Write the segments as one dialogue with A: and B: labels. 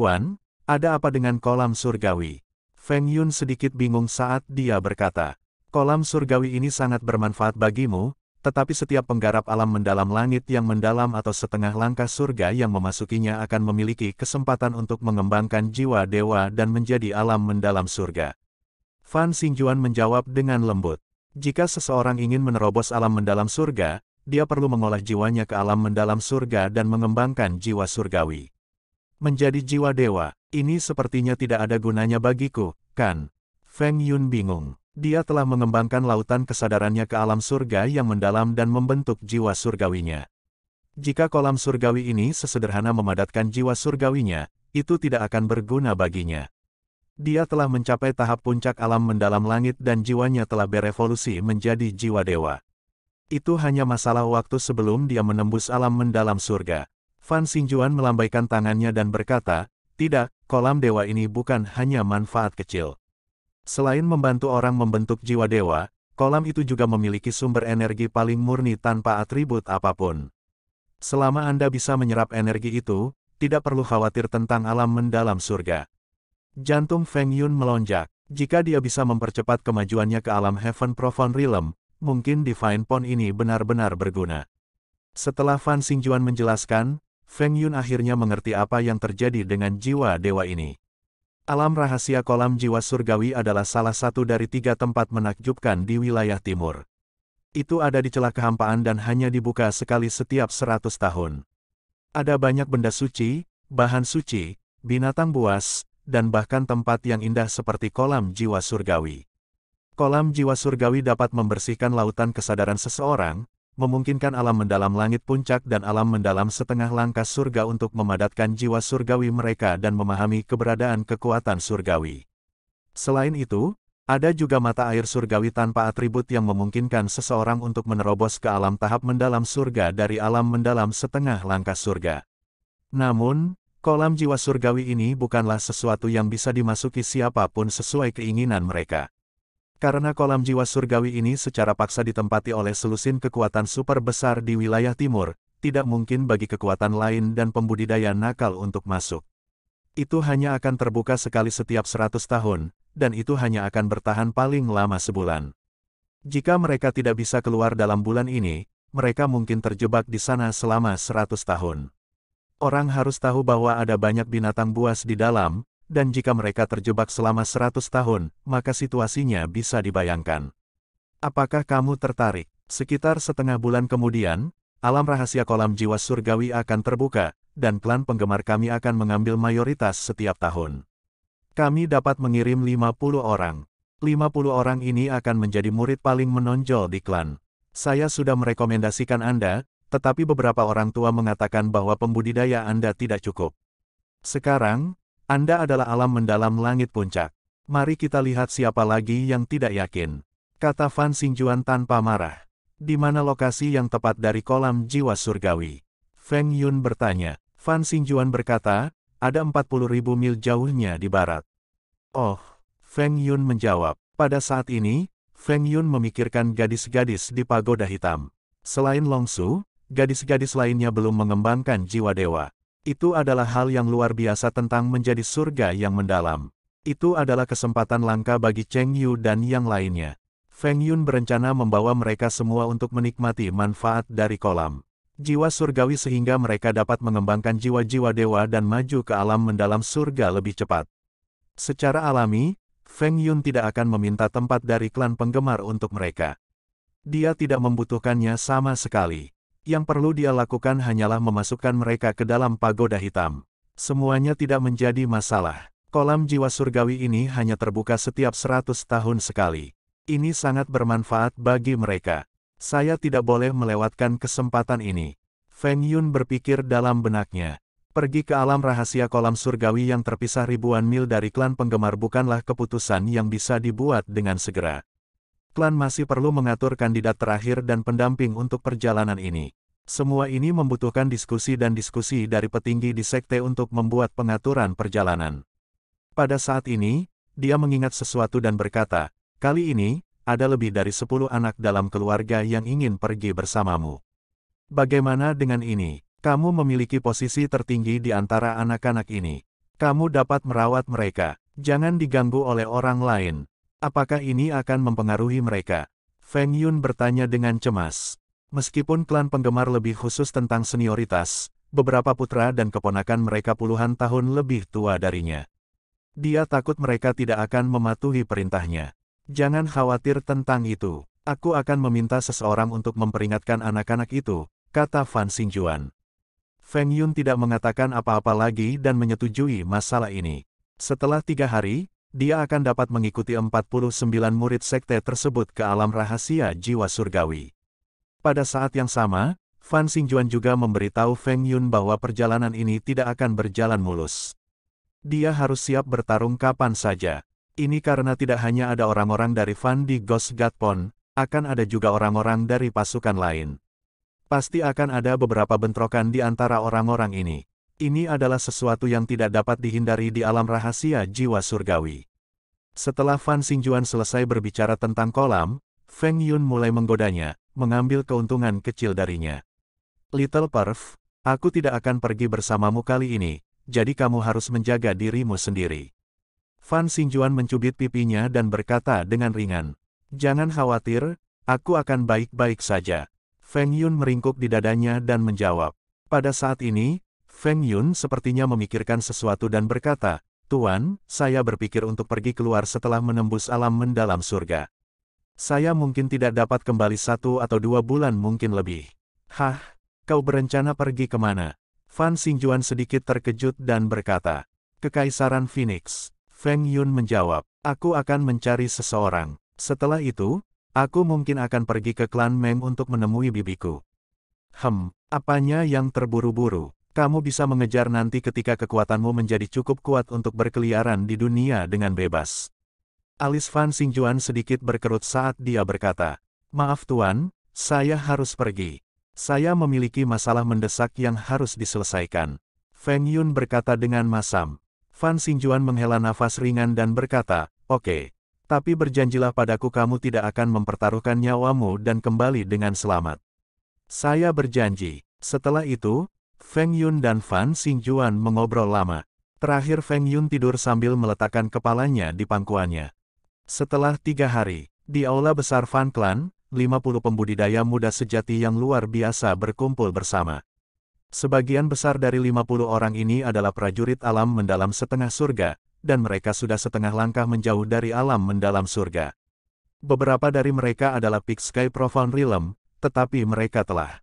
A: Tuan, ada apa dengan kolam surgawi? Feng Yun sedikit bingung saat dia berkata, kolam surgawi ini sangat bermanfaat bagimu, tetapi setiap penggarap alam mendalam langit yang mendalam atau setengah langkah surga yang memasukinya akan memiliki kesempatan untuk mengembangkan jiwa dewa dan menjadi alam mendalam surga. Fan Xingjuan menjawab dengan lembut. Jika seseorang ingin menerobos alam mendalam surga, dia perlu mengolah jiwanya ke alam mendalam surga dan mengembangkan jiwa surgawi. Menjadi jiwa dewa, ini sepertinya tidak ada gunanya bagiku, kan? Feng Yun bingung. Dia telah mengembangkan lautan kesadarannya ke alam surga yang mendalam dan membentuk jiwa surgawinya. Jika kolam surgawi ini sesederhana memadatkan jiwa surgawinya, itu tidak akan berguna baginya. Dia telah mencapai tahap puncak alam mendalam langit dan jiwanya telah berevolusi menjadi jiwa dewa. Itu hanya masalah waktu sebelum dia menembus alam mendalam surga. Fan Xingjuan melambaikan tangannya dan berkata, tidak, kolam dewa ini bukan hanya manfaat kecil. Selain membantu orang membentuk jiwa dewa, kolam itu juga memiliki sumber energi paling murni tanpa atribut apapun. Selama Anda bisa menyerap energi itu, tidak perlu khawatir tentang alam mendalam surga. Jantung Feng Yun melonjak. Jika dia bisa mempercepat kemajuannya ke alam Heaven Profound Realm, mungkin Divine Pond ini benar-benar berguna. Setelah Fan Xingjuan menjelaskan, Feng Yun akhirnya mengerti apa yang terjadi dengan jiwa dewa ini. Alam rahasia kolam jiwa surgawi adalah salah satu dari tiga tempat menakjubkan di wilayah timur. Itu ada di celah kehampaan dan hanya dibuka sekali setiap seratus tahun. Ada banyak benda suci, bahan suci, binatang buas, dan bahkan tempat yang indah seperti kolam jiwa surgawi. Kolam jiwa surgawi dapat membersihkan lautan kesadaran seseorang, memungkinkan alam mendalam langit puncak dan alam mendalam setengah langkah surga untuk memadatkan jiwa surgawi mereka dan memahami keberadaan kekuatan surgawi. Selain itu, ada juga mata air surgawi tanpa atribut yang memungkinkan seseorang untuk menerobos ke alam tahap mendalam surga dari alam mendalam setengah langkah surga.
B: Namun,
A: kolam jiwa surgawi ini bukanlah sesuatu yang bisa dimasuki siapapun sesuai keinginan mereka. Karena kolam jiwa surgawi ini secara paksa ditempati oleh selusin kekuatan super besar di wilayah timur, tidak mungkin bagi kekuatan lain dan pembudidaya nakal untuk masuk. Itu hanya akan terbuka sekali setiap 100 tahun, dan itu hanya akan bertahan paling lama sebulan. Jika mereka tidak bisa keluar dalam bulan ini, mereka mungkin terjebak di sana selama 100 tahun. Orang harus tahu bahwa ada banyak binatang buas di dalam, dan jika mereka terjebak selama 100 tahun, maka situasinya bisa dibayangkan. Apakah kamu tertarik? Sekitar setengah bulan kemudian, alam rahasia kolam jiwa surgawi akan terbuka, dan klan penggemar kami akan mengambil mayoritas setiap tahun. Kami dapat mengirim 50 orang. 50 orang ini akan menjadi murid paling menonjol di klan. Saya sudah merekomendasikan Anda, tetapi beberapa orang tua mengatakan bahwa pembudidaya Anda tidak cukup. Sekarang, anda adalah alam mendalam langit puncak. Mari kita lihat siapa lagi yang tidak yakin. Kata Fan Xingjuan tanpa marah. Di mana lokasi yang tepat dari kolam jiwa surgawi? Feng Yun bertanya. Fan Xingjuan berkata, ada ribu mil jauhnya di barat. Oh, Feng Yun menjawab. Pada saat ini, Feng Yun memikirkan gadis-gadis di pagoda hitam. Selain Longsu, gadis-gadis lainnya belum mengembangkan jiwa dewa. Itu adalah hal yang luar biasa tentang menjadi surga yang mendalam. Itu adalah kesempatan langka bagi Cheng Yu dan yang lainnya. Feng Yun berencana membawa mereka semua untuk menikmati manfaat dari kolam. Jiwa surgawi sehingga mereka dapat mengembangkan jiwa-jiwa dewa dan maju ke alam mendalam surga lebih cepat. Secara alami, Feng Yun tidak akan meminta tempat dari klan penggemar untuk mereka. Dia tidak membutuhkannya sama sekali. Yang perlu dia lakukan hanyalah memasukkan mereka ke dalam pagoda hitam. Semuanya tidak menjadi masalah. Kolam jiwa surgawi ini hanya terbuka setiap 100 tahun sekali. Ini sangat bermanfaat bagi mereka. Saya tidak boleh melewatkan kesempatan ini. Feng Yun berpikir dalam benaknya. Pergi ke alam rahasia kolam surgawi yang terpisah ribuan mil dari klan penggemar bukanlah keputusan yang bisa dibuat dengan segera. Klan masih perlu mengatur kandidat terakhir dan pendamping untuk perjalanan ini. Semua ini membutuhkan diskusi dan diskusi dari petinggi di sekte untuk membuat pengaturan perjalanan. Pada saat ini, dia mengingat sesuatu dan berkata, kali ini, ada lebih dari 10 anak dalam keluarga yang ingin pergi bersamamu. Bagaimana dengan ini? Kamu memiliki posisi tertinggi di antara anak-anak ini. Kamu dapat merawat mereka. Jangan diganggu oleh orang lain. Apakah ini akan mempengaruhi mereka? Feng Yun bertanya dengan cemas. Meskipun klan penggemar lebih khusus tentang senioritas, beberapa putra dan keponakan mereka puluhan tahun lebih tua darinya. Dia takut mereka tidak akan mematuhi perintahnya. Jangan khawatir tentang itu. Aku akan meminta seseorang untuk memperingatkan anak-anak itu, kata Fan Xingjuan. Feng Yun tidak mengatakan apa-apa lagi dan menyetujui masalah ini. Setelah tiga hari, dia akan dapat mengikuti 49 murid sekte tersebut ke alam rahasia jiwa surgawi. Pada saat yang sama, Fan Xingjuan juga memberitahu Feng Yun bahwa perjalanan ini tidak akan berjalan mulus. Dia harus siap bertarung kapan saja. Ini karena tidak hanya ada orang-orang dari Fan di Ghost God Pond, akan ada juga orang-orang dari pasukan lain. Pasti akan ada beberapa bentrokan di antara orang-orang ini. Ini adalah sesuatu yang tidak dapat dihindari di alam rahasia jiwa surgawi. Setelah Fan Xingjuan selesai berbicara tentang kolam, Feng Yun mulai menggodanya, mengambil keuntungan kecil darinya. Little Perf, aku tidak akan pergi bersamamu kali ini, jadi kamu harus menjaga dirimu sendiri. Fan Xingjuan mencubit pipinya dan berkata dengan ringan, Jangan khawatir, aku akan baik-baik saja. Feng Yun meringkuk di dadanya dan menjawab. Pada saat ini, Feng Yun sepertinya memikirkan sesuatu dan berkata, Tuan, saya berpikir untuk pergi keluar setelah menembus alam mendalam surga. Saya mungkin tidak dapat kembali satu atau dua bulan mungkin lebih. Hah, kau berencana pergi kemana? Fan Xingjuan sedikit terkejut dan berkata, Kekaisaran Phoenix. Feng Yun menjawab, aku akan mencari seseorang. Setelah itu, aku mungkin akan pergi ke klan Meng untuk menemui bibiku. Hem, apanya yang terburu-buru? Kamu bisa mengejar nanti ketika kekuatanmu menjadi cukup kuat untuk berkeliaran di dunia dengan bebas. Alis Fan Xingjuan sedikit berkerut saat dia berkata, Maaf Tuan, saya harus pergi. Saya memiliki masalah mendesak yang harus diselesaikan. Feng Yun berkata dengan masam. Fan Xingjuan menghela nafas ringan dan berkata, Oke, okay, tapi berjanjilah padaku kamu tidak akan mempertaruhkan nyawamu dan kembali dengan selamat. Saya berjanji. Setelah itu, Feng Yun dan Fan Xingjuan mengobrol lama. Terakhir Feng Yun tidur sambil meletakkan kepalanya di pangkuannya. Setelah tiga hari, di Aula Besar Van Clan, 50 pembudidaya muda sejati yang luar biasa berkumpul bersama. Sebagian besar dari 50 orang ini adalah prajurit alam mendalam setengah surga, dan mereka sudah setengah langkah menjauh dari alam mendalam surga. Beberapa dari mereka adalah Peak Sky Profound Realm, tetapi mereka telah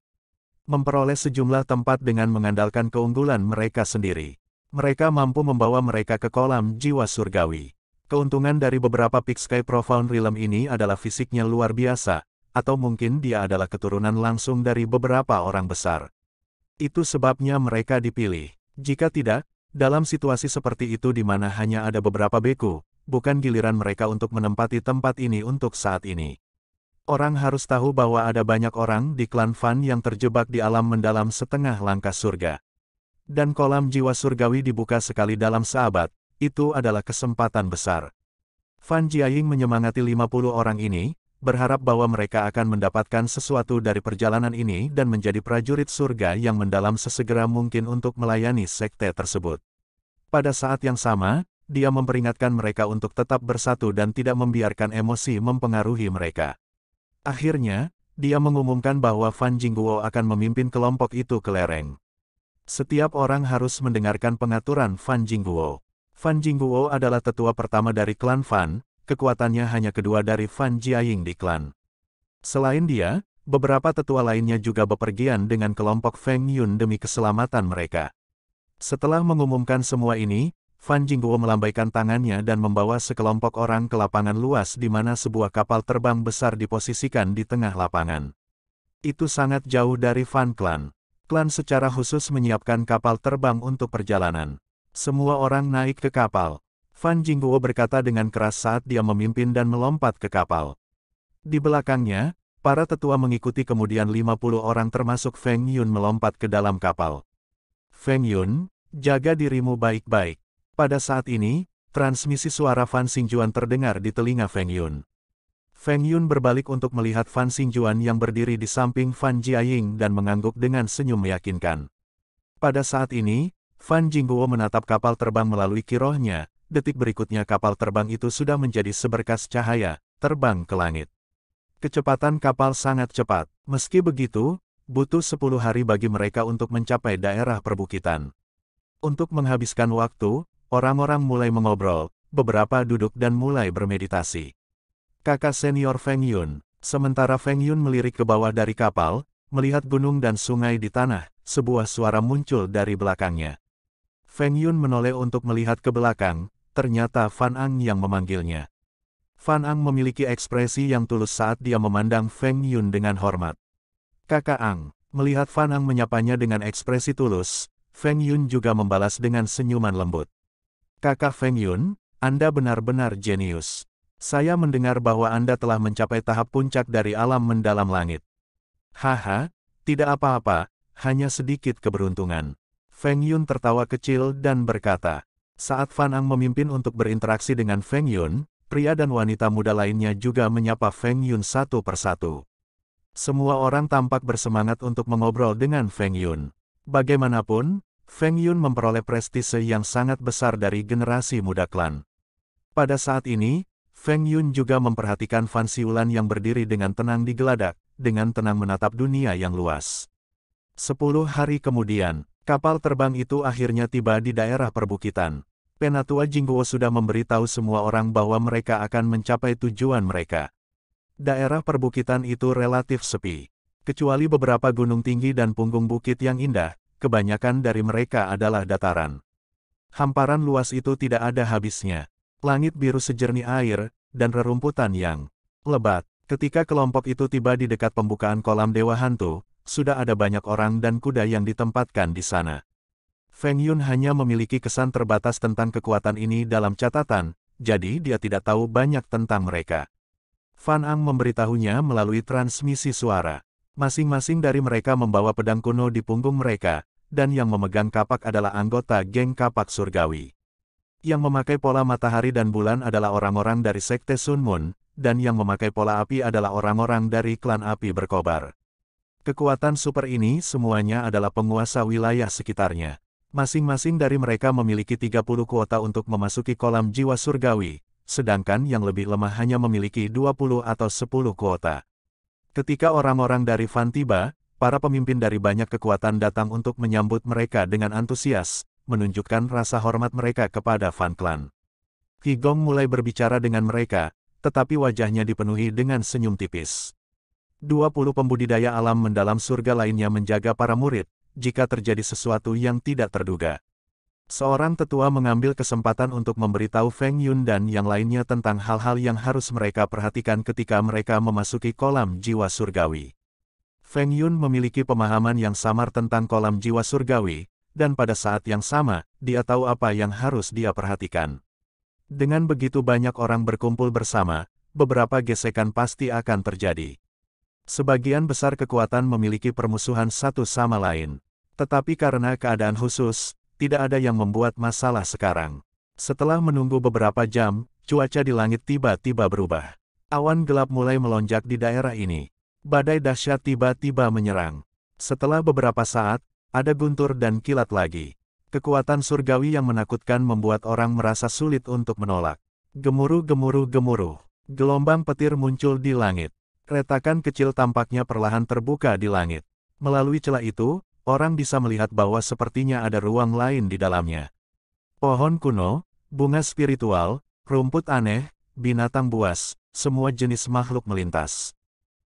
A: memperoleh sejumlah tempat dengan mengandalkan keunggulan mereka sendiri. Mereka mampu membawa mereka ke kolam jiwa surgawi. Keuntungan dari beberapa Sky Profound Realm ini adalah fisiknya luar biasa, atau mungkin dia adalah keturunan langsung dari beberapa orang besar. Itu sebabnya mereka dipilih. Jika tidak, dalam situasi seperti itu di mana hanya ada beberapa beku, bukan giliran mereka untuk menempati tempat ini untuk saat ini. Orang harus tahu bahwa ada banyak orang di klan Fan yang terjebak di alam mendalam setengah langkah surga. Dan kolam jiwa surgawi dibuka sekali dalam seabad, itu adalah kesempatan besar. Fan Jiaying menyemangati 50 orang ini, berharap bahwa mereka akan mendapatkan sesuatu dari perjalanan ini dan menjadi prajurit surga yang mendalam sesegera mungkin untuk melayani sekte tersebut. Pada saat yang sama, dia memperingatkan mereka untuk tetap bersatu dan tidak membiarkan emosi mempengaruhi mereka. Akhirnya, dia mengumumkan bahwa Fan Jingguo akan memimpin kelompok itu ke lereng. Setiap orang harus mendengarkan pengaturan Fan Jingguo. Fan Jingguo adalah tetua pertama dari klan Fan, kekuatannya hanya kedua dari Fan Jiaying di klan. Selain dia, beberapa tetua lainnya juga bepergian dengan kelompok Feng Yun demi keselamatan mereka. Setelah mengumumkan semua ini, Fan Jingguo melambaikan tangannya dan membawa sekelompok orang ke lapangan luas di mana sebuah kapal terbang besar diposisikan di tengah lapangan. Itu sangat jauh dari Fan Clan. Klan secara khusus menyiapkan kapal terbang untuk perjalanan. Semua orang naik ke kapal. Fan Jingguo berkata dengan keras saat dia memimpin dan melompat ke kapal. Di belakangnya, para tetua mengikuti kemudian 50 orang termasuk Feng Yun melompat ke dalam kapal. Feng Yun, jaga dirimu baik-baik. Pada saat ini, transmisi suara Fan Xingjuan terdengar di telinga Feng Yun. Feng Yun berbalik untuk melihat Fan Xingjuan yang berdiri di samping Fan Jiaying dan mengangguk dengan senyum meyakinkan. Pada saat ini, Fan Jingguo menatap kapal terbang melalui kirohnya, detik berikutnya kapal terbang itu sudah menjadi seberkas cahaya, terbang ke langit. Kecepatan kapal sangat cepat. Meski begitu, butuh 10 hari bagi mereka untuk mencapai daerah perbukitan. Untuk menghabiskan waktu, orang-orang mulai mengobrol, beberapa duduk dan mulai bermeditasi. Kakak senior Feng Yun, sementara Feng Yun melirik ke bawah dari kapal, melihat gunung dan sungai di tanah, sebuah suara muncul dari belakangnya. Feng Yun menoleh untuk melihat ke belakang, ternyata Fan Ang yang memanggilnya. Fan Ang memiliki ekspresi yang tulus saat dia memandang Feng Yun dengan hormat. Kakak Ang, melihat Fan Ang menyapanya dengan ekspresi tulus, Feng Yun juga membalas dengan senyuman lembut. Kakak Feng Yun, Anda benar-benar jenius. Saya mendengar bahwa Anda telah mencapai tahap puncak dari alam mendalam langit. Haha, tidak apa-apa, hanya sedikit keberuntungan. Feng Yun tertawa kecil dan berkata, saat Fan Ang memimpin untuk berinteraksi dengan Feng Yun, pria dan wanita muda lainnya juga menyapa Feng Yun satu persatu. Semua orang tampak bersemangat untuk mengobrol dengan Feng Yun. Bagaimanapun, Feng Yun memperoleh prestise yang sangat besar dari generasi muda klan. Pada saat ini, Feng Yun juga memperhatikan Fan Siulan yang berdiri dengan tenang di geladak, dengan tenang menatap dunia yang luas. Sepuluh hari kemudian, Kapal terbang itu akhirnya tiba di daerah perbukitan. Penatua Jingguo sudah memberitahu semua orang bahwa mereka akan mencapai tujuan mereka. Daerah perbukitan itu relatif sepi. Kecuali beberapa gunung tinggi dan punggung bukit yang indah, kebanyakan dari mereka adalah dataran. Hamparan luas itu tidak ada habisnya. Langit biru sejernih air, dan rerumputan yang lebat. Ketika kelompok itu tiba di dekat pembukaan kolam Dewa Hantu, sudah ada banyak orang dan kuda yang ditempatkan di sana. Feng Yun hanya memiliki kesan terbatas tentang kekuatan ini dalam catatan, jadi dia tidak tahu banyak tentang mereka. Fan Ang memberitahunya melalui transmisi suara. Masing-masing dari mereka membawa pedang kuno di punggung mereka, dan yang memegang kapak adalah anggota geng kapak surgawi. Yang memakai pola matahari dan bulan adalah orang-orang dari sekte Sun Moon, dan yang memakai pola api adalah orang-orang dari klan api berkobar. Kekuatan super ini semuanya adalah penguasa wilayah sekitarnya. Masing-masing dari mereka memiliki 30 kuota untuk memasuki kolam jiwa surgawi, sedangkan yang lebih lemah hanya memiliki 20 atau 10 kuota. Ketika orang-orang dari Van tiba, para pemimpin dari banyak kekuatan datang untuk menyambut mereka dengan antusias, menunjukkan rasa hormat mereka kepada Van Clan. Qigong mulai berbicara dengan mereka, tetapi wajahnya dipenuhi dengan senyum tipis. 20 pembudidaya alam mendalam surga lainnya menjaga para murid, jika terjadi sesuatu yang tidak terduga. Seorang tetua mengambil kesempatan untuk memberitahu Feng Yun dan yang lainnya tentang hal-hal yang harus mereka perhatikan ketika mereka memasuki kolam jiwa surgawi. Feng Yun memiliki pemahaman yang samar tentang kolam jiwa surgawi, dan pada saat yang sama, dia tahu apa yang harus dia perhatikan. Dengan begitu banyak orang berkumpul bersama, beberapa gesekan pasti akan terjadi. Sebagian besar kekuatan memiliki permusuhan satu sama lain. Tetapi karena keadaan khusus, tidak ada yang membuat masalah sekarang. Setelah menunggu beberapa jam, cuaca di langit tiba-tiba berubah. Awan gelap mulai melonjak di daerah ini. Badai dahsyat tiba-tiba menyerang. Setelah beberapa saat, ada guntur dan kilat lagi. Kekuatan surgawi yang menakutkan membuat orang merasa sulit untuk menolak. Gemuruh gemuruh gemuruh. Gelombang petir muncul di langit. Retakan kecil tampaknya perlahan terbuka di langit. Melalui celah itu, orang bisa melihat bahwa sepertinya ada ruang lain di dalamnya. Pohon kuno, bunga spiritual, rumput aneh, binatang buas, semua jenis makhluk melintas.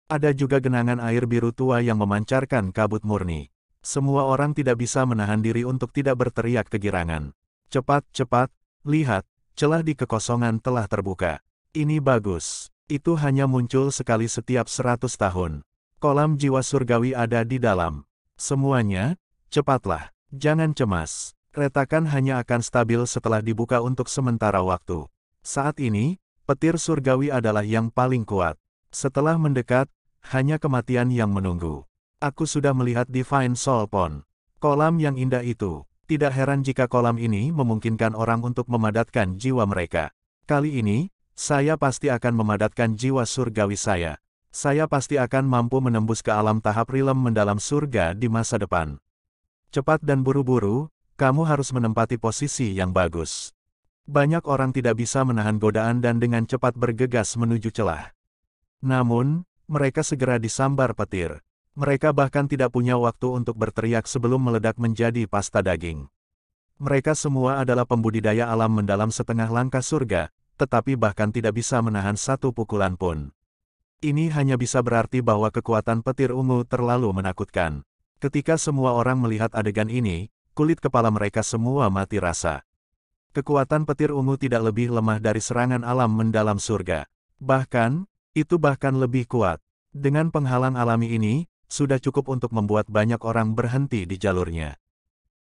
A: Ada juga genangan air biru tua yang memancarkan kabut murni. Semua orang tidak bisa menahan diri untuk tidak berteriak kegirangan. Cepat, cepat, lihat, celah di kekosongan telah terbuka. Ini bagus. Itu hanya muncul sekali setiap seratus tahun. Kolam jiwa surgawi ada di dalam. Semuanya, cepatlah, jangan cemas. Retakan hanya akan stabil setelah dibuka untuk sementara waktu. Saat ini, petir surgawi adalah yang paling kuat. Setelah mendekat, hanya kematian yang menunggu. Aku sudah melihat Divine Soul Pond. Kolam yang indah itu. Tidak heran jika kolam ini memungkinkan orang untuk memadatkan jiwa mereka. Kali ini, saya pasti akan memadatkan jiwa surgawi saya. Saya pasti akan mampu menembus ke alam tahap rilem mendalam surga di masa depan. Cepat dan buru-buru, kamu harus menempati posisi yang bagus. Banyak orang tidak bisa menahan godaan dan dengan cepat bergegas menuju celah. Namun, mereka segera disambar petir. Mereka bahkan tidak punya waktu untuk berteriak sebelum meledak menjadi pasta daging. Mereka semua adalah pembudidaya alam mendalam setengah langkah surga, tetapi bahkan tidak bisa menahan satu pukulan pun. Ini hanya bisa berarti bahwa kekuatan petir ungu terlalu menakutkan. Ketika semua orang melihat adegan ini, kulit kepala mereka semua mati rasa. Kekuatan petir ungu tidak lebih lemah dari serangan alam mendalam surga. Bahkan, itu bahkan lebih kuat. Dengan penghalang alami ini, sudah cukup untuk membuat banyak orang berhenti di jalurnya.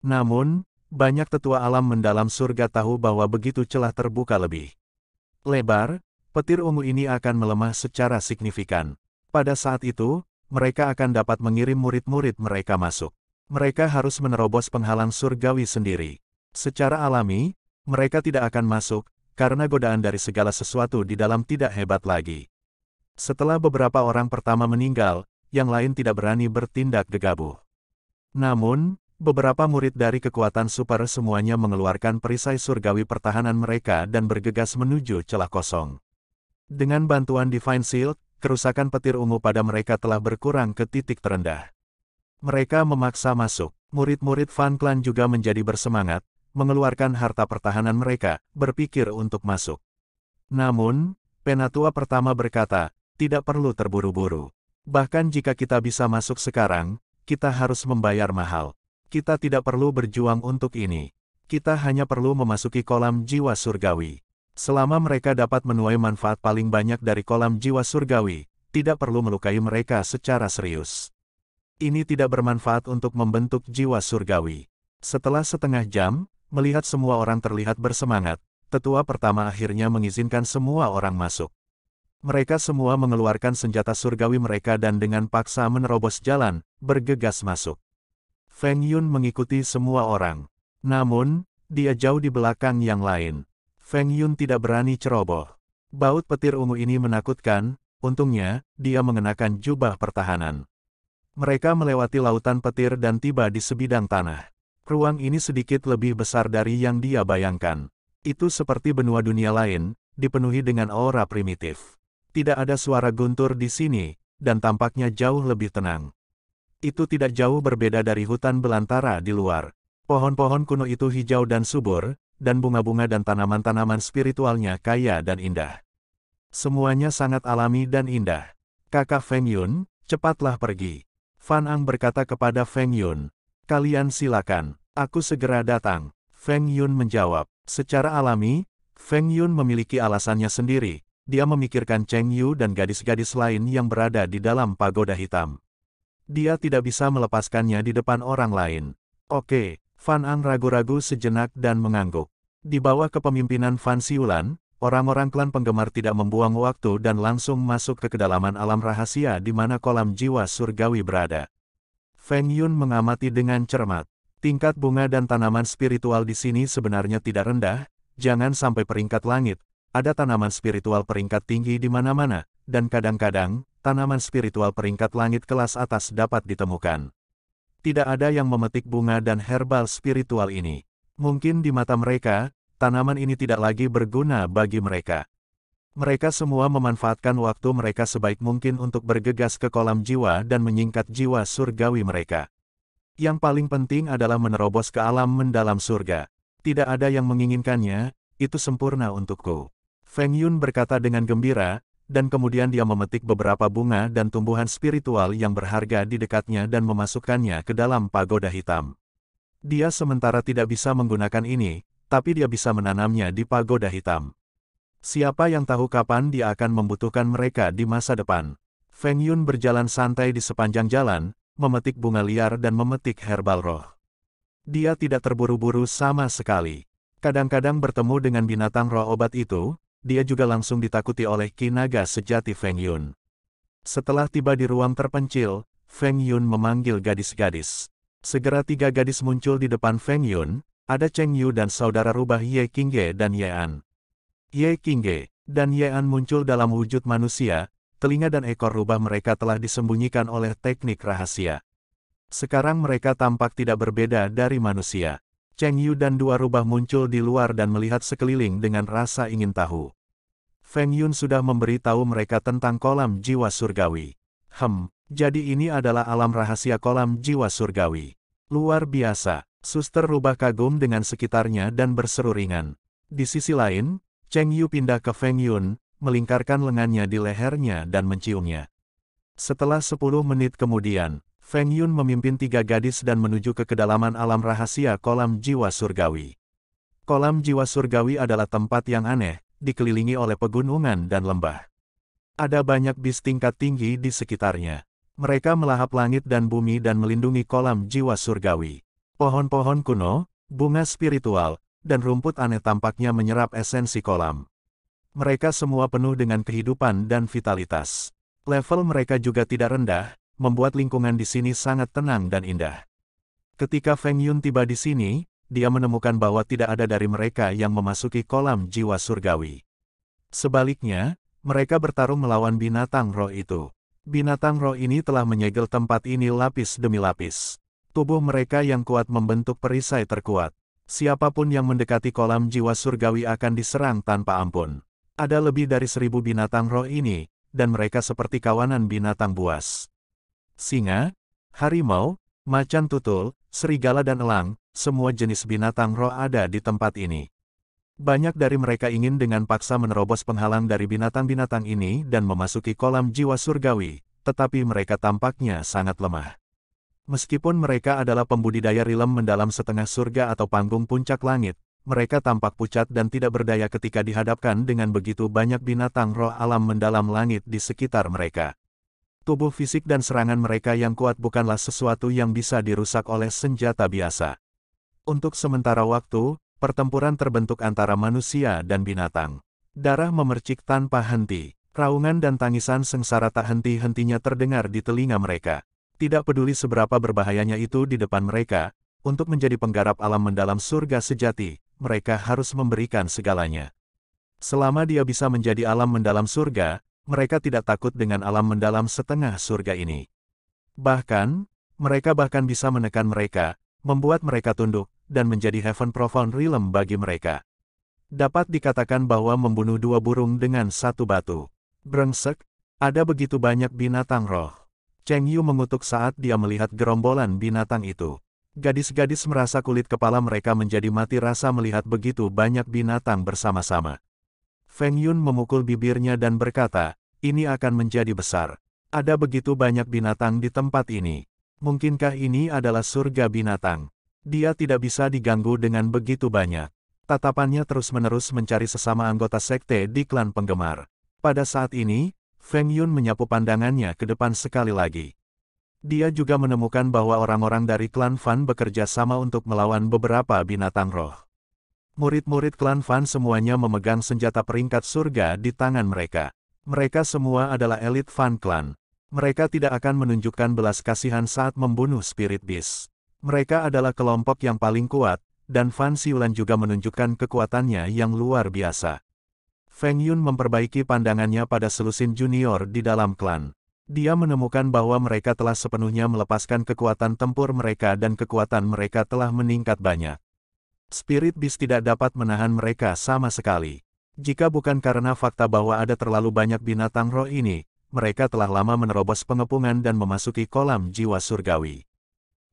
A: Namun, banyak tetua alam mendalam surga tahu bahwa begitu celah terbuka lebih lebar, petir ungu ini akan melemah secara signifikan. Pada saat itu, mereka akan dapat mengirim murid-murid mereka masuk. Mereka harus menerobos penghalang surgawi sendiri. Secara alami, mereka tidak akan masuk, karena godaan dari segala sesuatu di dalam tidak hebat lagi. Setelah beberapa orang pertama meninggal, yang lain tidak berani bertindak gegabah. Namun, Beberapa murid dari kekuatan super semuanya mengeluarkan perisai surgawi pertahanan mereka dan bergegas menuju celah kosong. Dengan bantuan Divine Shield, kerusakan petir ungu pada mereka telah berkurang ke titik terendah. Mereka memaksa masuk. Murid-murid Van Clan juga menjadi bersemangat, mengeluarkan harta pertahanan mereka, berpikir untuk masuk. Namun, Penatua pertama berkata, tidak perlu terburu-buru. Bahkan jika kita bisa masuk sekarang, kita harus membayar mahal. Kita tidak perlu berjuang untuk ini. Kita hanya perlu memasuki kolam jiwa surgawi. Selama mereka dapat menuai manfaat paling banyak dari kolam jiwa surgawi, tidak perlu melukai mereka secara serius. Ini tidak bermanfaat untuk membentuk jiwa surgawi. Setelah setengah jam, melihat semua orang terlihat bersemangat, tetua pertama akhirnya mengizinkan semua orang masuk. Mereka semua mengeluarkan senjata surgawi mereka dan dengan paksa menerobos jalan, bergegas masuk. Feng Yun mengikuti semua orang. Namun, dia jauh di belakang yang lain. Feng Yun tidak berani ceroboh. Baut petir ungu ini menakutkan, untungnya, dia mengenakan jubah pertahanan. Mereka melewati lautan petir dan tiba di sebidang tanah. Ruang ini sedikit lebih besar dari yang dia bayangkan. Itu seperti benua dunia lain, dipenuhi dengan aura primitif. Tidak ada suara guntur di sini, dan tampaknya jauh lebih tenang. Itu tidak jauh berbeda dari hutan belantara di luar. Pohon-pohon kuno itu hijau dan subur, dan bunga-bunga dan tanaman-tanaman spiritualnya kaya dan indah. Semuanya sangat alami dan indah. Kakak Feng Yun, cepatlah pergi. Fan Ang berkata kepada Feng Yun, kalian silakan, aku segera datang. Feng Yun menjawab, secara alami, Feng Yun memiliki alasannya sendiri. Dia memikirkan Cheng Yu dan gadis-gadis lain yang berada di dalam pagoda hitam. Dia tidak bisa melepaskannya di depan orang lain. Oke, Fan Ang ragu-ragu sejenak dan mengangguk. Di bawah kepemimpinan Fan Siulan, orang-orang klan penggemar tidak membuang waktu dan langsung masuk ke kedalaman alam rahasia di mana kolam jiwa surgawi berada. Feng Yun mengamati dengan cermat. Tingkat bunga dan tanaman spiritual di sini sebenarnya tidak rendah, jangan sampai peringkat langit. Ada tanaman spiritual peringkat tinggi di mana-mana, dan kadang-kadang, tanaman spiritual peringkat langit kelas atas dapat ditemukan. Tidak ada yang memetik bunga dan herbal spiritual ini. Mungkin di mata mereka, tanaman ini tidak lagi berguna bagi mereka. Mereka semua memanfaatkan waktu mereka sebaik mungkin untuk bergegas ke kolam jiwa dan menyingkat jiwa surgawi mereka. Yang paling penting adalah menerobos ke alam mendalam surga. Tidak ada yang menginginkannya, itu sempurna untukku. Feng Yun berkata dengan gembira, dan kemudian dia memetik beberapa bunga dan tumbuhan spiritual yang berharga di dekatnya dan memasukkannya ke dalam pagoda hitam. Dia sementara tidak bisa menggunakan ini, tapi dia bisa menanamnya di pagoda hitam. Siapa yang tahu kapan dia akan membutuhkan mereka di masa depan? Feng Yun berjalan santai di sepanjang jalan, memetik bunga liar dan memetik herbal roh. Dia tidak terburu-buru sama sekali. Kadang-kadang bertemu dengan binatang roh obat itu, dia juga langsung ditakuti oleh kinaga sejati Feng Yun. Setelah tiba di ruang terpencil, Feng Yun memanggil gadis-gadis. Segera tiga gadis muncul di depan Feng Yun, ada Cheng Yu dan saudara rubah Ye Qingge dan Ye An. Ye Qingge dan Ye An muncul dalam wujud manusia, telinga dan ekor rubah mereka telah disembunyikan oleh teknik rahasia. Sekarang mereka tampak tidak berbeda dari manusia. Cheng Yu dan dua rubah muncul di luar dan melihat sekeliling dengan rasa ingin tahu. Feng Yun sudah memberi tahu mereka tentang kolam jiwa surgawi. Hem, jadi ini adalah alam rahasia kolam jiwa surgawi. Luar biasa, suster rubah kagum dengan sekitarnya dan berseru ringan. Di sisi lain, Cheng Yu pindah ke Feng Yun, melingkarkan lengannya di lehernya dan menciumnya. Setelah 10 menit kemudian, Feng Yun memimpin tiga gadis dan menuju ke kedalaman alam rahasia kolam jiwa surgawi. Kolam jiwa surgawi adalah tempat yang aneh, dikelilingi oleh pegunungan dan lembah. Ada banyak bis tingkat tinggi di sekitarnya. Mereka melahap langit dan bumi dan melindungi kolam jiwa surgawi. Pohon-pohon kuno, bunga spiritual, dan rumput aneh tampaknya menyerap esensi kolam. Mereka semua penuh dengan kehidupan dan vitalitas. Level mereka juga tidak rendah, membuat lingkungan di sini sangat tenang dan indah. Ketika Feng Yun tiba di sini, dia menemukan bahwa tidak ada dari mereka yang memasuki kolam jiwa surgawi. Sebaliknya, mereka bertarung melawan binatang roh itu. Binatang roh ini telah menyegel tempat ini lapis demi lapis. Tubuh mereka yang kuat membentuk perisai terkuat. Siapapun yang mendekati kolam jiwa surgawi akan diserang tanpa ampun. Ada lebih dari seribu binatang roh ini, dan mereka seperti kawanan binatang buas singa, harimau, macan tutul, serigala dan elang, semua jenis binatang roh ada di tempat ini. Banyak dari mereka ingin dengan paksa menerobos penghalang dari binatang-binatang ini dan memasuki kolam jiwa surgawi, tetapi mereka tampaknya sangat lemah. Meskipun mereka adalah pembudidaya rilem mendalam setengah surga atau panggung puncak langit, mereka tampak pucat dan tidak berdaya ketika dihadapkan dengan begitu banyak binatang roh alam mendalam langit di sekitar mereka. Tubuh fisik dan serangan mereka yang kuat bukanlah sesuatu yang bisa dirusak oleh senjata biasa. Untuk sementara waktu, pertempuran terbentuk antara manusia dan binatang. Darah memercik tanpa henti. Raungan dan tangisan sengsara tak henti-hentinya terdengar di telinga mereka. Tidak peduli seberapa berbahayanya itu di depan mereka, untuk menjadi penggarap alam mendalam surga sejati, mereka harus memberikan segalanya. Selama dia bisa menjadi alam mendalam surga, mereka tidak takut dengan alam mendalam setengah surga ini. Bahkan, mereka bahkan bisa menekan mereka, membuat mereka tunduk, dan menjadi heaven profound realm bagi mereka. Dapat dikatakan bahwa membunuh dua burung dengan satu batu. Brengsek, ada begitu banyak binatang roh. Cheng Yu mengutuk saat dia melihat gerombolan binatang itu. Gadis-gadis merasa kulit kepala mereka menjadi mati rasa melihat begitu banyak binatang bersama-sama. Feng Yun memukul bibirnya dan berkata, ini akan menjadi besar. Ada begitu banyak binatang di tempat ini. Mungkinkah ini adalah surga binatang? Dia tidak bisa diganggu dengan begitu banyak. Tatapannya terus-menerus mencari sesama anggota sekte di klan penggemar. Pada saat ini, Feng Yun menyapu pandangannya ke depan sekali lagi. Dia juga menemukan bahwa orang-orang dari klan Fan bekerja sama untuk melawan beberapa binatang roh. Murid-murid klan Fan semuanya memegang senjata peringkat surga di tangan mereka. Mereka semua adalah elit Fan klan. Mereka tidak akan menunjukkan belas kasihan saat membunuh Spirit Beast. Mereka adalah kelompok yang paling kuat, dan Fan Siulan juga menunjukkan kekuatannya yang luar biasa. Feng Yun memperbaiki pandangannya pada selusin junior di dalam klan. Dia menemukan bahwa mereka telah sepenuhnya melepaskan kekuatan tempur mereka dan kekuatan mereka telah meningkat banyak. Spirit Beast tidak dapat menahan mereka sama sekali. Jika bukan karena fakta bahwa ada terlalu banyak binatang roh ini, mereka telah lama menerobos pengepungan dan memasuki kolam jiwa surgawi.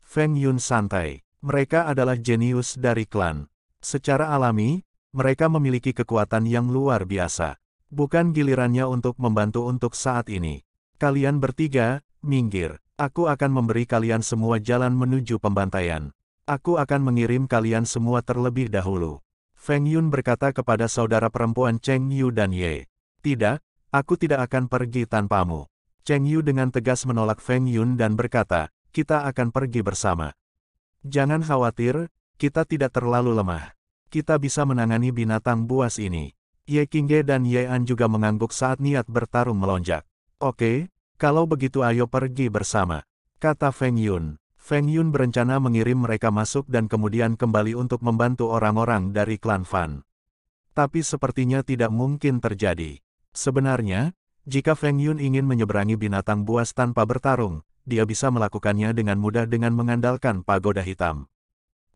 A: Feng Yun santai. Mereka adalah jenius dari klan. Secara alami, mereka memiliki kekuatan yang luar biasa. Bukan gilirannya untuk membantu untuk saat ini. Kalian bertiga, minggir. Aku akan memberi kalian semua jalan menuju pembantaian. Aku akan mengirim kalian semua terlebih dahulu. Feng Yun berkata kepada saudara perempuan Cheng Yu dan Ye. Tidak, aku tidak akan pergi tanpamu. Cheng Yu dengan tegas menolak Feng Yun dan berkata, kita akan pergi bersama. Jangan khawatir, kita tidak terlalu lemah. Kita bisa menangani binatang buas ini. Ye Qingge dan Ye An juga mengangguk saat niat bertarung melonjak. Oke, kalau begitu ayo pergi bersama, kata Feng Yun. Feng Yun berencana mengirim mereka masuk dan kemudian kembali untuk membantu orang-orang dari klan Fan. Tapi sepertinya tidak mungkin terjadi. Sebenarnya, jika Feng Yun ingin menyeberangi binatang buas tanpa bertarung, dia bisa melakukannya dengan mudah dengan mengandalkan pagoda hitam.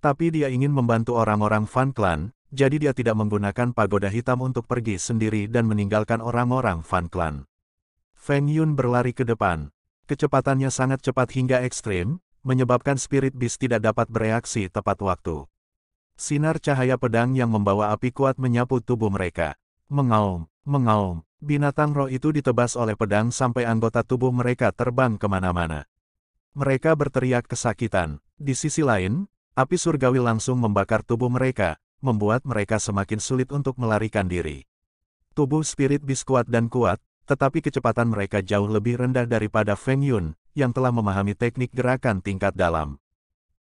A: Tapi dia ingin membantu orang-orang Fan Clan, jadi dia tidak menggunakan pagoda hitam untuk pergi sendiri dan meninggalkan orang-orang Fan Clan. Feng Yun berlari ke depan. Kecepatannya sangat cepat hingga ekstrim, menyebabkan spirit beast tidak dapat bereaksi tepat waktu. Sinar cahaya pedang yang membawa api kuat menyapu tubuh mereka. Mengaum, mengaum, binatang roh itu ditebas oleh pedang sampai anggota tubuh mereka terbang kemana-mana. Mereka berteriak kesakitan. Di sisi lain, api surgawi langsung membakar tubuh mereka, membuat mereka semakin sulit untuk melarikan diri. Tubuh spirit bis kuat dan kuat, tetapi kecepatan mereka jauh lebih rendah daripada Feng Yun, yang telah memahami teknik gerakan tingkat dalam.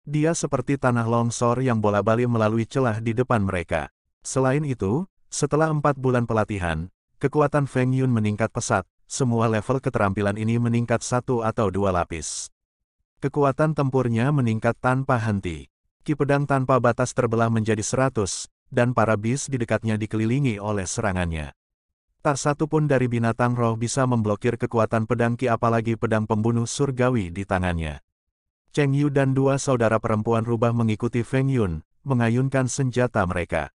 A: Dia seperti tanah longsor yang bola-balik melalui celah di depan mereka. Selain itu, setelah empat bulan pelatihan, kekuatan Feng Yun meningkat pesat, semua level keterampilan ini meningkat satu atau dua lapis. Kekuatan tempurnya meningkat tanpa henti. Ki pedang tanpa batas terbelah menjadi seratus, dan para bis di dekatnya dikelilingi oleh serangannya. Tak satu pun dari binatang roh bisa memblokir kekuatan pedang Ki apalagi pedang pembunuh surgawi di tangannya. Cheng Yu dan dua saudara perempuan rubah mengikuti Feng Yun, mengayunkan senjata mereka.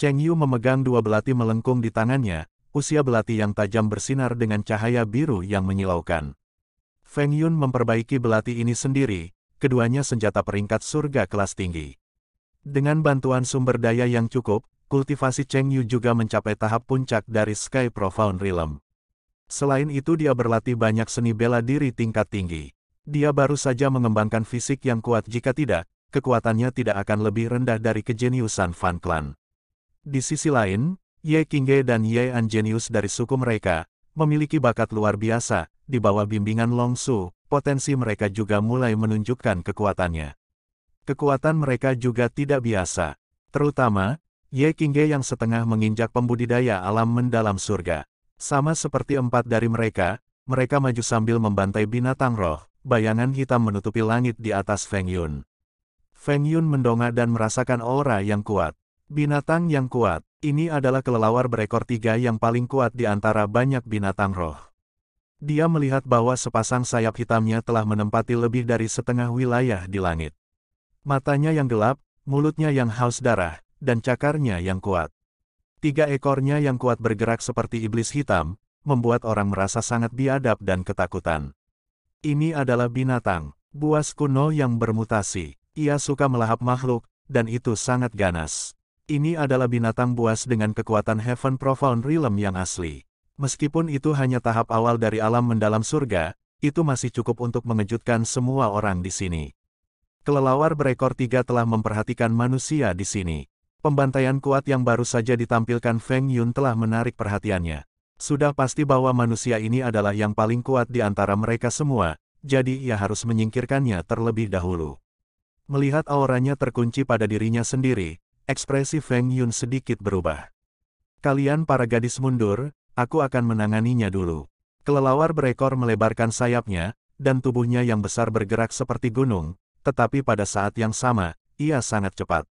A: Cheng Yu memegang dua belati melengkung di tangannya, usia belati yang tajam bersinar dengan cahaya biru yang menyilaukan. Feng Yun memperbaiki belati ini sendiri, keduanya senjata peringkat surga kelas tinggi. Dengan bantuan sumber daya yang cukup, kultivasi Cheng Yu juga mencapai tahap puncak dari Sky Profound Realm. Selain itu dia berlatih banyak seni bela diri tingkat tinggi. Dia baru saja mengembangkan fisik yang kuat jika tidak, kekuatannya tidak akan lebih rendah dari kejeniusan Fan Clan. Di sisi lain, Ye Qingye dan Ye Anjenius dari suku mereka, memiliki bakat luar biasa, di bawah bimbingan Long Su, potensi mereka juga mulai menunjukkan kekuatannya. Kekuatan mereka juga tidak biasa. Terutama, Ye Qingge yang setengah menginjak pembudidaya alam mendalam surga. Sama seperti empat dari mereka, mereka maju sambil membantai binatang roh, bayangan hitam menutupi langit di atas Feng Yun. Feng Yun mendongak dan merasakan aura yang kuat. Binatang yang kuat, ini adalah kelelawar berekor tiga yang paling kuat di antara banyak binatang roh. Dia melihat bahwa sepasang sayap hitamnya telah menempati lebih dari setengah wilayah di langit. Matanya yang gelap, mulutnya yang haus darah, dan cakarnya yang kuat. Tiga ekornya yang kuat bergerak seperti iblis hitam, membuat orang merasa sangat biadab dan ketakutan. Ini adalah binatang, buas kuno yang bermutasi. Ia suka melahap makhluk, dan itu sangat ganas. Ini adalah binatang buas dengan kekuatan Heaven Profound Realm yang asli. Meskipun itu hanya tahap awal dari alam mendalam surga, itu masih cukup untuk mengejutkan semua orang di sini. Kelelawar berekor tiga telah memperhatikan manusia di sini. Pembantaian kuat yang baru saja ditampilkan Feng Yun telah menarik perhatiannya. Sudah pasti bahwa manusia ini adalah yang paling kuat di antara mereka semua, jadi ia harus menyingkirkannya terlebih dahulu. Melihat auranya terkunci pada dirinya sendiri, ekspresi Feng Yun sedikit berubah. Kalian para gadis mundur, aku akan menanganinya dulu. Kelelawar berekor melebarkan sayapnya, dan tubuhnya yang besar bergerak seperti gunung, tetapi pada saat yang sama, ia sangat cepat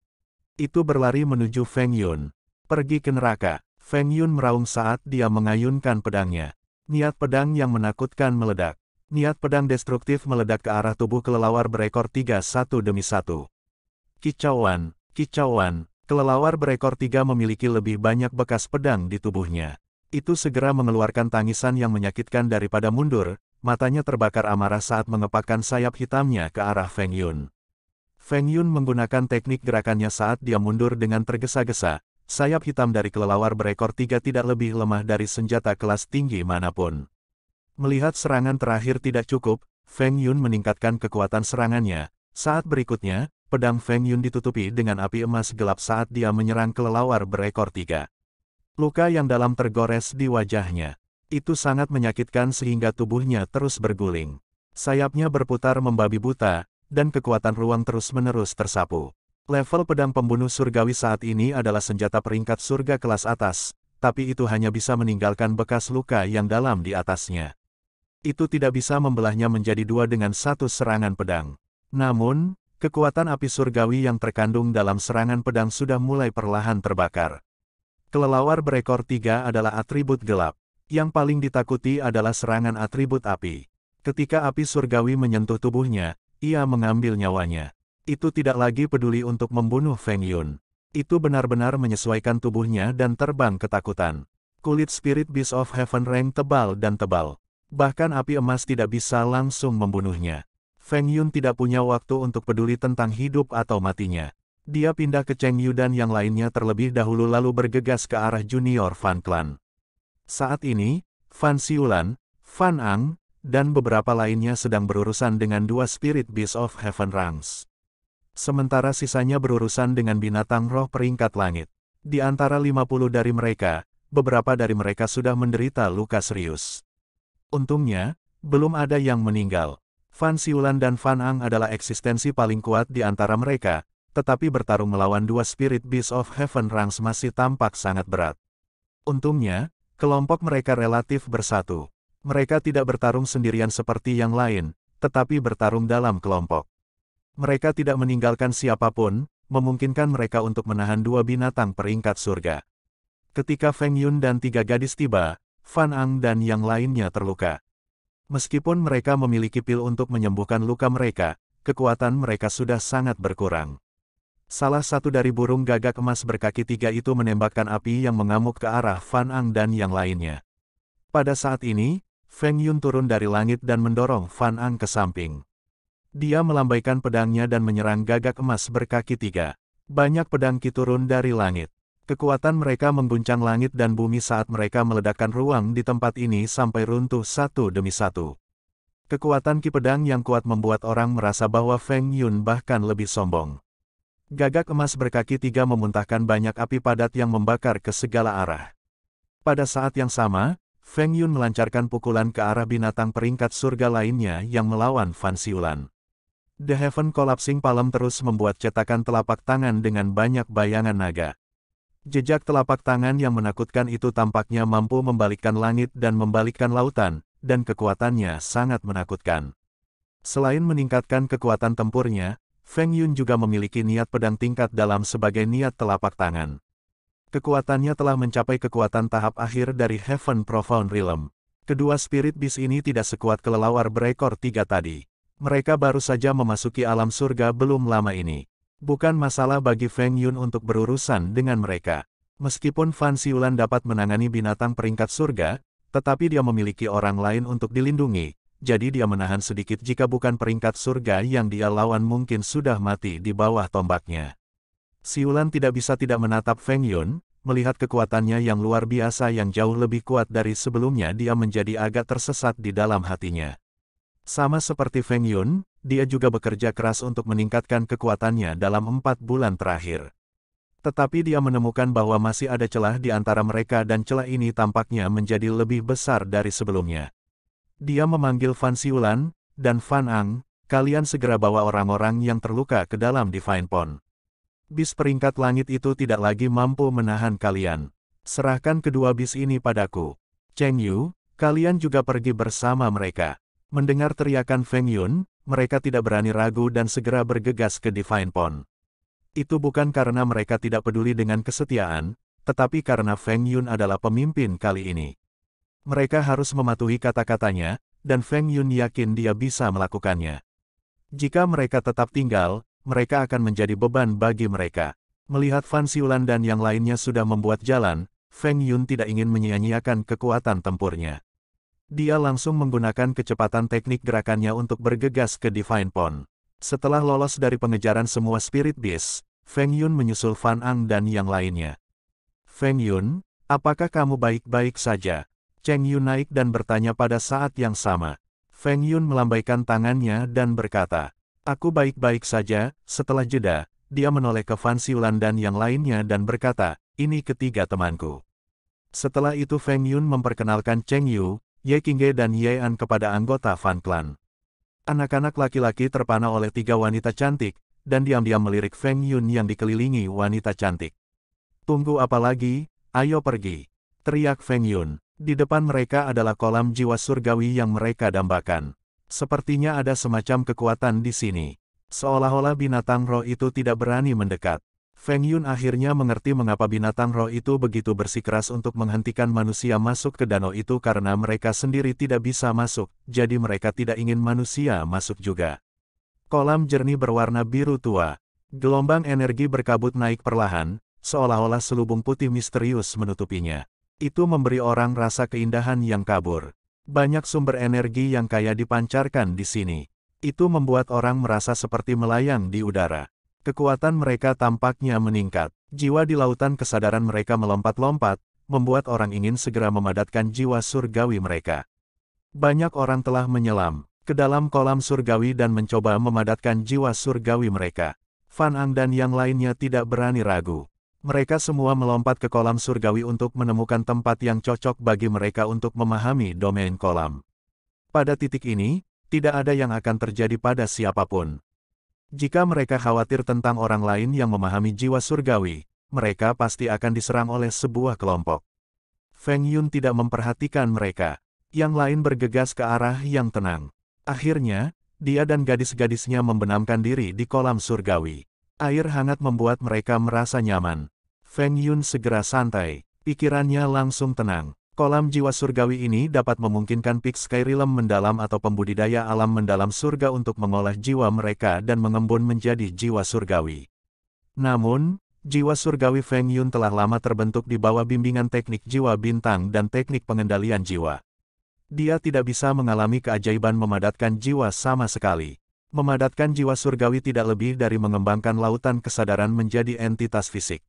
A: itu berlari menuju Feng Yun. Pergi ke neraka, Feng Yun meraung saat dia mengayunkan pedangnya. Niat pedang yang menakutkan meledak. Niat pedang destruktif meledak ke arah tubuh kelelawar berekor tiga satu demi satu. Kicauan, kicauan, kelelawar berekor tiga memiliki lebih banyak bekas pedang di tubuhnya. Itu segera mengeluarkan tangisan yang menyakitkan daripada mundur, matanya terbakar amarah saat mengepakkan sayap hitamnya ke arah Feng Yun. Feng Yun menggunakan teknik gerakannya saat dia mundur dengan tergesa-gesa, sayap hitam dari kelelawar berekor tiga tidak lebih lemah dari senjata kelas tinggi manapun. Melihat serangan terakhir tidak cukup, Feng Yun meningkatkan kekuatan serangannya. Saat berikutnya, pedang Feng Yun ditutupi dengan api emas gelap saat dia menyerang kelelawar berekor tiga. Luka yang dalam tergores di wajahnya. Itu sangat menyakitkan sehingga tubuhnya terus berguling. Sayapnya berputar membabi buta, dan kekuatan ruang terus-menerus tersapu. Level pedang pembunuh surgawi saat ini adalah senjata peringkat surga kelas atas, tapi itu hanya bisa meninggalkan bekas luka yang dalam di atasnya. Itu tidak bisa membelahnya menjadi dua dengan satu serangan pedang. Namun, kekuatan api surgawi yang terkandung dalam serangan pedang sudah mulai perlahan terbakar. Kelelawar berekor tiga adalah atribut gelap. Yang paling ditakuti adalah serangan atribut api. Ketika api surgawi menyentuh tubuhnya, ia mengambil nyawanya. Itu tidak lagi peduli untuk membunuh Feng Yun. Itu benar-benar menyesuaikan tubuhnya dan terbang ketakutan. Kulit Spirit Beast of Heaven Rang tebal dan tebal. Bahkan api emas tidak bisa langsung membunuhnya. Feng Yun tidak punya waktu untuk peduli tentang hidup atau matinya. Dia pindah ke Cheng Yu dan yang lainnya terlebih dahulu lalu bergegas ke arah junior Fan Clan. Saat ini, Fan Siulan, Fan Ang, dan beberapa lainnya sedang berurusan dengan dua spirit beast of heaven ranks. Sementara sisanya berurusan dengan binatang roh peringkat langit. Di antara 50 dari mereka, beberapa dari mereka sudah menderita luka serius. Untungnya, belum ada yang meninggal. Fan Siulan dan Fan Ang adalah eksistensi paling kuat di antara mereka, tetapi bertarung melawan dua spirit beast of heaven ranks masih tampak sangat berat. Untungnya, kelompok mereka relatif bersatu. Mereka tidak bertarung sendirian seperti yang lain, tetapi bertarung dalam kelompok. Mereka tidak meninggalkan siapapun, memungkinkan mereka untuk menahan dua binatang peringkat surga. Ketika Feng Yun dan tiga gadis tiba, Fan Ang dan yang lainnya terluka. Meskipun mereka memiliki pil untuk menyembuhkan luka mereka, kekuatan mereka sudah sangat berkurang. Salah satu dari burung gagak emas berkaki tiga itu menembakkan api yang mengamuk ke arah Fan Ang dan yang lainnya. Pada saat ini, Feng Yun turun dari langit dan mendorong Fan Ang ke samping. Dia melambaikan pedangnya dan menyerang gagak emas berkaki tiga. Banyak pedang Ki turun dari langit. Kekuatan mereka mengguncang langit dan bumi saat mereka meledakkan ruang di tempat ini sampai runtuh satu demi satu. Kekuatan Ki pedang yang kuat membuat orang merasa bahwa Feng Yun bahkan lebih sombong. Gagak emas berkaki tiga memuntahkan banyak api padat yang membakar ke segala arah. Pada saat yang sama, Feng Yun melancarkan pukulan ke arah binatang peringkat surga lainnya yang melawan Fan Xiulan. The Heaven Collapsing palem terus membuat cetakan telapak tangan dengan banyak bayangan naga. Jejak telapak tangan yang menakutkan itu tampaknya mampu membalikkan langit dan membalikkan lautan, dan kekuatannya sangat menakutkan. Selain meningkatkan kekuatan tempurnya, Feng Yun juga memiliki niat pedang tingkat dalam sebagai niat telapak tangan. Kekuatannya telah mencapai kekuatan tahap akhir dari Heaven Profound Realm. Kedua spirit bis ini tidak sekuat kelelawar berekor tiga tadi. Mereka baru saja memasuki alam surga belum lama ini. Bukan masalah bagi Feng Yun untuk berurusan dengan mereka. Meskipun Fan Siulan dapat menangani binatang peringkat surga, tetapi dia memiliki orang lain untuk dilindungi, jadi dia menahan sedikit jika bukan peringkat surga yang dia lawan mungkin sudah mati di bawah tombaknya. Siulan tidak bisa tidak menatap Feng Yun, melihat kekuatannya yang luar biasa yang jauh lebih kuat dari sebelumnya dia menjadi agak tersesat di dalam hatinya. Sama seperti Feng Yun, dia juga bekerja keras untuk meningkatkan kekuatannya dalam empat bulan terakhir. Tetapi dia menemukan bahwa masih ada celah di antara mereka dan celah ini tampaknya menjadi lebih besar dari sebelumnya. Dia memanggil Fan Siulan, dan Fan Ang, kalian segera bawa orang-orang yang terluka ke dalam Divine Pond. Bis peringkat langit itu tidak lagi mampu menahan kalian. Serahkan kedua bis ini padaku. Cheng Yu, kalian juga pergi bersama mereka. Mendengar teriakan Feng Yun, mereka tidak berani ragu dan segera bergegas ke Divine Pond. Itu bukan karena mereka tidak peduli dengan kesetiaan, tetapi karena Feng Yun adalah pemimpin kali ini. Mereka harus mematuhi kata-katanya, dan Feng Yun yakin dia bisa melakukannya. Jika mereka tetap tinggal, mereka akan menjadi beban bagi mereka. Melihat Fan Siulan dan yang lainnya sudah membuat jalan, Feng Yun tidak ingin menyia-nyiakan kekuatan tempurnya. Dia langsung menggunakan kecepatan teknik gerakannya untuk bergegas ke Divine Pond. Setelah lolos dari pengejaran semua Spirit Beast, Feng Yun menyusul Fan Ang dan yang lainnya. Feng Yun, apakah kamu baik-baik saja? Cheng Yun naik dan bertanya pada saat yang sama. Feng Yun melambaikan tangannya dan berkata, Aku baik-baik saja, setelah jeda, dia menoleh ke Fan Siulan dan yang lainnya dan berkata, ini ketiga temanku. Setelah itu Feng Yun memperkenalkan Cheng Yu, Ye Qingge dan Ye An kepada anggota Fan Clan. Anak-anak laki-laki terpana oleh tiga wanita cantik, dan diam-diam melirik Feng Yun yang dikelilingi wanita cantik. Tunggu apa lagi, ayo pergi. Teriak Feng Yun. Di depan mereka adalah kolam jiwa surgawi yang mereka dambakan. Sepertinya ada semacam kekuatan di sini. Seolah-olah binatang roh itu tidak berani mendekat. Feng Yun akhirnya mengerti mengapa binatang roh itu begitu bersikeras untuk menghentikan manusia masuk ke danau itu karena mereka sendiri tidak bisa masuk, jadi mereka tidak ingin manusia masuk juga. Kolam jernih berwarna biru tua. Gelombang energi berkabut naik perlahan, seolah-olah selubung putih misterius menutupinya. Itu memberi orang rasa keindahan yang kabur. Banyak sumber energi yang kaya dipancarkan di sini. Itu membuat orang merasa seperti melayang di udara. Kekuatan mereka tampaknya meningkat. Jiwa di lautan kesadaran mereka melompat-lompat, membuat orang ingin segera memadatkan jiwa surgawi mereka. Banyak orang telah menyelam ke dalam kolam surgawi dan mencoba memadatkan jiwa surgawi mereka. Fan Ang dan yang lainnya tidak berani ragu. Mereka semua melompat ke kolam surgawi untuk menemukan tempat yang cocok bagi mereka untuk memahami domain kolam. Pada titik ini, tidak ada yang akan terjadi pada siapapun. Jika mereka khawatir tentang orang lain yang memahami jiwa surgawi, mereka pasti akan diserang oleh sebuah kelompok. Feng Yun tidak memperhatikan mereka. Yang lain bergegas ke arah yang tenang. Akhirnya, dia dan gadis-gadisnya membenamkan diri di kolam surgawi. Air hangat membuat mereka merasa nyaman. Feng Yun segera santai. Pikirannya langsung tenang. Kolam jiwa surgawi ini dapat memungkinkan Pik Skyrim mendalam atau pembudidaya alam mendalam surga untuk mengolah jiwa mereka dan mengembun menjadi jiwa surgawi.
B: Namun,
A: jiwa surgawi Feng Yun telah lama terbentuk di bawah bimbingan teknik jiwa bintang dan teknik pengendalian jiwa. Dia tidak bisa mengalami keajaiban memadatkan jiwa sama sekali. Memadatkan jiwa surgawi tidak lebih dari mengembangkan lautan kesadaran menjadi entitas fisik.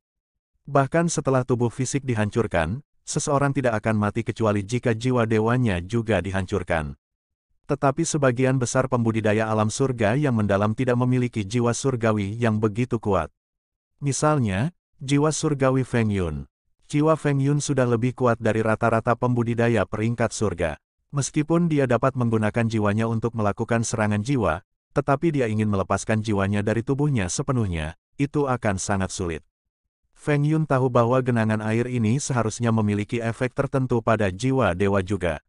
A: Bahkan setelah tubuh fisik dihancurkan, seseorang tidak akan mati kecuali jika jiwa dewanya juga dihancurkan. Tetapi sebagian besar pembudidaya alam surga yang mendalam tidak memiliki jiwa surgawi yang begitu kuat. Misalnya, jiwa surgawi Feng Yun. Jiwa Feng Yun sudah lebih kuat dari rata-rata pembudidaya peringkat surga. Meskipun dia dapat menggunakan jiwanya untuk melakukan serangan jiwa, tetapi dia ingin melepaskan jiwanya dari tubuhnya sepenuhnya, itu akan sangat sulit. Feng Yun tahu bahwa genangan air ini seharusnya memiliki efek tertentu pada jiwa dewa juga.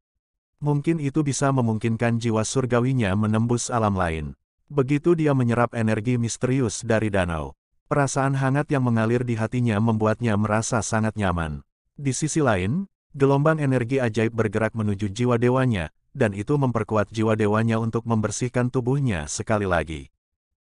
A: Mungkin itu bisa memungkinkan jiwa surgawinya menembus alam lain. Begitu dia menyerap energi misterius dari danau, perasaan hangat yang mengalir di hatinya membuatnya merasa sangat nyaman. Di sisi lain, gelombang energi ajaib bergerak menuju jiwa dewanya, dan itu memperkuat jiwa dewanya untuk membersihkan tubuhnya sekali lagi.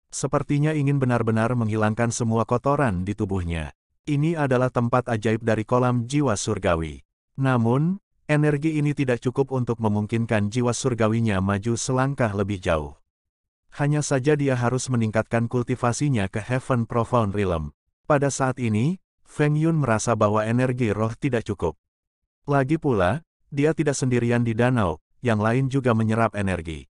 A: Sepertinya ingin benar-benar menghilangkan semua kotoran di tubuhnya. Ini adalah tempat ajaib dari kolam jiwa surgawi. Namun, energi ini tidak cukup untuk memungkinkan jiwa surgawinya maju selangkah lebih jauh. Hanya saja dia harus meningkatkan kultivasinya ke Heaven Profound Realm. Pada saat ini, Feng Yun merasa bahwa energi roh tidak cukup. Lagi pula, dia tidak sendirian di danau, yang lain juga menyerap energi.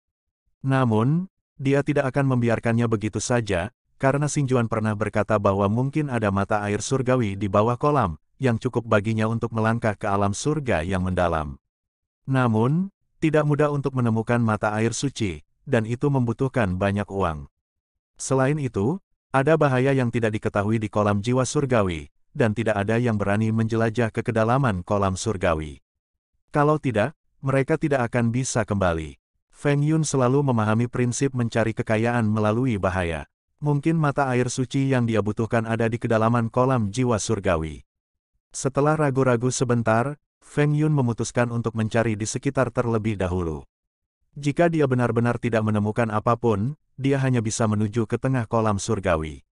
A: Namun, dia tidak akan membiarkannya begitu saja, karena Sinjuan pernah berkata bahwa mungkin ada mata air surgawi di bawah kolam, yang cukup baginya untuk melangkah ke alam surga yang mendalam. Namun, tidak mudah untuk menemukan mata air suci, dan itu membutuhkan banyak uang. Selain itu, ada bahaya yang tidak diketahui di kolam jiwa surgawi, dan tidak ada yang berani menjelajah ke kedalaman kolam surgawi. Kalau tidak, mereka tidak akan bisa kembali. Feng Yun selalu memahami prinsip mencari kekayaan melalui bahaya. Mungkin mata air suci yang dia butuhkan ada di kedalaman kolam jiwa surgawi. Setelah ragu-ragu sebentar, Feng Yun memutuskan untuk mencari di sekitar terlebih dahulu. Jika dia benar-benar tidak menemukan apapun, dia hanya bisa menuju ke tengah kolam surgawi.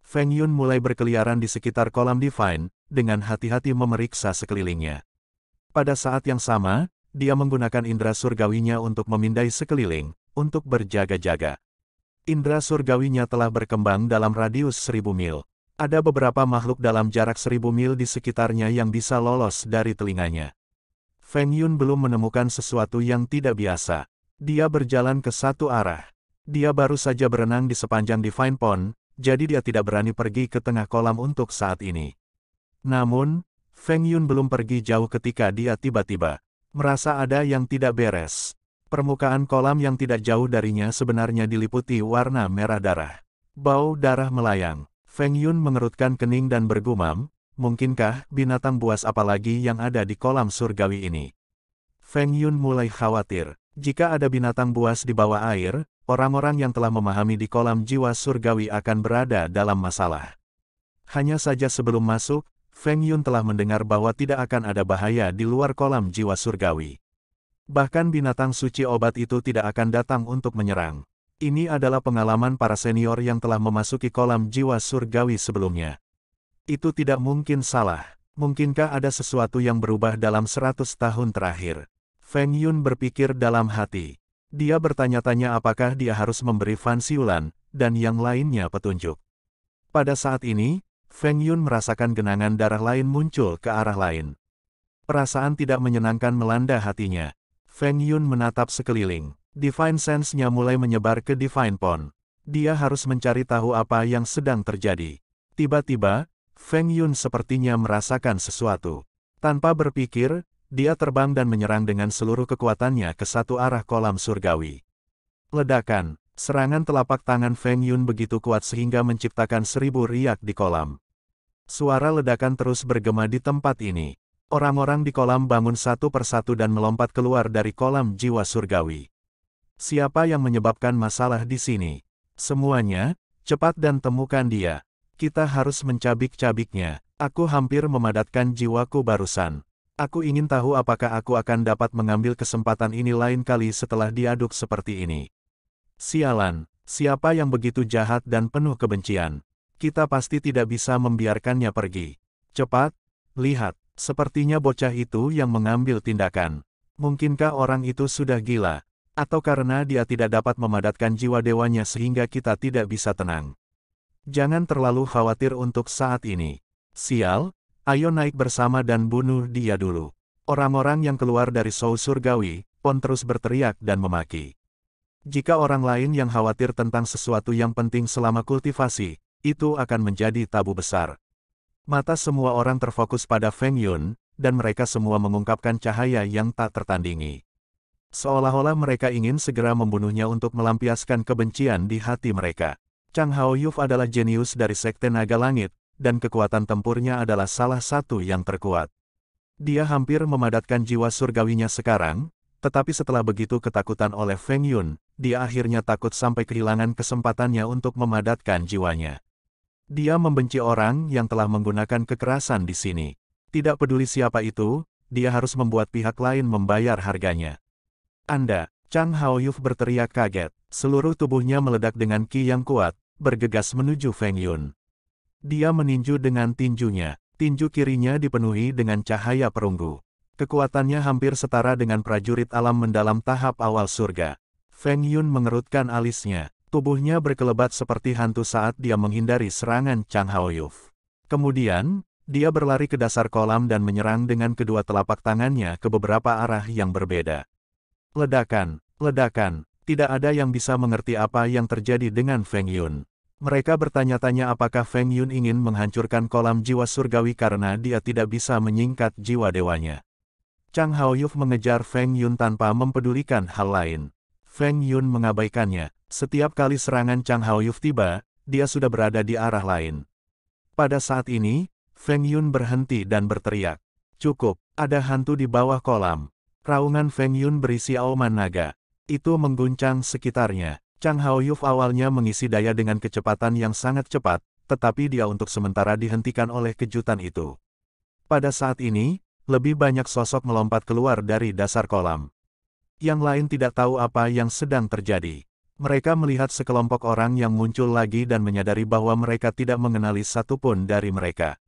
A: Feng Yun mulai berkeliaran di sekitar kolam Divine, dengan hati-hati memeriksa sekelilingnya. Pada saat yang sama, dia menggunakan indera surgawinya untuk memindai sekeliling, untuk berjaga-jaga. Indra surgawinya telah berkembang dalam radius seribu mil. Ada beberapa makhluk dalam jarak seribu mil di sekitarnya yang bisa lolos dari telinganya. Feng Yun belum menemukan sesuatu yang tidak biasa. Dia berjalan ke satu arah. Dia baru saja berenang di sepanjang Divine Pond, jadi dia tidak berani pergi ke tengah kolam untuk saat ini. Namun, Feng Yun belum pergi jauh ketika dia tiba-tiba Merasa ada yang tidak beres. Permukaan kolam yang tidak jauh darinya sebenarnya diliputi warna merah darah. Bau darah melayang. Feng Yun mengerutkan kening dan bergumam, mungkinkah binatang buas apalagi yang ada di kolam surgawi ini? Feng Yun mulai khawatir. Jika ada binatang buas di bawah air, orang-orang yang telah memahami di kolam jiwa surgawi akan berada dalam masalah. Hanya saja sebelum masuk, Feng Yun telah mendengar bahwa tidak akan ada bahaya di luar kolam jiwa surgawi. Bahkan binatang suci obat itu tidak akan datang untuk menyerang. Ini adalah pengalaman para senior yang telah memasuki kolam jiwa surgawi sebelumnya. Itu tidak mungkin salah. Mungkinkah ada sesuatu yang berubah dalam seratus tahun terakhir? Feng Yun berpikir dalam hati. Dia bertanya-tanya apakah dia harus memberi Fan Siulan, dan yang lainnya petunjuk. Pada saat ini, Feng Yun merasakan genangan darah lain muncul ke arah lain. Perasaan tidak menyenangkan melanda hatinya. Feng Yun menatap sekeliling. Divine Sense-nya mulai menyebar ke Divine Pond. Dia harus mencari tahu apa yang sedang terjadi. Tiba-tiba, Feng Yun sepertinya merasakan sesuatu. Tanpa berpikir, dia terbang dan menyerang dengan seluruh kekuatannya ke satu arah kolam surgawi. Ledakan, serangan telapak tangan Feng Yun begitu kuat sehingga menciptakan seribu riak di kolam. Suara ledakan terus bergema di tempat ini. Orang-orang di kolam bangun satu persatu dan melompat keluar dari kolam jiwa surgawi. Siapa yang menyebabkan masalah di sini? Semuanya, cepat dan temukan dia. Kita harus mencabik-cabiknya. Aku hampir memadatkan jiwaku barusan. Aku ingin tahu apakah aku akan dapat mengambil kesempatan ini lain kali setelah diaduk seperti ini. Sialan, siapa yang begitu jahat dan penuh kebencian? Kita pasti tidak bisa membiarkannya pergi. Cepat, lihat, sepertinya bocah itu yang mengambil tindakan. Mungkinkah orang itu sudah gila, atau karena dia tidak dapat memadatkan jiwa dewanya sehingga kita tidak bisa tenang? Jangan terlalu khawatir untuk saat ini. Sial, ayo naik bersama dan bunuh dia dulu. Orang-orang yang keluar dari show surgawi, Pon terus berteriak dan memaki. Jika orang lain yang khawatir tentang sesuatu yang penting selama kultivasi, itu akan menjadi tabu besar. Mata semua orang terfokus pada Feng Yun, dan mereka semua mengungkapkan cahaya yang tak tertandingi. Seolah-olah mereka ingin segera membunuhnya untuk melampiaskan kebencian di hati mereka. Chang Hao Yuf adalah jenius dari Sekte Naga Langit, dan kekuatan tempurnya adalah salah satu yang terkuat. Dia hampir memadatkan jiwa surgawinya sekarang, tetapi setelah begitu ketakutan oleh Feng Yun, dia akhirnya takut sampai kehilangan kesempatannya untuk memadatkan jiwanya. Dia membenci orang yang telah menggunakan kekerasan di sini. Tidak peduli siapa itu, dia harus membuat pihak lain membayar harganya. Anda, Chang Hao Haoyuf berteriak kaget. Seluruh tubuhnya meledak dengan ki yang kuat, bergegas menuju Feng Yun. Dia meninju dengan tinjunya. Tinju kirinya dipenuhi dengan cahaya perunggu. Kekuatannya hampir setara dengan prajurit alam mendalam tahap awal surga. Feng Yun mengerutkan alisnya. Tubuhnya berkelebat seperti hantu saat dia menghindari serangan Chang Haoyuf. Kemudian, dia berlari ke dasar kolam dan menyerang dengan kedua telapak tangannya ke beberapa arah yang berbeda. Ledakan, ledakan, tidak ada yang bisa mengerti apa yang terjadi dengan Feng Yun. Mereka bertanya-tanya apakah Feng Yun ingin menghancurkan kolam jiwa surgawi karena dia tidak bisa menyingkat jiwa dewanya. Chang Haoyuf mengejar Feng Yun tanpa mempedulikan hal lain. Feng Yun mengabaikannya, setiap kali serangan Chang Haoyuf tiba, dia sudah berada di arah lain. Pada saat ini, Feng Yun berhenti dan berteriak. Cukup, ada hantu di bawah kolam. Raungan Feng Yun berisi auman naga. Itu mengguncang sekitarnya. Chang Haoyuf awalnya mengisi daya dengan kecepatan yang sangat cepat, tetapi dia untuk sementara dihentikan oleh kejutan itu. Pada saat ini, lebih banyak sosok melompat keluar dari dasar kolam. Yang lain tidak tahu apa yang sedang terjadi. Mereka melihat sekelompok orang yang muncul lagi dan menyadari bahwa mereka tidak mengenali satupun dari mereka.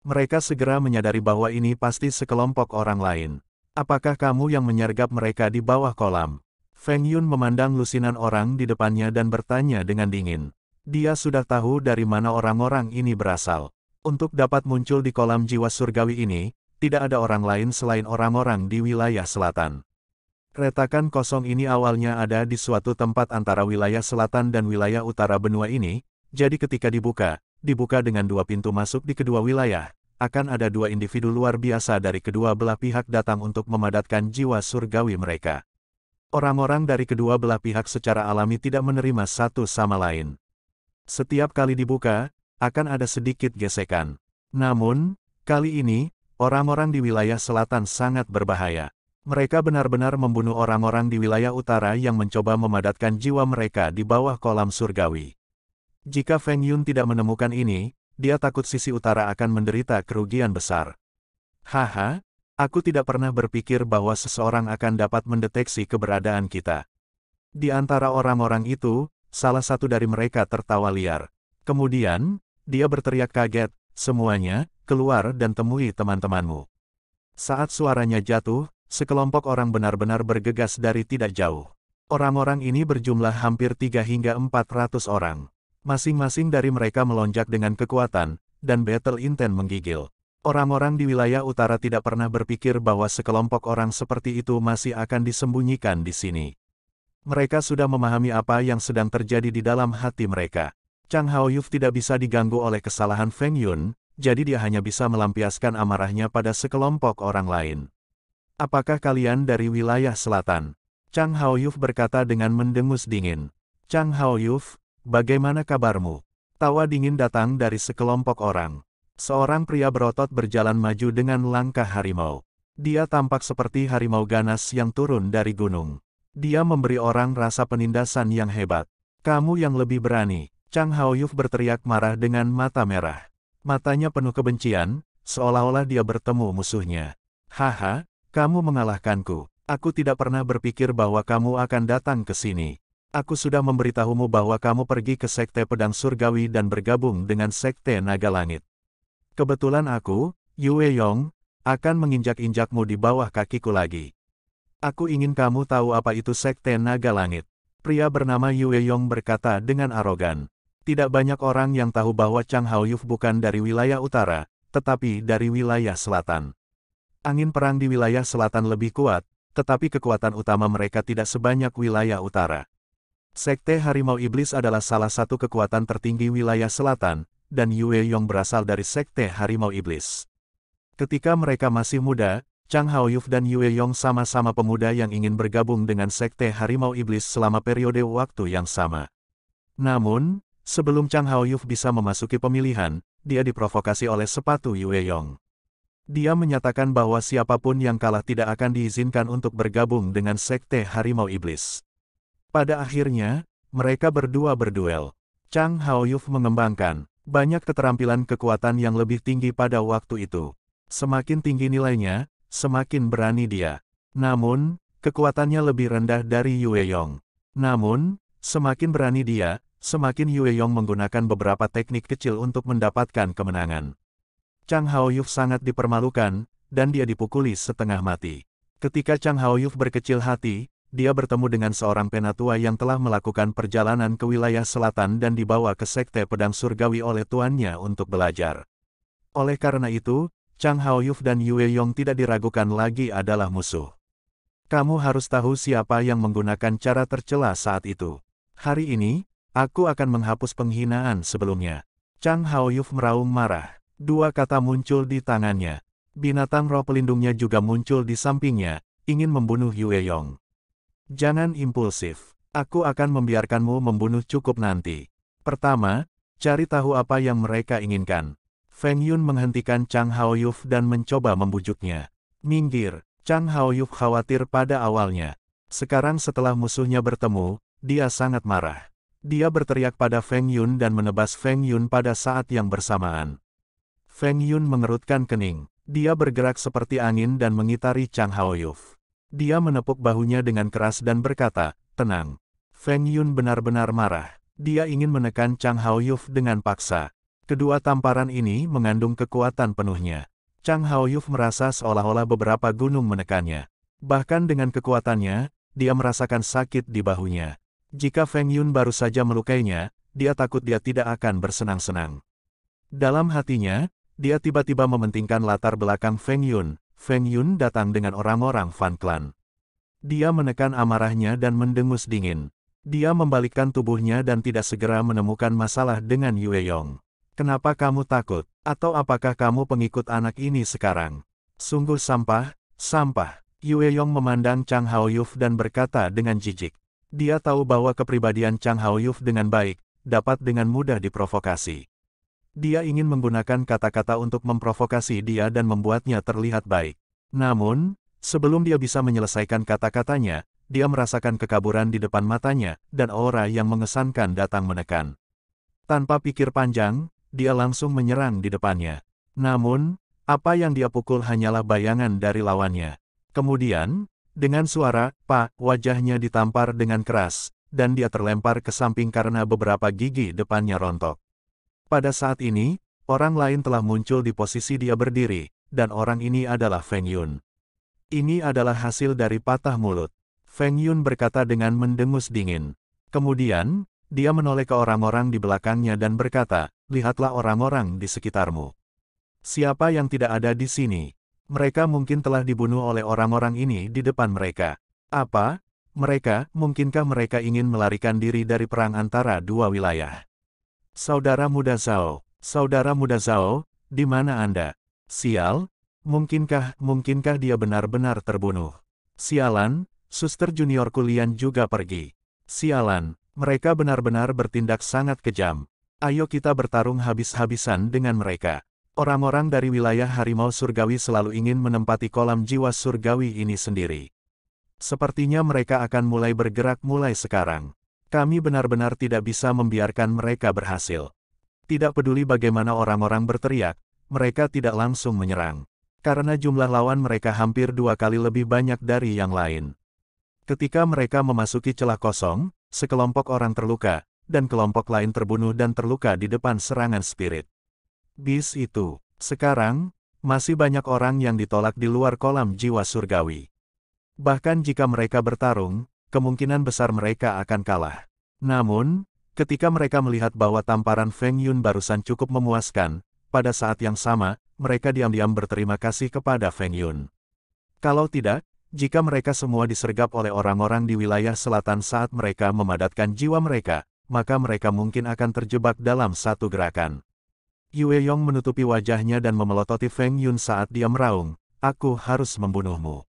A: Mereka segera menyadari bahwa ini pasti sekelompok orang lain. Apakah kamu yang menyergap mereka di bawah kolam? Feng Yun memandang lusinan orang di depannya dan bertanya dengan dingin. Dia sudah tahu dari mana orang-orang ini berasal. Untuk dapat muncul di kolam jiwa surgawi ini, tidak ada orang lain selain orang-orang di wilayah selatan. Retakan kosong ini awalnya ada di suatu tempat antara wilayah selatan dan wilayah utara benua ini, jadi ketika dibuka, dibuka dengan dua pintu masuk di kedua wilayah, akan ada dua individu luar biasa dari kedua belah pihak datang untuk memadatkan jiwa surgawi mereka. Orang-orang dari kedua belah pihak secara alami tidak menerima satu sama lain. Setiap kali dibuka, akan ada sedikit gesekan. Namun, kali ini, orang-orang di wilayah selatan sangat berbahaya. Mereka benar-benar membunuh orang-orang di wilayah utara yang mencoba memadatkan jiwa mereka di bawah kolam surgawi. Jika Feng Yun tidak menemukan ini, dia takut sisi utara akan menderita kerugian besar. Haha, aku tidak pernah berpikir bahwa seseorang akan dapat mendeteksi keberadaan kita. Di antara orang-orang itu, salah satu dari mereka tertawa liar. Kemudian, dia berteriak kaget, semuanya, keluar dan temui teman-temanmu. Saat suaranya jatuh, sekelompok orang benar-benar bergegas dari tidak jauh. Orang-orang ini berjumlah hampir tiga hingga empat ratus orang. Masing-masing dari mereka melonjak dengan kekuatan, dan battle intent menggigil. Orang-orang di wilayah utara tidak pernah berpikir bahwa sekelompok orang seperti itu masih akan disembunyikan di sini. Mereka sudah memahami apa yang sedang terjadi di dalam hati mereka. Chang Hao Haoyuf tidak bisa diganggu oleh kesalahan Feng Yun, jadi dia hanya bisa melampiaskan amarahnya pada sekelompok orang lain. Apakah kalian dari wilayah selatan? Chang Hao Haoyuf berkata dengan mendengus dingin. Chang Hao Haoyuf, bagaimana kabarmu? Tawa dingin datang dari sekelompok orang. Seorang pria berotot berjalan maju dengan langkah harimau. Dia tampak seperti harimau ganas yang turun dari gunung. Dia memberi orang rasa penindasan yang hebat. Kamu yang lebih berani, Chang Hao Haoyuf berteriak marah dengan mata merah. Matanya penuh kebencian, seolah-olah dia bertemu musuhnya. Haha, kamu mengalahkanku. Aku tidak pernah berpikir bahwa kamu akan datang ke sini. Aku sudah memberitahumu bahwa kamu pergi ke Sekte Pedang Surgawi dan bergabung dengan Sekte Naga Langit. Kebetulan aku, Yue Yong, akan menginjak-injakmu di bawah kakiku lagi. Aku ingin kamu tahu apa itu Sekte Naga Langit. Pria bernama Yue Yong berkata dengan arogan. Tidak banyak orang yang tahu bahwa Chang Hao Yuf bukan dari wilayah utara, tetapi dari wilayah selatan. Angin perang di wilayah selatan lebih kuat, tetapi kekuatan utama mereka tidak sebanyak wilayah utara. Sekte Harimau Iblis adalah salah satu kekuatan tertinggi wilayah selatan, dan Yue Yong berasal dari Sekte Harimau Iblis. Ketika mereka masih muda, Chang Hao Haoyuf dan Yue Yong sama-sama pemuda yang ingin bergabung dengan Sekte Harimau Iblis selama periode waktu yang sama. Namun, sebelum Chang Hao Haoyuf bisa memasuki pemilihan, dia diprovokasi oleh sepatu Yue Yong. Dia menyatakan bahwa siapapun yang kalah tidak akan diizinkan untuk bergabung dengan sekte Harimau Iblis. Pada akhirnya, mereka berdua berduel. Chang Hao Haoyuf mengembangkan banyak keterampilan kekuatan yang lebih tinggi pada waktu itu. Semakin tinggi nilainya, semakin berani dia. Namun, kekuatannya lebih rendah dari Yue Yong. Namun, semakin berani dia, semakin Yue Yong menggunakan beberapa teknik kecil untuk mendapatkan kemenangan. Chang Hao Haoyuf sangat dipermalukan, dan dia dipukuli setengah mati. Ketika Chang Hao Haoyuf berkecil hati, dia bertemu dengan seorang penatua yang telah melakukan perjalanan ke wilayah selatan dan dibawa ke Sekte Pedang Surgawi oleh tuannya untuk belajar. Oleh karena itu, Chang Hao Haoyuf dan Yue Yong tidak diragukan lagi adalah musuh. Kamu harus tahu siapa yang menggunakan cara tercela saat itu. Hari ini, aku akan menghapus penghinaan sebelumnya. Chang Hao Haoyuf meraung marah. Dua kata muncul di tangannya. Binatang roh pelindungnya juga muncul di sampingnya, ingin membunuh Yue Yong. Jangan impulsif. Aku akan membiarkanmu membunuh cukup nanti. Pertama, cari tahu apa yang mereka inginkan. Feng Yun menghentikan Chang Hao Haoyuf dan mencoba membujuknya. Minggir, Chang Hao Haoyuf khawatir pada awalnya. Sekarang setelah musuhnya bertemu, dia sangat marah. Dia berteriak pada Feng Yun dan menebas Feng Yun pada saat yang bersamaan. Feng Yun mengerutkan kening. Dia bergerak seperti angin dan mengitari Chang Hao Haoyuf. Dia menepuk bahunya dengan keras dan berkata, tenang. Feng Yun benar-benar marah. Dia ingin menekan Chang Hao Haoyuf dengan paksa. Kedua tamparan ini mengandung kekuatan penuhnya. Chang Hao Haoyuf merasa seolah-olah beberapa gunung menekannya. Bahkan dengan kekuatannya, dia merasakan sakit di bahunya. Jika Feng Yun baru saja melukainya, dia takut dia tidak akan bersenang-senang. Dalam hatinya, dia tiba-tiba mementingkan latar belakang Feng Yun. Feng Yun datang dengan orang-orang Fan Clan. Dia menekan amarahnya dan mendengus dingin. Dia membalikkan tubuhnya dan tidak segera menemukan masalah dengan Yue Yong. Kenapa kamu takut? Atau apakah kamu pengikut anak ini sekarang? Sungguh sampah, sampah. Yue Yong memandang Chang Haoyuf dan berkata dengan jijik. Dia tahu bahwa kepribadian Chang Haoyuf dengan baik, dapat dengan mudah diprovokasi. Dia ingin menggunakan kata-kata untuk memprovokasi dia dan membuatnya terlihat baik. Namun, sebelum dia bisa menyelesaikan kata-katanya, dia merasakan kekaburan di depan matanya, dan aura yang mengesankan datang menekan. Tanpa pikir panjang, dia langsung menyerang di depannya. Namun, apa yang dia pukul hanyalah bayangan dari lawannya. Kemudian, dengan suara, pa, wajahnya ditampar dengan keras, dan dia terlempar ke samping karena beberapa gigi depannya rontok. Pada saat ini, orang lain telah muncul di posisi dia berdiri, dan orang ini adalah Feng Yun. Ini adalah hasil dari patah mulut. Feng Yun berkata dengan mendengus dingin. Kemudian, dia menoleh ke orang-orang di belakangnya dan berkata, Lihatlah orang-orang di sekitarmu. Siapa yang tidak ada di sini? Mereka mungkin telah dibunuh oleh orang-orang ini di depan mereka. Apa? Mereka, mungkinkah mereka ingin melarikan diri dari perang antara dua wilayah? Saudara muda Zhao, saudara muda Zhao, di mana Anda? Sial, mungkinkah, mungkinkah dia benar-benar terbunuh? Sialan, suster junior kulian juga pergi. Sialan, mereka benar-benar bertindak sangat kejam. Ayo kita bertarung habis-habisan dengan mereka. Orang-orang dari wilayah harimau surgawi selalu ingin menempati kolam jiwa surgawi ini sendiri. Sepertinya mereka akan mulai bergerak mulai sekarang. Kami benar-benar tidak bisa membiarkan mereka berhasil. Tidak peduli bagaimana orang-orang berteriak, mereka tidak langsung menyerang. Karena jumlah lawan mereka hampir dua kali lebih banyak dari yang lain. Ketika mereka memasuki celah kosong, sekelompok orang terluka, dan kelompok lain terbunuh dan terluka di depan serangan spirit. Bis itu, sekarang, masih banyak orang yang ditolak di luar kolam jiwa surgawi. Bahkan jika mereka bertarung, kemungkinan besar mereka akan kalah.
B: Namun,
A: ketika mereka melihat bahwa tamparan Feng Yun barusan cukup memuaskan, pada saat yang sama, mereka diam-diam berterima kasih kepada Feng Yun. Kalau tidak, jika mereka semua disergap oleh orang-orang di wilayah selatan saat mereka memadatkan jiwa mereka, maka mereka mungkin akan terjebak dalam satu gerakan. Yue Yong menutupi wajahnya dan memelototi Feng Yun saat dia meraung, aku harus membunuhmu.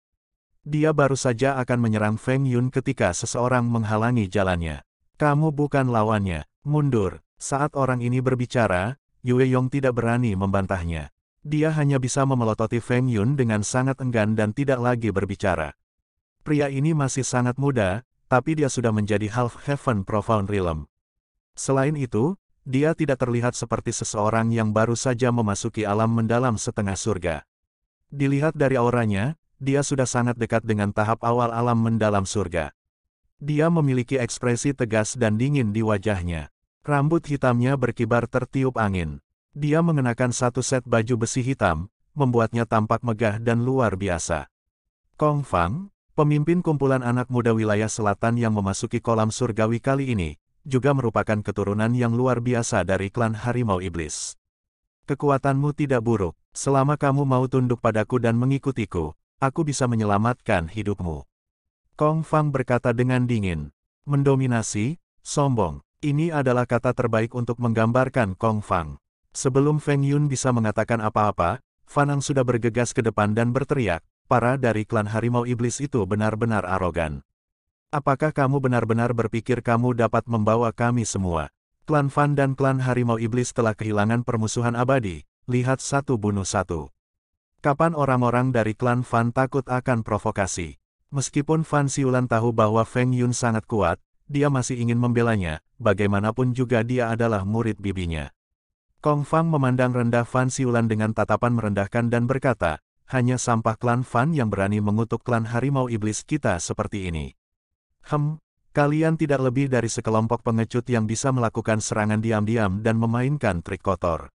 A: Dia baru saja akan menyerang Feng Yun ketika seseorang menghalangi jalannya. Kamu bukan lawannya,
B: mundur.
A: Saat orang ini berbicara, Yue Yong tidak berani membantahnya. Dia hanya bisa memelototi Feng Yun dengan sangat enggan dan tidak lagi berbicara. Pria ini masih sangat muda, tapi dia sudah menjadi Half Heaven Profound Realm. Selain itu, dia tidak terlihat seperti seseorang yang baru saja memasuki alam mendalam setengah surga. Dilihat dari auranya, dia sudah sangat dekat dengan tahap awal alam mendalam surga. Dia memiliki ekspresi tegas dan dingin di wajahnya. Rambut hitamnya berkibar tertiup angin. Dia mengenakan satu set baju besi hitam, membuatnya tampak megah dan luar biasa. Kong Fang, pemimpin kumpulan anak muda wilayah selatan yang memasuki kolam surgawi kali ini, juga merupakan keturunan yang luar biasa dari klan Harimau Iblis. Kekuatanmu tidak buruk, selama kamu mau tunduk padaku dan mengikutiku, aku bisa menyelamatkan hidupmu. Kong Fang berkata dengan dingin. Mendominasi, sombong, ini adalah kata terbaik untuk menggambarkan Kong Fang. Sebelum Feng Yun bisa mengatakan apa-apa, Fanang sudah bergegas ke depan dan berteriak, para dari klan harimau iblis itu benar-benar arogan. Apakah kamu benar-benar berpikir kamu dapat membawa kami semua? Klan Fan dan klan harimau iblis telah kehilangan permusuhan abadi, lihat satu bunuh satu. Kapan orang-orang dari klan Fan takut akan provokasi? Meskipun Fan Siulan tahu bahwa Feng Yun sangat kuat, dia masih ingin membelanya, bagaimanapun juga dia adalah murid bibinya. Kong Fang memandang rendah Fan Siulan dengan tatapan merendahkan dan berkata, hanya sampah klan Fan yang berani mengutuk klan harimau iblis kita seperti ini. Hem, kalian tidak lebih dari sekelompok pengecut yang bisa melakukan serangan diam-diam dan memainkan trik kotor.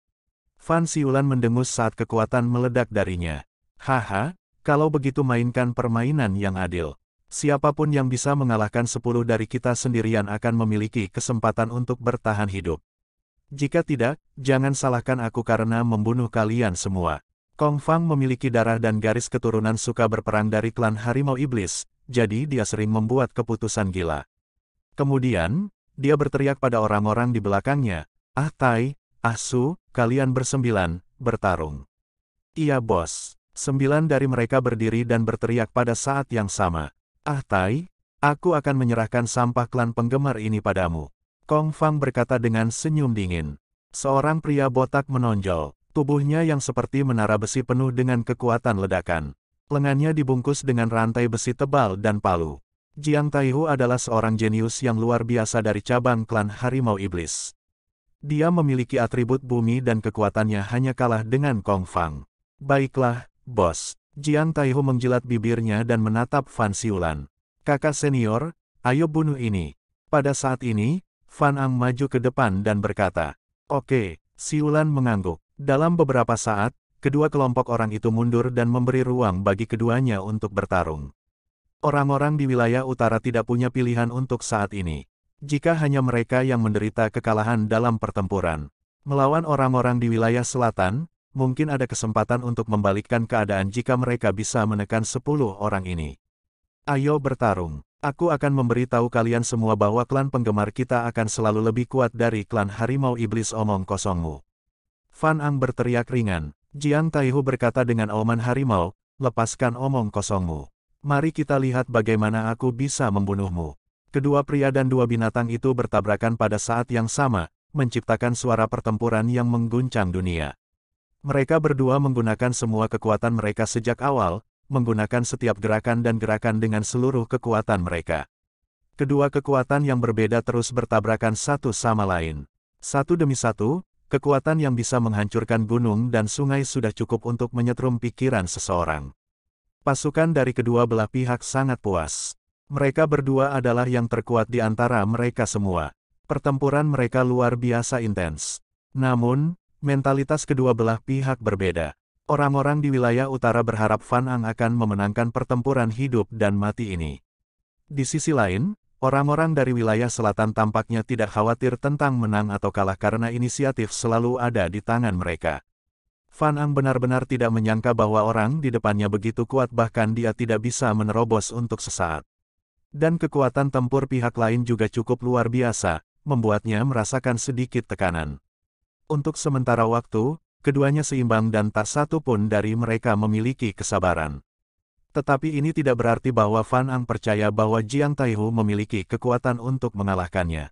A: Fan Siulan mendengus saat kekuatan meledak darinya. Haha, kalau begitu mainkan permainan yang adil. Siapapun yang bisa mengalahkan sepuluh dari kita sendirian akan memiliki kesempatan untuk bertahan hidup. Jika tidak, jangan salahkan aku karena membunuh kalian semua. Kong Fang memiliki darah dan garis keturunan suka berperang dari klan Harimau Iblis, jadi dia sering membuat keputusan gila. Kemudian, dia berteriak pada orang-orang di belakangnya, Ah Tai, Asu, kalian bersembilan, bertarung. Iya bos. Sembilan dari mereka berdiri dan berteriak pada saat yang sama. Ah Tai, aku akan menyerahkan sampah klan penggemar ini padamu. Kong Fang berkata dengan senyum dingin. Seorang pria botak menonjol, tubuhnya yang seperti menara besi penuh dengan kekuatan ledakan. Lengannya dibungkus dengan rantai besi tebal dan palu. Jiang Taihu adalah seorang jenius yang luar biasa dari cabang klan Harimau Iblis. Dia memiliki atribut bumi dan kekuatannya hanya kalah dengan Kong Fang. Baiklah, bos. Jiang Taihu menjilat bibirnya dan menatap Fan Siulan. Kakak senior, ayo bunuh ini. Pada saat ini, Fan Ang maju ke depan dan berkata, Oke, Siulan mengangguk. Dalam beberapa saat, kedua kelompok orang itu mundur dan memberi ruang bagi keduanya untuk bertarung. Orang-orang di wilayah utara tidak punya pilihan untuk saat ini. Jika hanya mereka yang menderita kekalahan dalam pertempuran, melawan orang-orang di wilayah selatan, mungkin ada kesempatan untuk membalikkan keadaan jika mereka bisa menekan sepuluh orang ini. Ayo bertarung. Aku akan memberitahu kalian semua bahwa klan penggemar kita akan selalu lebih kuat dari klan harimau iblis omong kosongmu. Fan Ang berteriak ringan. Jiang Taihu berkata dengan oman harimau, lepaskan omong kosongmu. Mari kita lihat bagaimana aku bisa membunuhmu. Kedua pria dan dua binatang itu bertabrakan pada saat yang sama, menciptakan suara pertempuran yang mengguncang dunia. Mereka berdua menggunakan semua kekuatan mereka sejak awal, menggunakan setiap gerakan dan gerakan dengan seluruh kekuatan mereka. Kedua kekuatan yang berbeda terus bertabrakan satu sama lain. Satu demi satu, kekuatan yang bisa menghancurkan gunung dan sungai sudah cukup untuk menyetrum pikiran seseorang. Pasukan dari kedua belah pihak sangat puas. Mereka berdua adalah yang terkuat di antara mereka semua. Pertempuran mereka luar biasa intens. Namun, mentalitas kedua belah pihak berbeda. Orang-orang di wilayah utara berharap Fan Ang akan memenangkan pertempuran hidup dan mati ini. Di sisi lain, orang-orang dari wilayah selatan tampaknya tidak khawatir tentang menang atau kalah karena inisiatif selalu ada di tangan mereka. Fan Ang benar-benar tidak menyangka bahwa orang di depannya begitu kuat bahkan dia tidak bisa menerobos untuk sesaat dan kekuatan tempur pihak lain juga cukup luar biasa, membuatnya merasakan sedikit tekanan. Untuk sementara waktu, keduanya seimbang dan tak satu pun dari mereka memiliki kesabaran. Tetapi ini tidak berarti bahwa Fan Ang percaya bahwa Jiang Taihu memiliki kekuatan untuk mengalahkannya.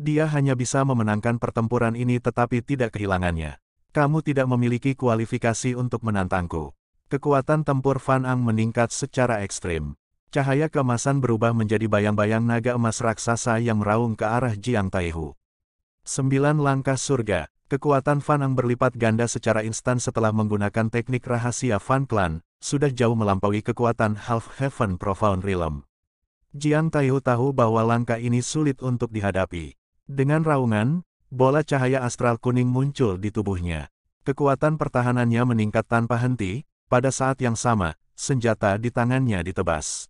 A: Dia hanya bisa memenangkan pertempuran ini tetapi tidak kehilangannya. Kamu tidak memiliki kualifikasi untuk menantangku. Kekuatan tempur Fan Ang meningkat secara ekstrim. Cahaya kemasan berubah menjadi bayang-bayang naga emas raksasa yang meraung ke arah Jiang Taihu. Sembilan langkah surga, kekuatan Fan Ang berlipat ganda secara instan setelah menggunakan teknik rahasia Fan Clan, sudah jauh melampaui kekuatan Half Heaven Profound Realm. Jiang Taihu tahu bahwa langkah ini sulit untuk dihadapi. Dengan raungan, bola cahaya astral kuning muncul di tubuhnya. Kekuatan pertahanannya meningkat tanpa henti, pada saat yang sama, senjata di tangannya ditebas.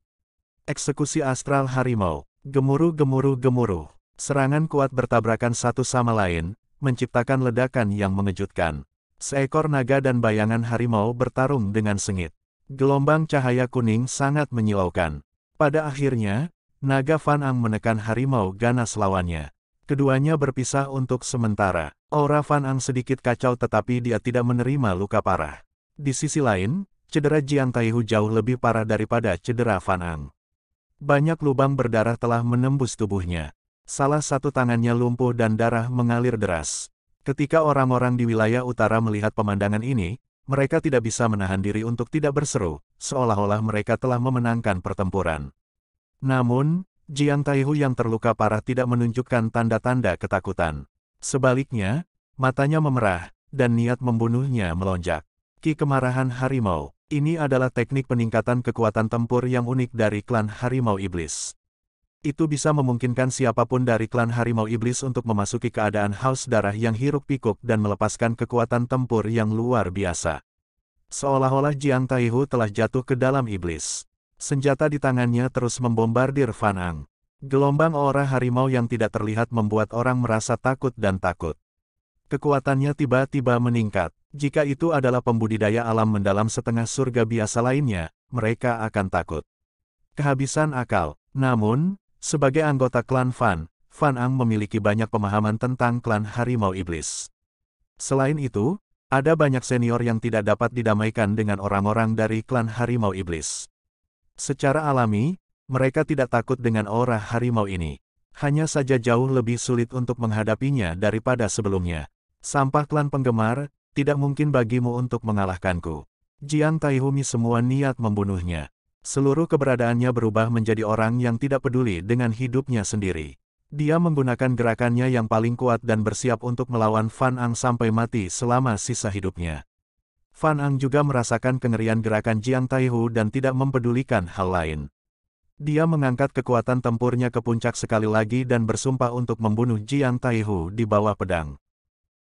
A: Eksekusi astral harimau, gemuruh-gemuruh-gemuruh, serangan kuat bertabrakan satu sama lain, menciptakan ledakan yang mengejutkan. Seekor naga dan bayangan harimau bertarung dengan sengit. Gelombang cahaya kuning sangat menyilaukan. Pada akhirnya, naga Fan Ang menekan harimau ganas lawannya. Keduanya berpisah untuk sementara. Aura Fan Ang sedikit kacau tetapi dia tidak menerima luka parah. Di sisi lain, cedera Jiang Taihu jauh lebih parah daripada cedera Fan Ang. Banyak lubang berdarah telah menembus tubuhnya. Salah satu tangannya lumpuh dan darah mengalir deras. Ketika orang-orang di wilayah utara melihat pemandangan ini, mereka tidak bisa menahan diri untuk tidak berseru, seolah-olah mereka telah memenangkan pertempuran. Namun, Jiang Taihu yang terluka parah tidak menunjukkan tanda-tanda ketakutan. Sebaliknya, matanya memerah, dan niat membunuhnya melonjak. Ki kemarahan harimau. Ini adalah teknik peningkatan kekuatan tempur yang unik dari klan Harimau Iblis. Itu bisa memungkinkan siapapun dari klan Harimau Iblis untuk memasuki keadaan haus darah yang hiruk-pikuk dan melepaskan kekuatan tempur yang luar biasa. Seolah-olah Jiang Taihu telah jatuh ke dalam iblis. Senjata di tangannya terus membombardir Fan Ang. Gelombang aura harimau yang tidak terlihat membuat orang merasa takut dan takut. Kekuatannya tiba-tiba meningkat. Jika itu adalah pembudidaya alam mendalam setengah surga biasa lainnya, mereka akan takut. Kehabisan akal. Namun, sebagai anggota klan Fan, Fan Ang memiliki banyak pemahaman tentang klan Harimau Iblis. Selain itu, ada banyak senior yang tidak dapat didamaikan dengan orang-orang dari klan Harimau Iblis. Secara alami, mereka tidak takut dengan aura harimau ini. Hanya saja jauh lebih sulit untuk menghadapinya daripada sebelumnya. Sampah klan penggemar, tidak mungkin bagimu untuk mengalahkanku. Jiang Taihumi semua niat membunuhnya. Seluruh keberadaannya berubah menjadi orang yang tidak peduli dengan hidupnya sendiri. Dia menggunakan gerakannya yang paling kuat dan bersiap untuk melawan Fan Ang sampai mati selama sisa hidupnya. Fan Ang juga merasakan kengerian gerakan Jiang Taihu dan tidak mempedulikan hal lain. Dia mengangkat kekuatan tempurnya ke puncak sekali lagi dan bersumpah untuk membunuh Jiang Taihu di bawah pedang.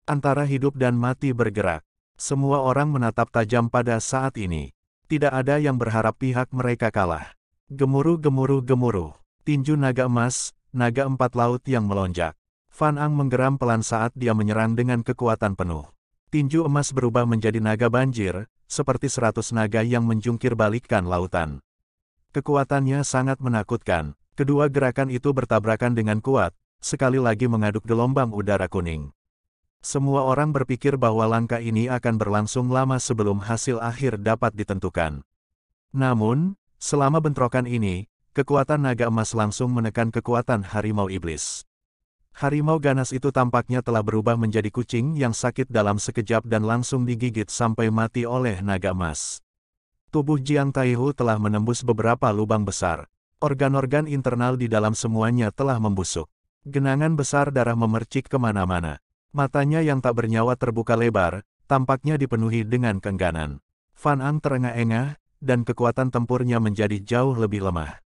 A: Antara hidup dan mati bergerak. Semua orang menatap tajam pada saat ini. Tidak ada yang berharap pihak mereka kalah. Gemuruh gemuruh gemuruh. Tinju naga emas, naga empat laut yang melonjak. Fan Ang menggeram pelan saat dia menyerang dengan kekuatan penuh. Tinju emas berubah menjadi naga banjir, seperti seratus naga yang menjungkir balikkan lautan. Kekuatannya sangat menakutkan. Kedua gerakan itu bertabrakan dengan kuat, sekali lagi mengaduk gelombang udara kuning. Semua orang berpikir bahwa langkah ini akan berlangsung lama sebelum hasil akhir dapat ditentukan. Namun, selama bentrokan ini, kekuatan naga emas langsung menekan kekuatan harimau iblis. Harimau ganas itu tampaknya telah berubah menjadi kucing yang sakit dalam sekejap dan langsung digigit sampai mati oleh naga emas. Tubuh Jiang Taihu telah menembus beberapa lubang besar. Organ-organ internal di dalam semuanya telah membusuk. Genangan besar darah memercik kemana-mana. Matanya yang tak bernyawa terbuka lebar, tampaknya dipenuhi dengan kengganan. Fan Ang terengah-engah, dan kekuatan tempurnya menjadi jauh lebih lemah.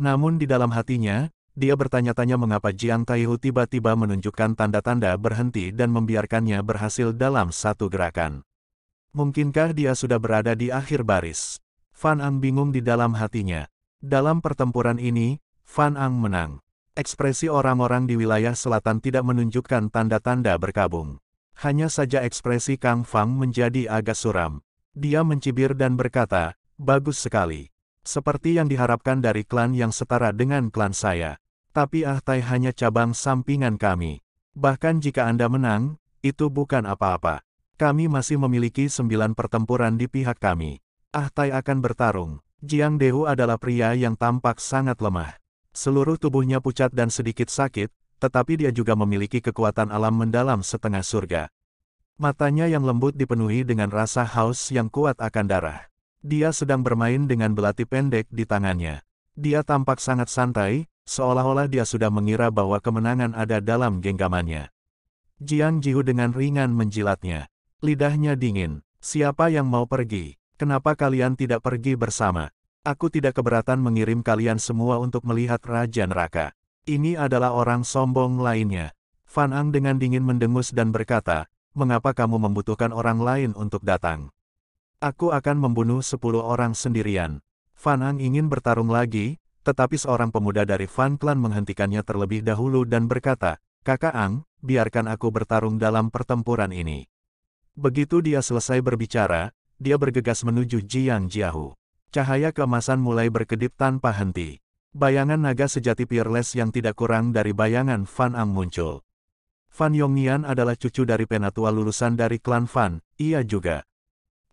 A: Namun di dalam hatinya, dia bertanya-tanya mengapa Jiang Taihu tiba-tiba menunjukkan tanda-tanda berhenti dan membiarkannya berhasil dalam satu gerakan. Mungkinkah dia sudah berada di akhir baris? Fan Ang bingung di dalam hatinya. Dalam pertempuran ini, Fan Ang menang. Ekspresi orang-orang di wilayah selatan tidak menunjukkan tanda-tanda berkabung. Hanya saja ekspresi Kang Fang menjadi agak suram. Dia mencibir dan berkata, bagus sekali. Seperti yang diharapkan dari klan yang setara dengan klan saya. Tapi Ah Tai hanya cabang sampingan kami. Bahkan jika Anda menang, itu bukan apa-apa. Kami masih memiliki sembilan pertempuran di pihak kami. Ah Tai akan bertarung. Jiang Dehu adalah pria yang tampak sangat lemah. Seluruh tubuhnya pucat dan sedikit sakit, tetapi dia juga memiliki kekuatan alam mendalam setengah surga. Matanya yang lembut dipenuhi dengan rasa haus yang kuat akan darah. Dia sedang bermain dengan belati pendek di tangannya. Dia tampak sangat santai, seolah-olah dia sudah mengira bahwa kemenangan ada dalam genggamannya. Jiang Jihu dengan ringan menjilatnya. Lidahnya dingin. Siapa yang mau pergi? Kenapa kalian tidak pergi bersama? Aku tidak keberatan mengirim kalian semua untuk melihat Raja Neraka. Ini adalah orang sombong lainnya. Fan Ang dengan dingin mendengus dan berkata, mengapa kamu membutuhkan orang lain untuk datang? Aku akan membunuh sepuluh orang sendirian. Fan Ang ingin bertarung lagi, tetapi seorang pemuda dari Fan Clan menghentikannya terlebih dahulu dan berkata, Kakak Ang, biarkan aku bertarung dalam pertempuran ini. Begitu dia selesai berbicara, dia bergegas menuju Jiang Jiahu. Cahaya kemasan mulai berkedip tanpa henti. Bayangan naga sejati Peerless yang tidak kurang dari bayangan Fan Ang muncul. Fan Yongnian adalah cucu dari penatua lulusan dari klan Fan, ia juga.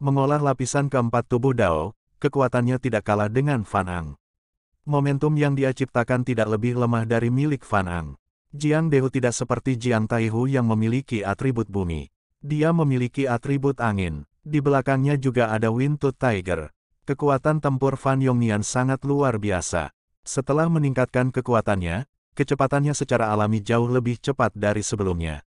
A: Mengolah lapisan keempat tubuh Dao, kekuatannya tidak kalah dengan Fan Ang. Momentum yang dia ciptakan tidak lebih lemah dari milik Fan Ang. Jiang Dehu tidak seperti Jiang Taihu yang memiliki atribut bumi. Dia memiliki atribut angin. Di belakangnya juga ada to Tiger. Kekuatan tempur Fan Yongnian sangat luar biasa. Setelah meningkatkan kekuatannya, kecepatannya secara alami jauh lebih cepat dari sebelumnya.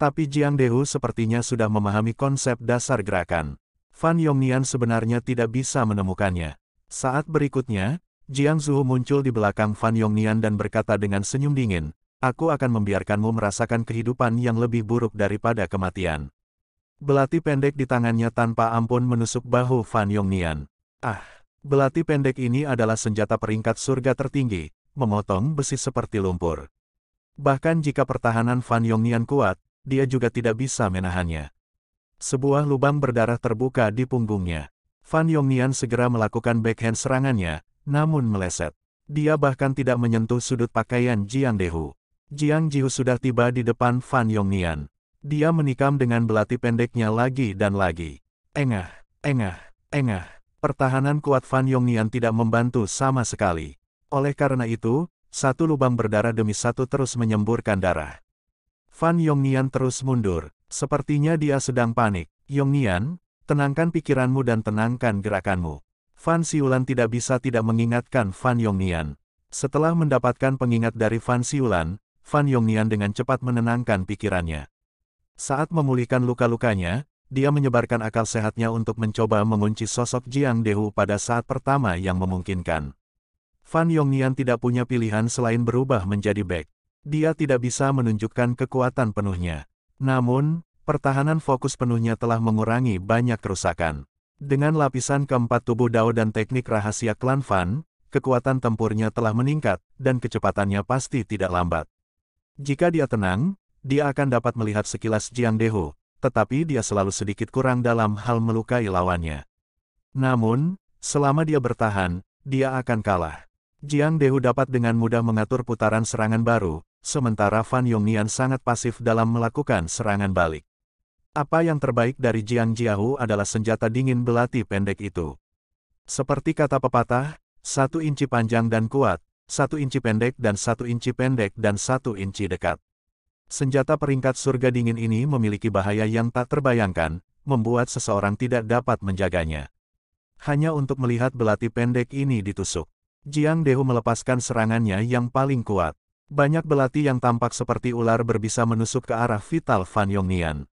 A: Tapi Jiang Dehu sepertinya sudah memahami konsep dasar gerakan. Fan Yongnian sebenarnya tidak bisa menemukannya. Saat berikutnya, Jiang Zhu muncul di belakang Fan Yongnian dan berkata dengan senyum dingin, Aku akan membiarkanmu merasakan kehidupan yang lebih buruk daripada kematian. Belati pendek di tangannya tanpa ampun menusuk bahu Fan Yongnian. Ah, belati pendek ini adalah senjata peringkat surga tertinggi, memotong besi seperti lumpur. Bahkan jika pertahanan Fan Yongnian kuat, dia juga tidak bisa menahannya. Sebuah lubang berdarah terbuka di punggungnya. Fan Yongnian segera melakukan backhand serangannya, namun meleset. Dia bahkan tidak menyentuh sudut pakaian Jiang Dehu. Jiang Jihu sudah tiba di depan Fan Yongnian. Dia menikam dengan belati pendeknya lagi dan lagi. Engah, engah, engah. Pertahanan kuat Fan Yongnian tidak membantu sama sekali. Oleh karena itu, satu lubang berdarah demi satu terus menyemburkan darah. Fan Yongnian terus mundur, sepertinya dia sedang panik. Yongnian, tenangkan pikiranmu dan tenangkan gerakanmu. Fan Siulan tidak bisa tidak mengingatkan Fan Yongnian. Setelah mendapatkan pengingat dari Fan Siulan, Fan Yongnian dengan cepat menenangkan pikirannya. Saat memulihkan luka-lukanya, dia menyebarkan akal sehatnya untuk mencoba mengunci sosok Jiang Dehu pada saat pertama yang memungkinkan. Fan Yongnian tidak punya pilihan selain berubah menjadi back. Dia tidak bisa menunjukkan kekuatan penuhnya. Namun, pertahanan fokus penuhnya telah mengurangi banyak kerusakan. Dengan lapisan keempat tubuh Dao dan teknik rahasia klan Fan, kekuatan tempurnya telah meningkat, dan kecepatannya pasti tidak lambat. Jika dia tenang, dia akan dapat melihat sekilas Jiang Dehu, tetapi dia selalu sedikit kurang dalam hal melukai lawannya. Namun, selama dia bertahan, dia akan kalah. Jiang Dehu dapat dengan mudah mengatur putaran serangan baru, sementara Fan Yongnian sangat pasif dalam melakukan serangan balik. Apa yang terbaik dari Jiang Jiahu adalah senjata dingin belati pendek itu. Seperti kata pepatah, satu inci panjang dan kuat, satu inci pendek dan satu inci pendek dan satu inci dekat. Senjata peringkat surga dingin ini memiliki bahaya yang tak terbayangkan, membuat seseorang tidak dapat menjaganya. Hanya untuk melihat belati pendek ini ditusuk. Jiang Dehu melepaskan serangannya yang paling kuat. Banyak belati yang tampak seperti ular berbisa menusuk ke arah vital Fan Yongnian.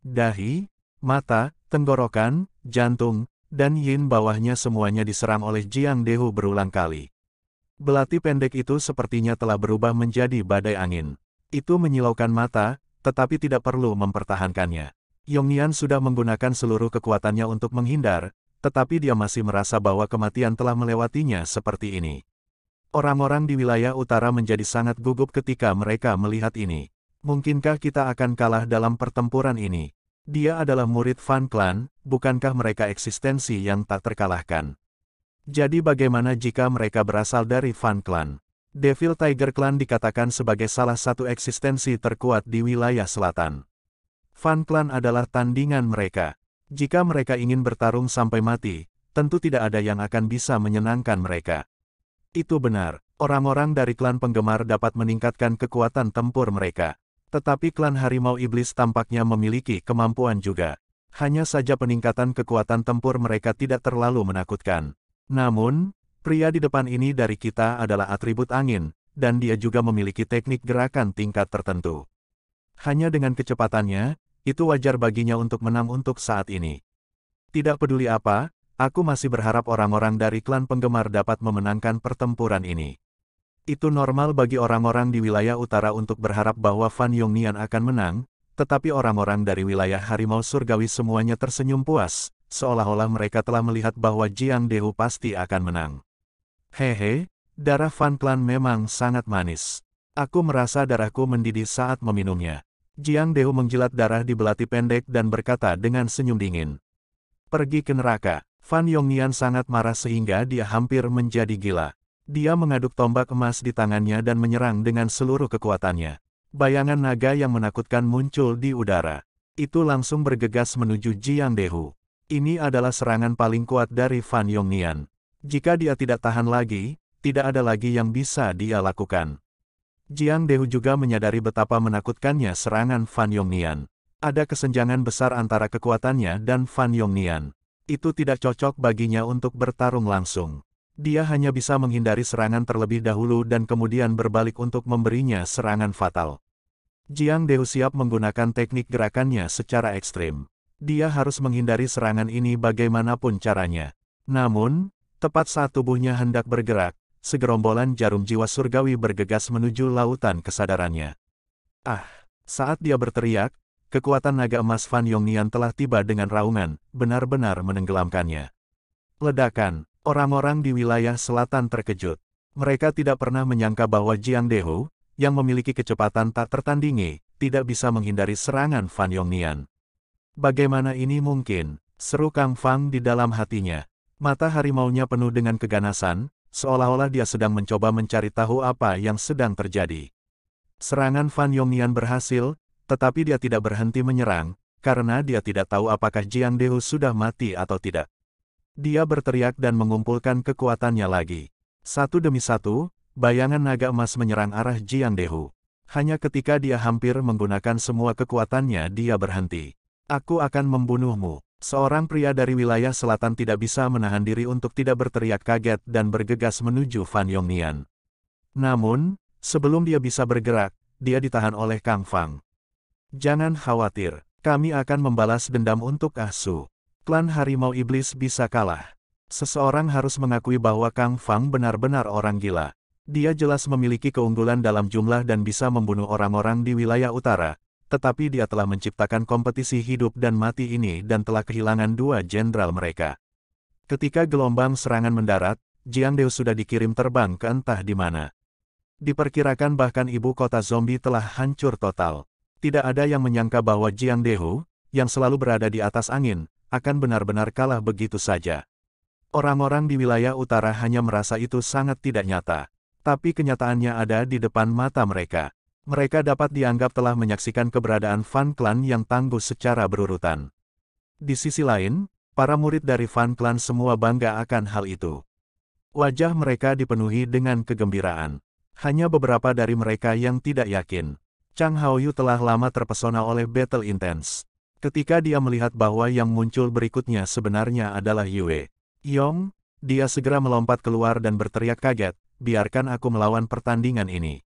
A: Dahi, mata, tenggorokan, jantung, dan yin bawahnya semuanya diserang oleh Jiang Dehu berulang kali. Belati pendek itu sepertinya telah berubah menjadi badai angin. Itu menyilaukan mata, tetapi tidak perlu mempertahankannya. Yongnian sudah menggunakan seluruh kekuatannya untuk menghindar, tetapi dia masih merasa bahwa kematian telah melewatinya seperti ini. Orang-orang di wilayah utara menjadi sangat gugup ketika mereka melihat ini. Mungkinkah kita akan kalah dalam pertempuran ini? Dia adalah murid Fan Clan, bukankah mereka eksistensi yang tak terkalahkan? Jadi bagaimana jika mereka berasal dari Fan Clan? Devil Tiger Clan dikatakan sebagai salah satu eksistensi terkuat di wilayah selatan. Fan Clan adalah tandingan mereka. Jika mereka ingin bertarung sampai mati, tentu tidak ada yang akan bisa menyenangkan mereka. Itu benar, orang-orang dari klan penggemar dapat meningkatkan kekuatan tempur mereka. Tetapi klan Harimau Iblis tampaknya memiliki kemampuan juga. Hanya saja peningkatan kekuatan tempur mereka tidak terlalu menakutkan.
B: Namun,
A: Pria di depan ini dari kita adalah atribut angin, dan dia juga memiliki teknik gerakan tingkat tertentu. Hanya dengan kecepatannya, itu wajar baginya untuk menang untuk saat ini. Tidak peduli apa, aku masih berharap orang-orang dari klan penggemar dapat memenangkan pertempuran ini. Itu normal bagi orang-orang di wilayah utara untuk berharap bahwa Fan Yongnian akan menang, tetapi orang-orang dari wilayah harimau surgawi semuanya tersenyum puas, seolah-olah mereka telah melihat bahwa Jiang Dehu pasti akan menang. Hehe, darah Van Klan memang sangat manis. Aku merasa darahku mendidih saat meminumnya. Jiang Dehu menjilat darah di belati pendek dan berkata dengan senyum dingin. Pergi ke neraka. Fan Yongnian sangat marah sehingga dia hampir menjadi gila. Dia mengaduk tombak emas di tangannya dan menyerang dengan seluruh kekuatannya. Bayangan naga yang menakutkan muncul di udara. Itu langsung bergegas menuju Jiang Dehu. Ini adalah serangan paling kuat dari Fan Yongnian. Jika dia tidak tahan lagi, tidak ada lagi yang bisa dia lakukan. Jiang Dehu juga menyadari betapa menakutkannya serangan Fan Yongnian. Ada kesenjangan besar antara kekuatannya dan Fan Yongnian. Itu tidak cocok baginya untuk bertarung langsung. Dia hanya bisa menghindari serangan terlebih dahulu dan kemudian berbalik untuk memberinya serangan fatal. Jiang Dehu siap menggunakan teknik gerakannya secara ekstrim. Dia harus menghindari serangan ini bagaimanapun caranya. Namun, Tepat saat tubuhnya hendak bergerak, segerombolan jarum jiwa surgawi bergegas menuju lautan kesadarannya. Ah! Saat dia berteriak, kekuatan naga emas Fan Yongnian telah tiba dengan raungan, benar-benar menenggelamkannya. Ledakan, orang-orang di wilayah selatan terkejut. Mereka tidak pernah menyangka bahwa Jiang Dehu, yang memiliki kecepatan tak tertandingi, tidak bisa menghindari serangan Fan Yongnian. Bagaimana ini mungkin? Seru Kang Fang di dalam hatinya. Mata harimaunya penuh dengan keganasan, seolah-olah dia sedang mencoba mencari tahu apa yang sedang terjadi. Serangan Fan Yongnian berhasil, tetapi dia tidak berhenti menyerang, karena dia tidak tahu apakah Jiang Dehu sudah mati atau tidak. Dia berteriak dan mengumpulkan kekuatannya lagi. Satu demi satu, bayangan naga emas menyerang arah Jiang Dehu. Hanya ketika dia hampir menggunakan semua kekuatannya dia berhenti. Aku akan membunuhmu. Seorang pria dari wilayah selatan tidak bisa menahan diri untuk tidak berteriak kaget dan bergegas menuju Fan Yongnian. Namun, sebelum dia bisa bergerak, dia ditahan oleh Kang Fang. Jangan khawatir, kami akan membalas dendam untuk Ah Su. Klan Harimau Iblis bisa kalah. Seseorang harus mengakui bahwa Kang Fang benar-benar orang gila. Dia jelas memiliki keunggulan dalam jumlah dan bisa membunuh orang-orang di wilayah utara, tetapi dia telah menciptakan kompetisi hidup dan mati ini dan telah kehilangan dua jenderal mereka. Ketika gelombang serangan mendarat, Jiang Deo sudah dikirim terbang ke entah di mana. Diperkirakan bahkan ibu kota zombie telah hancur total. Tidak ada yang menyangka bahwa Jiang Dehu, yang selalu berada di atas angin, akan benar-benar kalah begitu saja. Orang-orang di wilayah utara hanya merasa itu sangat tidak nyata. Tapi kenyataannya ada di depan mata mereka mereka dapat dianggap telah menyaksikan keberadaan Fan Clan yang tangguh secara berurutan. Di sisi lain, para murid dari Fan Clan semua bangga akan hal itu. Wajah mereka dipenuhi dengan kegembiraan. Hanya beberapa dari mereka yang tidak yakin. Chang Yu telah lama terpesona oleh Battle Intense. Ketika dia melihat bahwa yang muncul berikutnya sebenarnya adalah Yue. Yong, dia segera melompat keluar dan berteriak kaget, biarkan aku melawan pertandingan ini.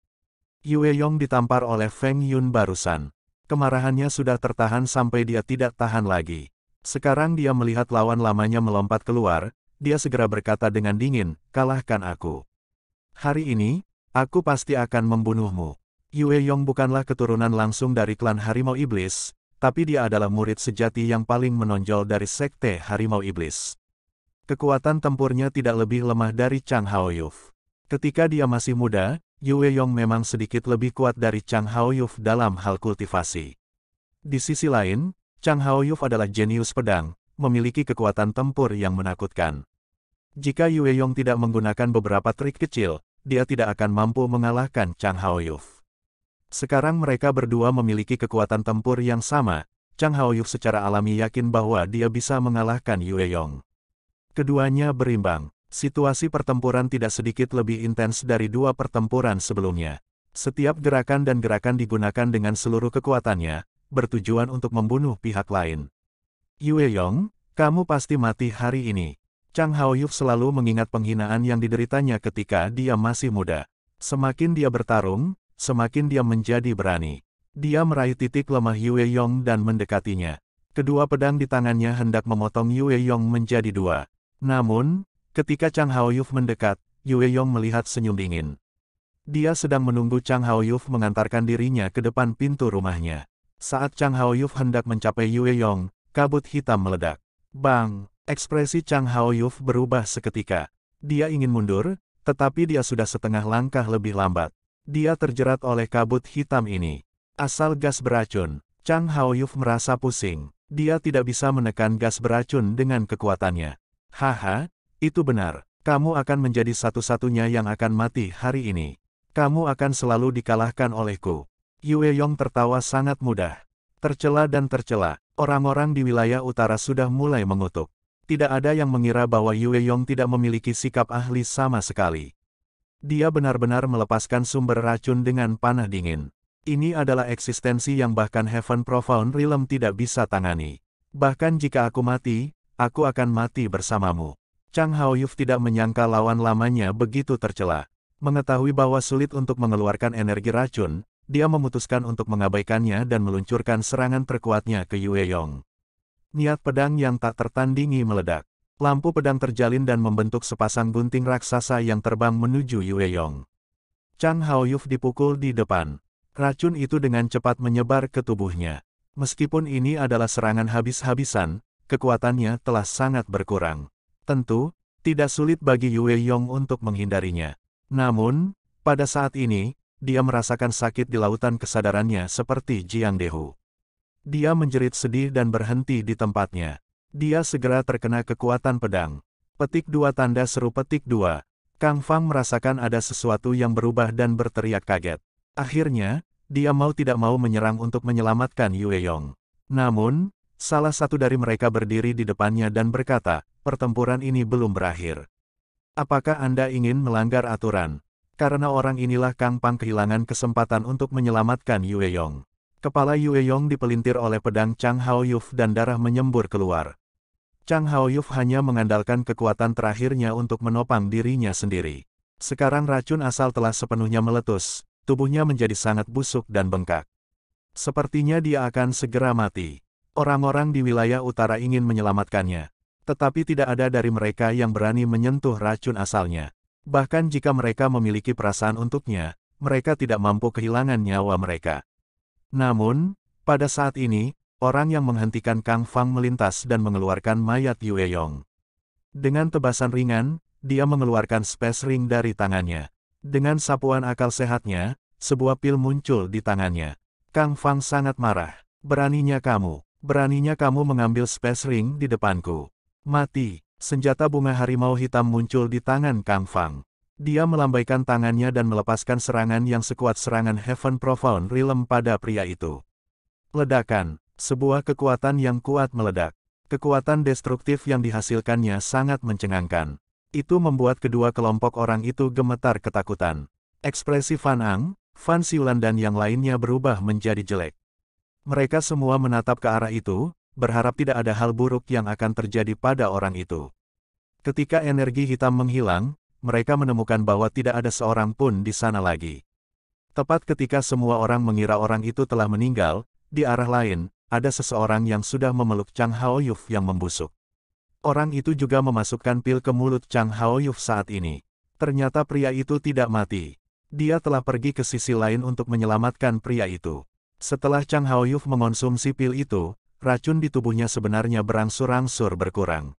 A: Yue Yong ditampar oleh Feng Yun barusan. Kemarahannya sudah tertahan sampai dia tidak tahan lagi. Sekarang dia melihat lawan lamanya melompat keluar, dia segera berkata dengan dingin, kalahkan aku. Hari ini, aku pasti akan membunuhmu. Yue Yong bukanlah keturunan langsung dari klan Harimau Iblis, tapi dia adalah murid sejati yang paling menonjol dari Sekte Harimau Iblis. Kekuatan tempurnya tidak lebih lemah dari Chang Hao Yuf. Ketika dia masih muda, Yue Yong memang sedikit lebih kuat dari Chang Hao Haoyuf dalam hal kultivasi. Di sisi lain, Chang Hao Haoyuf adalah jenius pedang, memiliki kekuatan tempur yang menakutkan. Jika Yue Yong tidak menggunakan beberapa trik kecil, dia tidak akan mampu mengalahkan Chang Hao Haoyuf. Sekarang mereka berdua memiliki kekuatan tempur yang sama, Chang Hao Haoyuf secara alami yakin bahwa dia bisa mengalahkan Yue Yong. Keduanya berimbang. Situasi pertempuran tidak sedikit lebih intens dari dua pertempuran sebelumnya. Setiap gerakan dan gerakan digunakan dengan seluruh kekuatannya, bertujuan untuk membunuh pihak lain. Yue Yong, kamu pasti mati hari ini. Chang Hao Haoyuf selalu mengingat penghinaan yang dideritanya ketika dia masih muda. Semakin dia bertarung, semakin dia menjadi berani. Dia meraih titik lemah Yue Yong dan mendekatinya. Kedua pedang di tangannya hendak memotong Yue Yong menjadi dua. Namun, Ketika Chang Hao Haoyuf mendekat, Yue Yong melihat senyum dingin. Dia sedang menunggu Chang Hao Haoyuf mengantarkan dirinya ke depan pintu rumahnya. Saat Chang Hao Haoyuf hendak mencapai Yue Yong, kabut hitam meledak. Bang! Ekspresi Chang Hao Haoyuf berubah seketika. Dia ingin mundur, tetapi dia sudah setengah langkah lebih lambat. Dia terjerat oleh kabut hitam ini. Asal gas beracun, Chang Hao Haoyuf merasa pusing. Dia tidak bisa menekan gas beracun dengan kekuatannya. Haha, itu benar, kamu akan menjadi satu-satunya yang akan mati hari ini. Kamu akan selalu dikalahkan olehku. Yue Yong tertawa sangat mudah. Tercela dan tercela, orang-orang di wilayah utara sudah mulai mengutuk. Tidak ada yang mengira bahwa Yue Yong tidak memiliki sikap ahli sama sekali. Dia benar-benar melepaskan sumber racun dengan panah dingin. Ini adalah eksistensi yang bahkan Heaven Profound Realm tidak bisa tangani. Bahkan jika aku mati, aku akan mati bersamamu. Chang Hao Haoyuf tidak menyangka lawan lamanya begitu tercela. Mengetahui bahwa sulit untuk mengeluarkan energi racun, dia memutuskan untuk mengabaikannya dan meluncurkan serangan terkuatnya ke Yue Yong. Niat pedang yang tak tertandingi meledak. Lampu pedang terjalin dan membentuk sepasang gunting raksasa yang terbang menuju Yue Yong. Chang Hao Haoyuf dipukul di depan. Racun itu dengan cepat menyebar ke tubuhnya. Meskipun ini adalah serangan habis-habisan, kekuatannya telah sangat berkurang. Tentu, tidak sulit bagi Yue Yong untuk menghindarinya. Namun, pada saat ini, dia merasakan sakit di lautan kesadarannya seperti Jiang Dehu. Dia menjerit sedih dan berhenti di tempatnya. Dia segera terkena kekuatan pedang. Petik dua tanda seru petik dua. Kang Fang merasakan ada sesuatu yang berubah dan berteriak kaget. Akhirnya, dia mau tidak mau menyerang untuk menyelamatkan Yue Yong. Namun, Salah satu dari mereka berdiri di depannya dan berkata, pertempuran ini belum berakhir. Apakah Anda ingin melanggar aturan? Karena orang inilah Kang Pang kehilangan kesempatan untuk menyelamatkan Yue Yong. Kepala Yue Yong dipelintir oleh pedang Chang Hao Yuf dan darah menyembur keluar. Chang Hao Yuf hanya mengandalkan kekuatan terakhirnya untuk menopang dirinya sendiri. Sekarang racun asal telah sepenuhnya meletus, tubuhnya menjadi sangat busuk dan bengkak. Sepertinya dia akan segera mati. Orang-orang di wilayah utara ingin menyelamatkannya. Tetapi tidak ada dari mereka yang berani menyentuh racun asalnya. Bahkan jika mereka memiliki perasaan untuknya, mereka tidak mampu kehilangan nyawa mereka. Namun, pada saat ini, orang yang menghentikan Kang Fang melintas dan mengeluarkan mayat Yue Yong. Dengan tebasan ringan, dia mengeluarkan space ring dari tangannya. Dengan sapuan akal sehatnya, sebuah pil muncul di tangannya. Kang Fang sangat marah. Beraninya kamu. Beraninya kamu mengambil space ring di depanku. Mati. Senjata bunga harimau hitam muncul di tangan Kang Fang. Dia melambaikan tangannya dan melepaskan serangan yang sekuat serangan Heaven Profound Realm pada pria itu. Ledakan, sebuah kekuatan yang kuat meledak. Kekuatan destruktif yang dihasilkannya sangat mencengangkan. Itu membuat kedua kelompok orang itu gemetar ketakutan. Ekspresi Fan Ang, Fan Siulan dan yang lainnya berubah menjadi jelek. Mereka semua menatap ke arah itu, berharap tidak ada hal buruk yang akan terjadi pada orang itu. Ketika energi hitam menghilang, mereka menemukan bahwa tidak ada seorang pun di sana lagi. Tepat ketika semua orang mengira orang itu telah meninggal, di arah lain, ada seseorang yang sudah memeluk Chang Haoyuf yang membusuk. Orang itu juga memasukkan pil ke mulut Chang Haoyuf saat ini. Ternyata pria itu tidak mati. Dia telah pergi ke sisi lain untuk menyelamatkan pria itu. Setelah Chang Haoyuf mengonsumsi pil itu, racun di tubuhnya sebenarnya berangsur-angsur berkurang.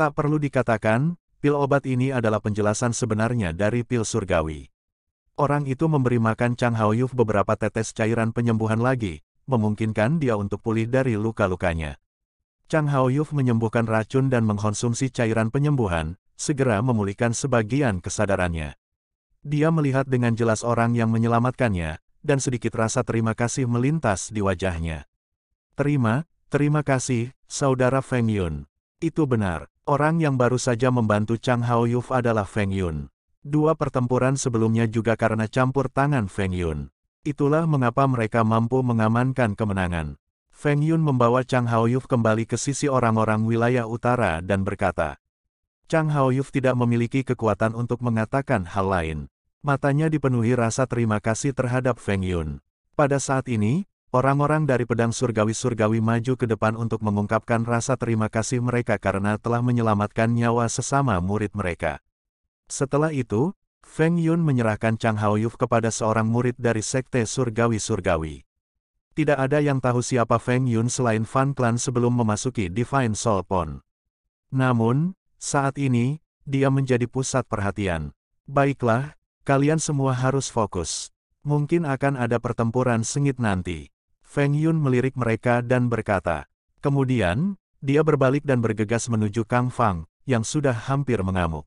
A: Tak perlu dikatakan, pil obat ini adalah penjelasan sebenarnya dari pil surgawi. Orang itu memberi makan Chang Haoyuf beberapa tetes cairan penyembuhan lagi, memungkinkan dia untuk pulih dari luka-lukanya. Chang Haoyuf menyembuhkan racun dan mengonsumsi cairan penyembuhan, segera memulihkan sebagian kesadarannya. Dia melihat dengan jelas orang yang menyelamatkannya, dan sedikit rasa terima kasih melintas di wajahnya. Terima, terima kasih, saudara Feng Yun. Itu benar, orang yang baru saja membantu Chang Hao Yuf adalah Feng Yun. Dua pertempuran sebelumnya juga karena campur tangan Feng Yun. Itulah mengapa mereka mampu mengamankan kemenangan. Feng Yun membawa Chang Hao Haoyuf kembali ke sisi orang-orang wilayah utara dan berkata, Chang Hao Haoyuf tidak memiliki kekuatan untuk mengatakan hal lain. Matanya dipenuhi rasa terima kasih terhadap Feng Yun. Pada saat ini, orang-orang dari pedang surgawi-surgawi maju ke depan untuk mengungkapkan rasa terima kasih mereka karena telah menyelamatkan nyawa sesama murid mereka. Setelah itu, Feng Yun menyerahkan Chang Haoyuf kepada seorang murid dari sekte surgawi-surgawi. Tidak ada yang tahu siapa Feng Yun selain Fan Clan sebelum memasuki Divine Soul Pond. Namun, saat ini, dia menjadi pusat perhatian. Baiklah, Kalian semua harus fokus. Mungkin akan ada pertempuran sengit nanti. Feng Yun melirik mereka dan berkata. Kemudian, dia berbalik dan bergegas menuju Kang Fang, yang sudah hampir mengamuk.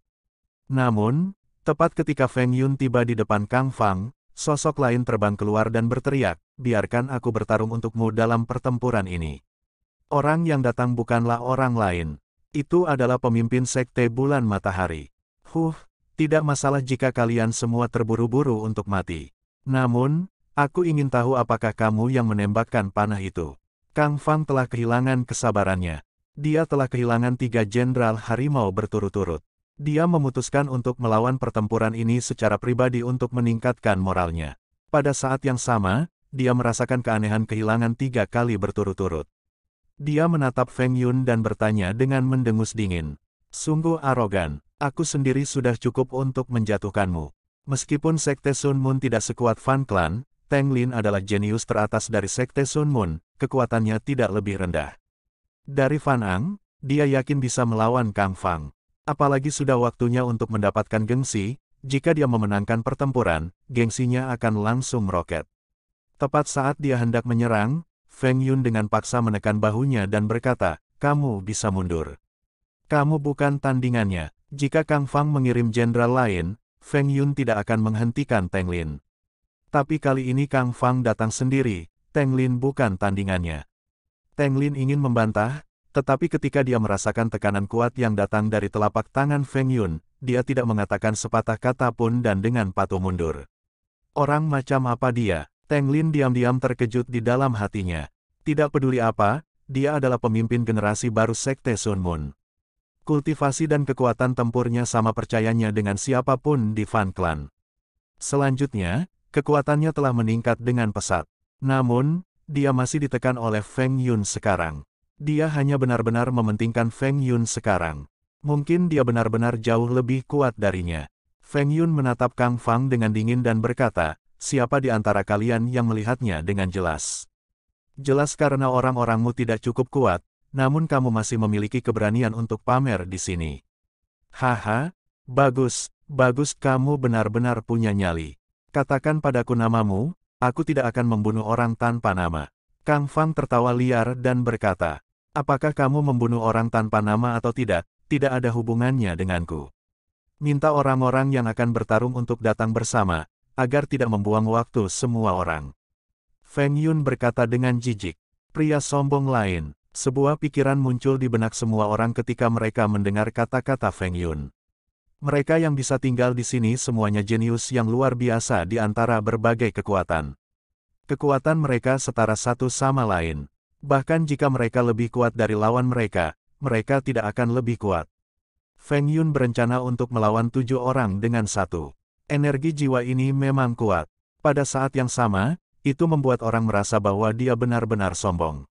A: Namun, tepat ketika Feng Yun tiba di depan Kang Fang, sosok lain terbang keluar dan berteriak, biarkan aku bertarung untukmu dalam pertempuran ini. Orang yang datang bukanlah orang lain. Itu adalah pemimpin Sekte Bulan Matahari. Huh, tidak masalah jika kalian semua terburu-buru untuk mati.
B: Namun,
A: aku ingin tahu apakah kamu yang menembakkan panah itu. Kang Fang telah kehilangan kesabarannya. Dia telah kehilangan tiga jenderal harimau berturut-turut. Dia memutuskan untuk melawan pertempuran ini secara pribadi untuk meningkatkan moralnya. Pada saat yang sama, dia merasakan keanehan kehilangan tiga kali berturut-turut. Dia menatap Feng Yun dan bertanya dengan mendengus dingin. Sungguh arogan aku sendiri sudah cukup untuk menjatuhkanmu. Meskipun Sekte Sun Moon tidak sekuat Fan Clan, Tang Lin adalah jenius teratas dari Sekte Sun Moon, kekuatannya tidak lebih rendah. Dari Fan Ang, dia yakin bisa melawan Kang Fang. Apalagi sudah waktunya untuk mendapatkan gengsi, jika dia memenangkan pertempuran, gengsinya akan langsung meroket. Tepat saat dia hendak menyerang, Feng Yun dengan paksa menekan bahunya dan berkata, kamu bisa mundur. Kamu bukan tandingannya, jika Kang Fang mengirim jenderal lain, Feng Yun tidak akan menghentikan Teng Lin. Tapi kali ini Kang Fang datang sendiri, Teng Lin bukan tandingannya. Teng Lin ingin membantah, tetapi ketika dia merasakan tekanan kuat yang datang dari telapak tangan Feng Yun, dia tidak mengatakan sepatah kata pun dan dengan patuh mundur. Orang macam apa dia? Teng Lin diam-diam terkejut di dalam hatinya. Tidak peduli apa, dia adalah pemimpin generasi baru Sekte Sun Moon kultivasi dan kekuatan tempurnya sama percayanya dengan siapapun di Van Clan. Selanjutnya, kekuatannya telah meningkat dengan pesat. Namun, dia masih ditekan oleh Feng Yun sekarang. Dia hanya benar-benar mementingkan Feng Yun sekarang. Mungkin dia benar-benar jauh lebih kuat darinya. Feng Yun menatap Kang Fang dengan dingin dan berkata, siapa di antara kalian yang melihatnya dengan jelas? Jelas karena orang-orangmu tidak cukup kuat, namun kamu masih memiliki keberanian untuk pamer di sini. Haha, bagus, bagus kamu benar-benar punya nyali. Katakan padaku namamu, aku tidak akan membunuh orang tanpa nama. Kang Fang tertawa liar dan berkata, apakah kamu membunuh orang tanpa nama atau tidak, tidak ada hubungannya denganku. Minta orang-orang yang akan bertarung untuk datang bersama, agar tidak membuang waktu semua orang. Feng Yun berkata dengan jijik, pria sombong lain, sebuah pikiran muncul di benak semua orang ketika mereka mendengar kata-kata Feng Yun. Mereka yang bisa tinggal di sini semuanya jenius yang luar biasa di antara berbagai kekuatan. Kekuatan mereka setara satu sama lain. Bahkan jika mereka lebih kuat dari lawan mereka, mereka tidak akan lebih kuat. Feng Yun berencana untuk melawan tujuh orang dengan satu. Energi jiwa ini memang kuat. Pada saat yang sama, itu membuat orang merasa bahwa dia benar-benar sombong.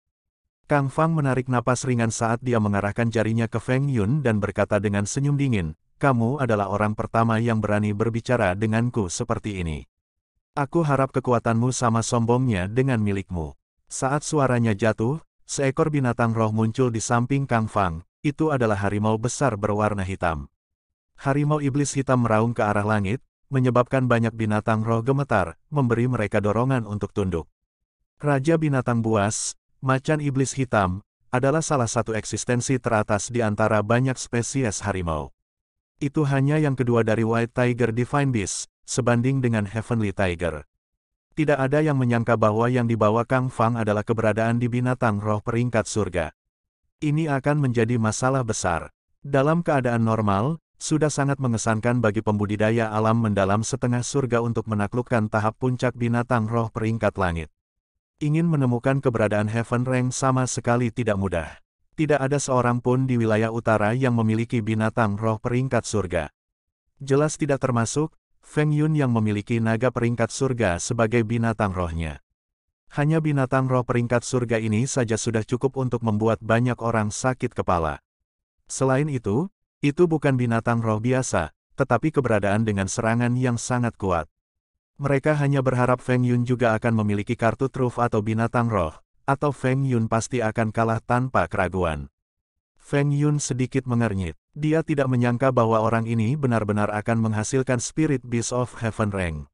A: Kang Fang menarik napas ringan saat dia mengarahkan jarinya ke Feng Yun dan berkata dengan senyum dingin, kamu adalah orang pertama yang berani berbicara denganku seperti ini. Aku harap kekuatanmu sama sombongnya dengan milikmu. Saat suaranya jatuh, seekor binatang roh muncul di samping Kang Fang, itu adalah harimau besar berwarna hitam. Harimau iblis hitam meraung ke arah langit, menyebabkan banyak binatang roh gemetar, memberi mereka dorongan untuk tunduk. Raja binatang buas, Macan iblis hitam, adalah salah satu eksistensi teratas di antara banyak spesies harimau. Itu hanya yang kedua dari White Tiger Divine Beast, sebanding dengan Heavenly Tiger. Tidak ada yang menyangka bahwa yang dibawa Kang Fang adalah keberadaan di binatang roh peringkat surga. Ini akan menjadi masalah besar. Dalam keadaan normal, sudah sangat mengesankan bagi pembudidaya alam mendalam setengah surga untuk menaklukkan tahap puncak binatang roh peringkat langit ingin menemukan keberadaan Heaven Rank sama sekali tidak mudah. Tidak ada seorang pun di wilayah utara yang memiliki binatang roh peringkat surga. Jelas tidak termasuk, Feng Yun yang memiliki naga peringkat surga sebagai binatang rohnya. Hanya binatang roh peringkat surga ini saja sudah cukup untuk membuat banyak orang sakit kepala. Selain itu, itu bukan binatang roh biasa, tetapi keberadaan dengan serangan yang sangat kuat. Mereka hanya berharap Feng Yun juga akan memiliki kartu truf atau binatang roh, atau Feng Yun pasti akan kalah tanpa keraguan. Feng Yun sedikit mengernyit. Dia tidak menyangka bahwa orang ini benar-benar akan menghasilkan Spirit Beast of Heaven Rank.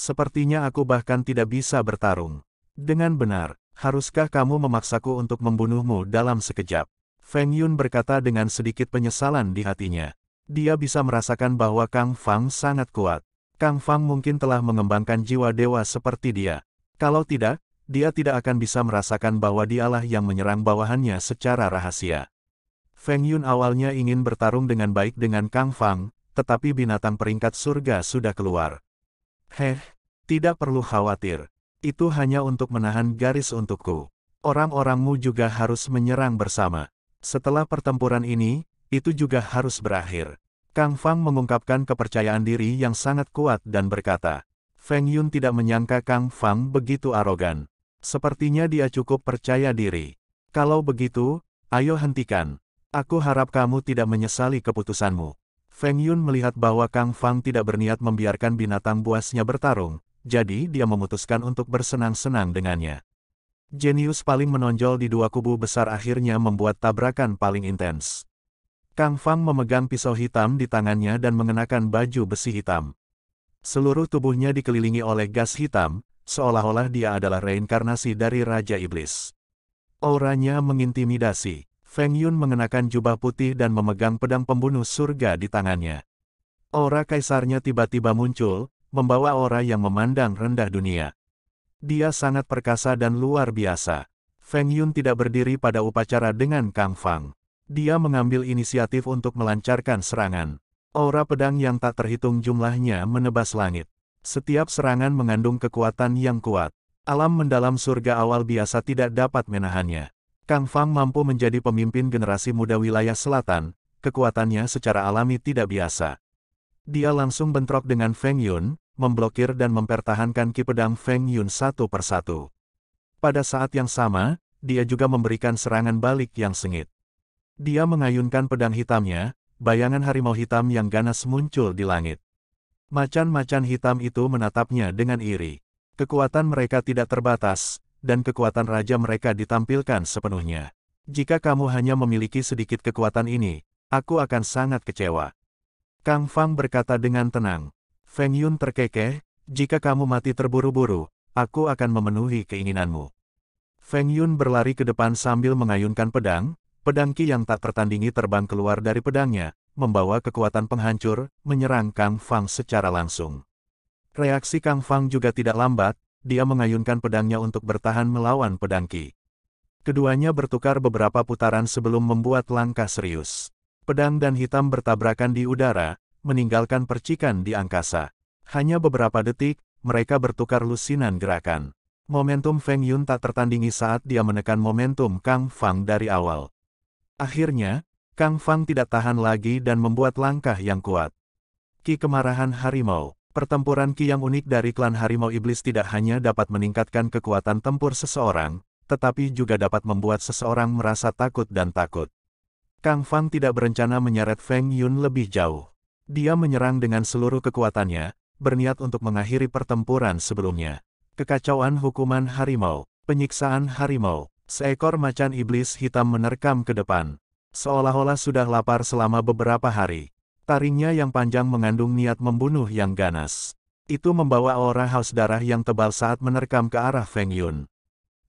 A: Sepertinya aku bahkan tidak bisa bertarung. Dengan benar, haruskah kamu memaksaku untuk membunuhmu dalam sekejap? Feng Yun berkata dengan sedikit penyesalan di hatinya. Dia bisa merasakan bahwa Kang Fang sangat kuat. Kang Fang mungkin telah mengembangkan jiwa dewa seperti dia. Kalau tidak, dia tidak akan bisa merasakan bahwa dialah yang menyerang bawahannya secara rahasia. Feng Yun awalnya ingin bertarung dengan baik dengan Kang Fang, tetapi binatang peringkat surga sudah keluar. Heh, tidak perlu khawatir. Itu hanya untuk menahan garis untukku. Orang-orangmu juga harus menyerang bersama. Setelah pertempuran ini, itu juga harus berakhir. Kang Fang mengungkapkan kepercayaan diri yang sangat kuat dan berkata, Feng Yun tidak menyangka Kang Fang begitu arogan. Sepertinya dia cukup percaya diri. Kalau begitu, ayo hentikan. Aku harap kamu tidak menyesali keputusanmu. Feng Yun melihat bahwa Kang Fang tidak berniat membiarkan binatang buasnya bertarung, jadi dia memutuskan untuk bersenang-senang dengannya. Jenius paling menonjol di dua kubu besar akhirnya membuat tabrakan paling intens. Kang Fang memegang pisau hitam di tangannya dan mengenakan baju besi hitam. Seluruh tubuhnya dikelilingi oleh gas hitam, seolah-olah dia adalah reinkarnasi dari Raja Iblis. Auranya mengintimidasi. Feng Yun mengenakan jubah putih dan memegang pedang pembunuh surga di tangannya. Aura kaisarnya tiba-tiba muncul, membawa aura yang memandang rendah dunia. Dia sangat perkasa dan luar biasa. Feng Yun tidak berdiri pada upacara dengan Kang Fang. Dia mengambil inisiatif untuk melancarkan serangan. Aura pedang yang tak terhitung jumlahnya menebas langit. Setiap serangan mengandung kekuatan yang kuat. Alam mendalam surga awal biasa tidak dapat menahannya. Kang Fang mampu menjadi pemimpin generasi muda wilayah selatan, kekuatannya secara alami tidak biasa. Dia langsung bentrok dengan Feng Yun, memblokir dan mempertahankan ki pedang Feng Yun satu persatu. Pada saat yang sama, dia juga memberikan serangan balik yang sengit. Dia mengayunkan pedang hitamnya, bayangan harimau hitam yang ganas muncul di langit. Macan-macan hitam itu menatapnya dengan iri. Kekuatan mereka tidak terbatas, dan kekuatan raja mereka ditampilkan sepenuhnya. Jika kamu hanya memiliki sedikit kekuatan ini, aku akan sangat kecewa. Kang Fang berkata dengan tenang. Feng Yun terkekeh, jika kamu mati terburu-buru, aku akan memenuhi keinginanmu. Feng Yun berlari ke depan sambil mengayunkan pedang, pedang Qi yang tak tertandingi terbang keluar dari pedangnya, membawa kekuatan penghancur, menyerang Kang Fang secara langsung. Reaksi Kang Fang juga tidak lambat, dia mengayunkan pedangnya untuk bertahan melawan pedang Qi. Keduanya bertukar beberapa putaran sebelum membuat langkah serius. Pedang dan hitam bertabrakan di udara, meninggalkan percikan di angkasa. Hanya beberapa detik, mereka bertukar lusinan gerakan. Momentum Feng Yun tak tertandingi saat dia menekan momentum Kang Fang dari awal. Akhirnya, Kang Fang tidak tahan lagi dan membuat langkah yang kuat. Ki Kemarahan Harimau Pertempuran Ki yang unik dari klan Harimau Iblis tidak hanya dapat meningkatkan kekuatan tempur seseorang, tetapi juga dapat membuat seseorang merasa takut dan takut. Kang Fang tidak berencana menyeret Feng Yun lebih jauh. Dia menyerang dengan seluruh kekuatannya, berniat untuk mengakhiri pertempuran sebelumnya. Kekacauan hukuman harimau, penyiksaan harimau, Seekor macan iblis hitam menerkam ke depan. Seolah-olah sudah lapar selama beberapa hari. Taringnya yang panjang mengandung niat membunuh yang ganas. Itu membawa aura haus darah yang tebal saat menerkam ke arah Feng Yun.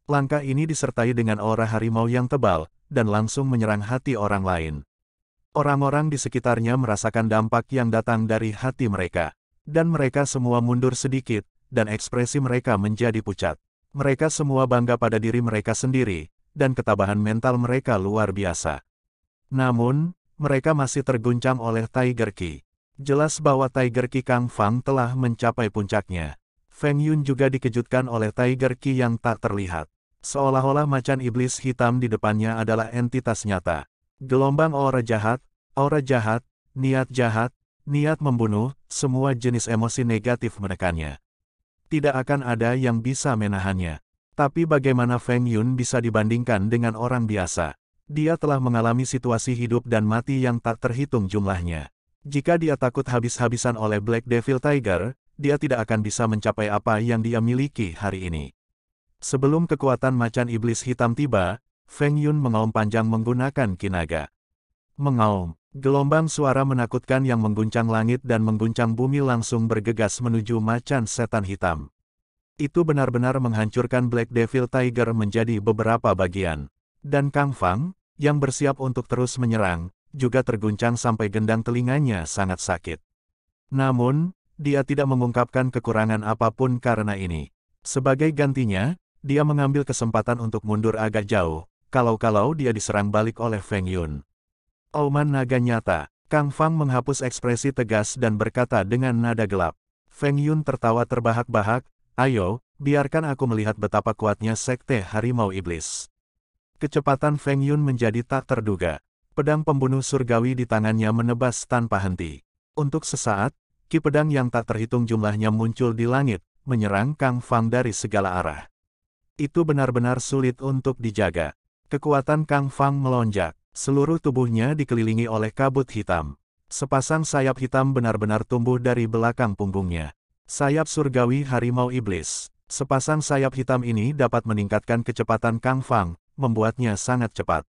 A: Langkah ini disertai dengan aura harimau yang tebal, dan langsung menyerang hati orang lain. Orang-orang di sekitarnya merasakan dampak yang datang dari hati mereka. Dan mereka semua mundur sedikit, dan ekspresi mereka menjadi pucat mereka semua bangga pada diri mereka sendiri, dan ketabahan mental mereka luar biasa. Namun, mereka masih terguncang oleh Tiger Ki. Jelas bahwa Tiger Ki Kang Fang telah mencapai puncaknya. Feng Yun juga dikejutkan oleh Tiger Ki yang tak terlihat. Seolah-olah macan iblis hitam di depannya adalah entitas nyata. Gelombang aura jahat, aura jahat, niat jahat, niat membunuh, semua jenis emosi negatif menekannya tidak akan ada yang bisa menahannya. Tapi bagaimana Feng Yun bisa dibandingkan dengan orang biasa? Dia telah mengalami situasi hidup dan mati yang tak terhitung jumlahnya. Jika dia takut habis-habisan oleh Black Devil Tiger, dia tidak akan bisa mencapai apa yang dia miliki hari ini. Sebelum kekuatan macan iblis hitam tiba, Feng Yun mengaum panjang menggunakan kinaga. Mengaum. Gelombang suara menakutkan yang mengguncang langit dan mengguncang bumi langsung bergegas menuju macan setan hitam. Itu benar-benar menghancurkan Black Devil Tiger menjadi beberapa bagian. Dan Kang Fang, yang bersiap untuk terus menyerang, juga terguncang sampai gendang telinganya sangat sakit. Namun, dia tidak mengungkapkan kekurangan apapun karena ini. Sebagai gantinya, dia mengambil kesempatan untuk mundur agak jauh, kalau-kalau dia diserang balik oleh Feng Yun. Auman naga nyata, Kang Fang menghapus ekspresi tegas dan berkata dengan nada gelap. Feng Yun tertawa terbahak-bahak, ayo, biarkan aku melihat betapa kuatnya sekte harimau iblis. Kecepatan Feng Yun menjadi tak terduga. Pedang pembunuh surgawi di tangannya menebas tanpa henti. Untuk sesaat, ki pedang yang tak terhitung jumlahnya muncul di langit, menyerang Kang Fang dari segala arah. Itu benar-benar sulit untuk dijaga. Kekuatan Kang Fang melonjak. Seluruh tubuhnya dikelilingi oleh kabut hitam. Sepasang sayap hitam benar-benar tumbuh dari belakang punggungnya. Sayap surgawi harimau iblis. Sepasang sayap hitam ini dapat meningkatkan kecepatan Kang Fang, membuatnya sangat cepat.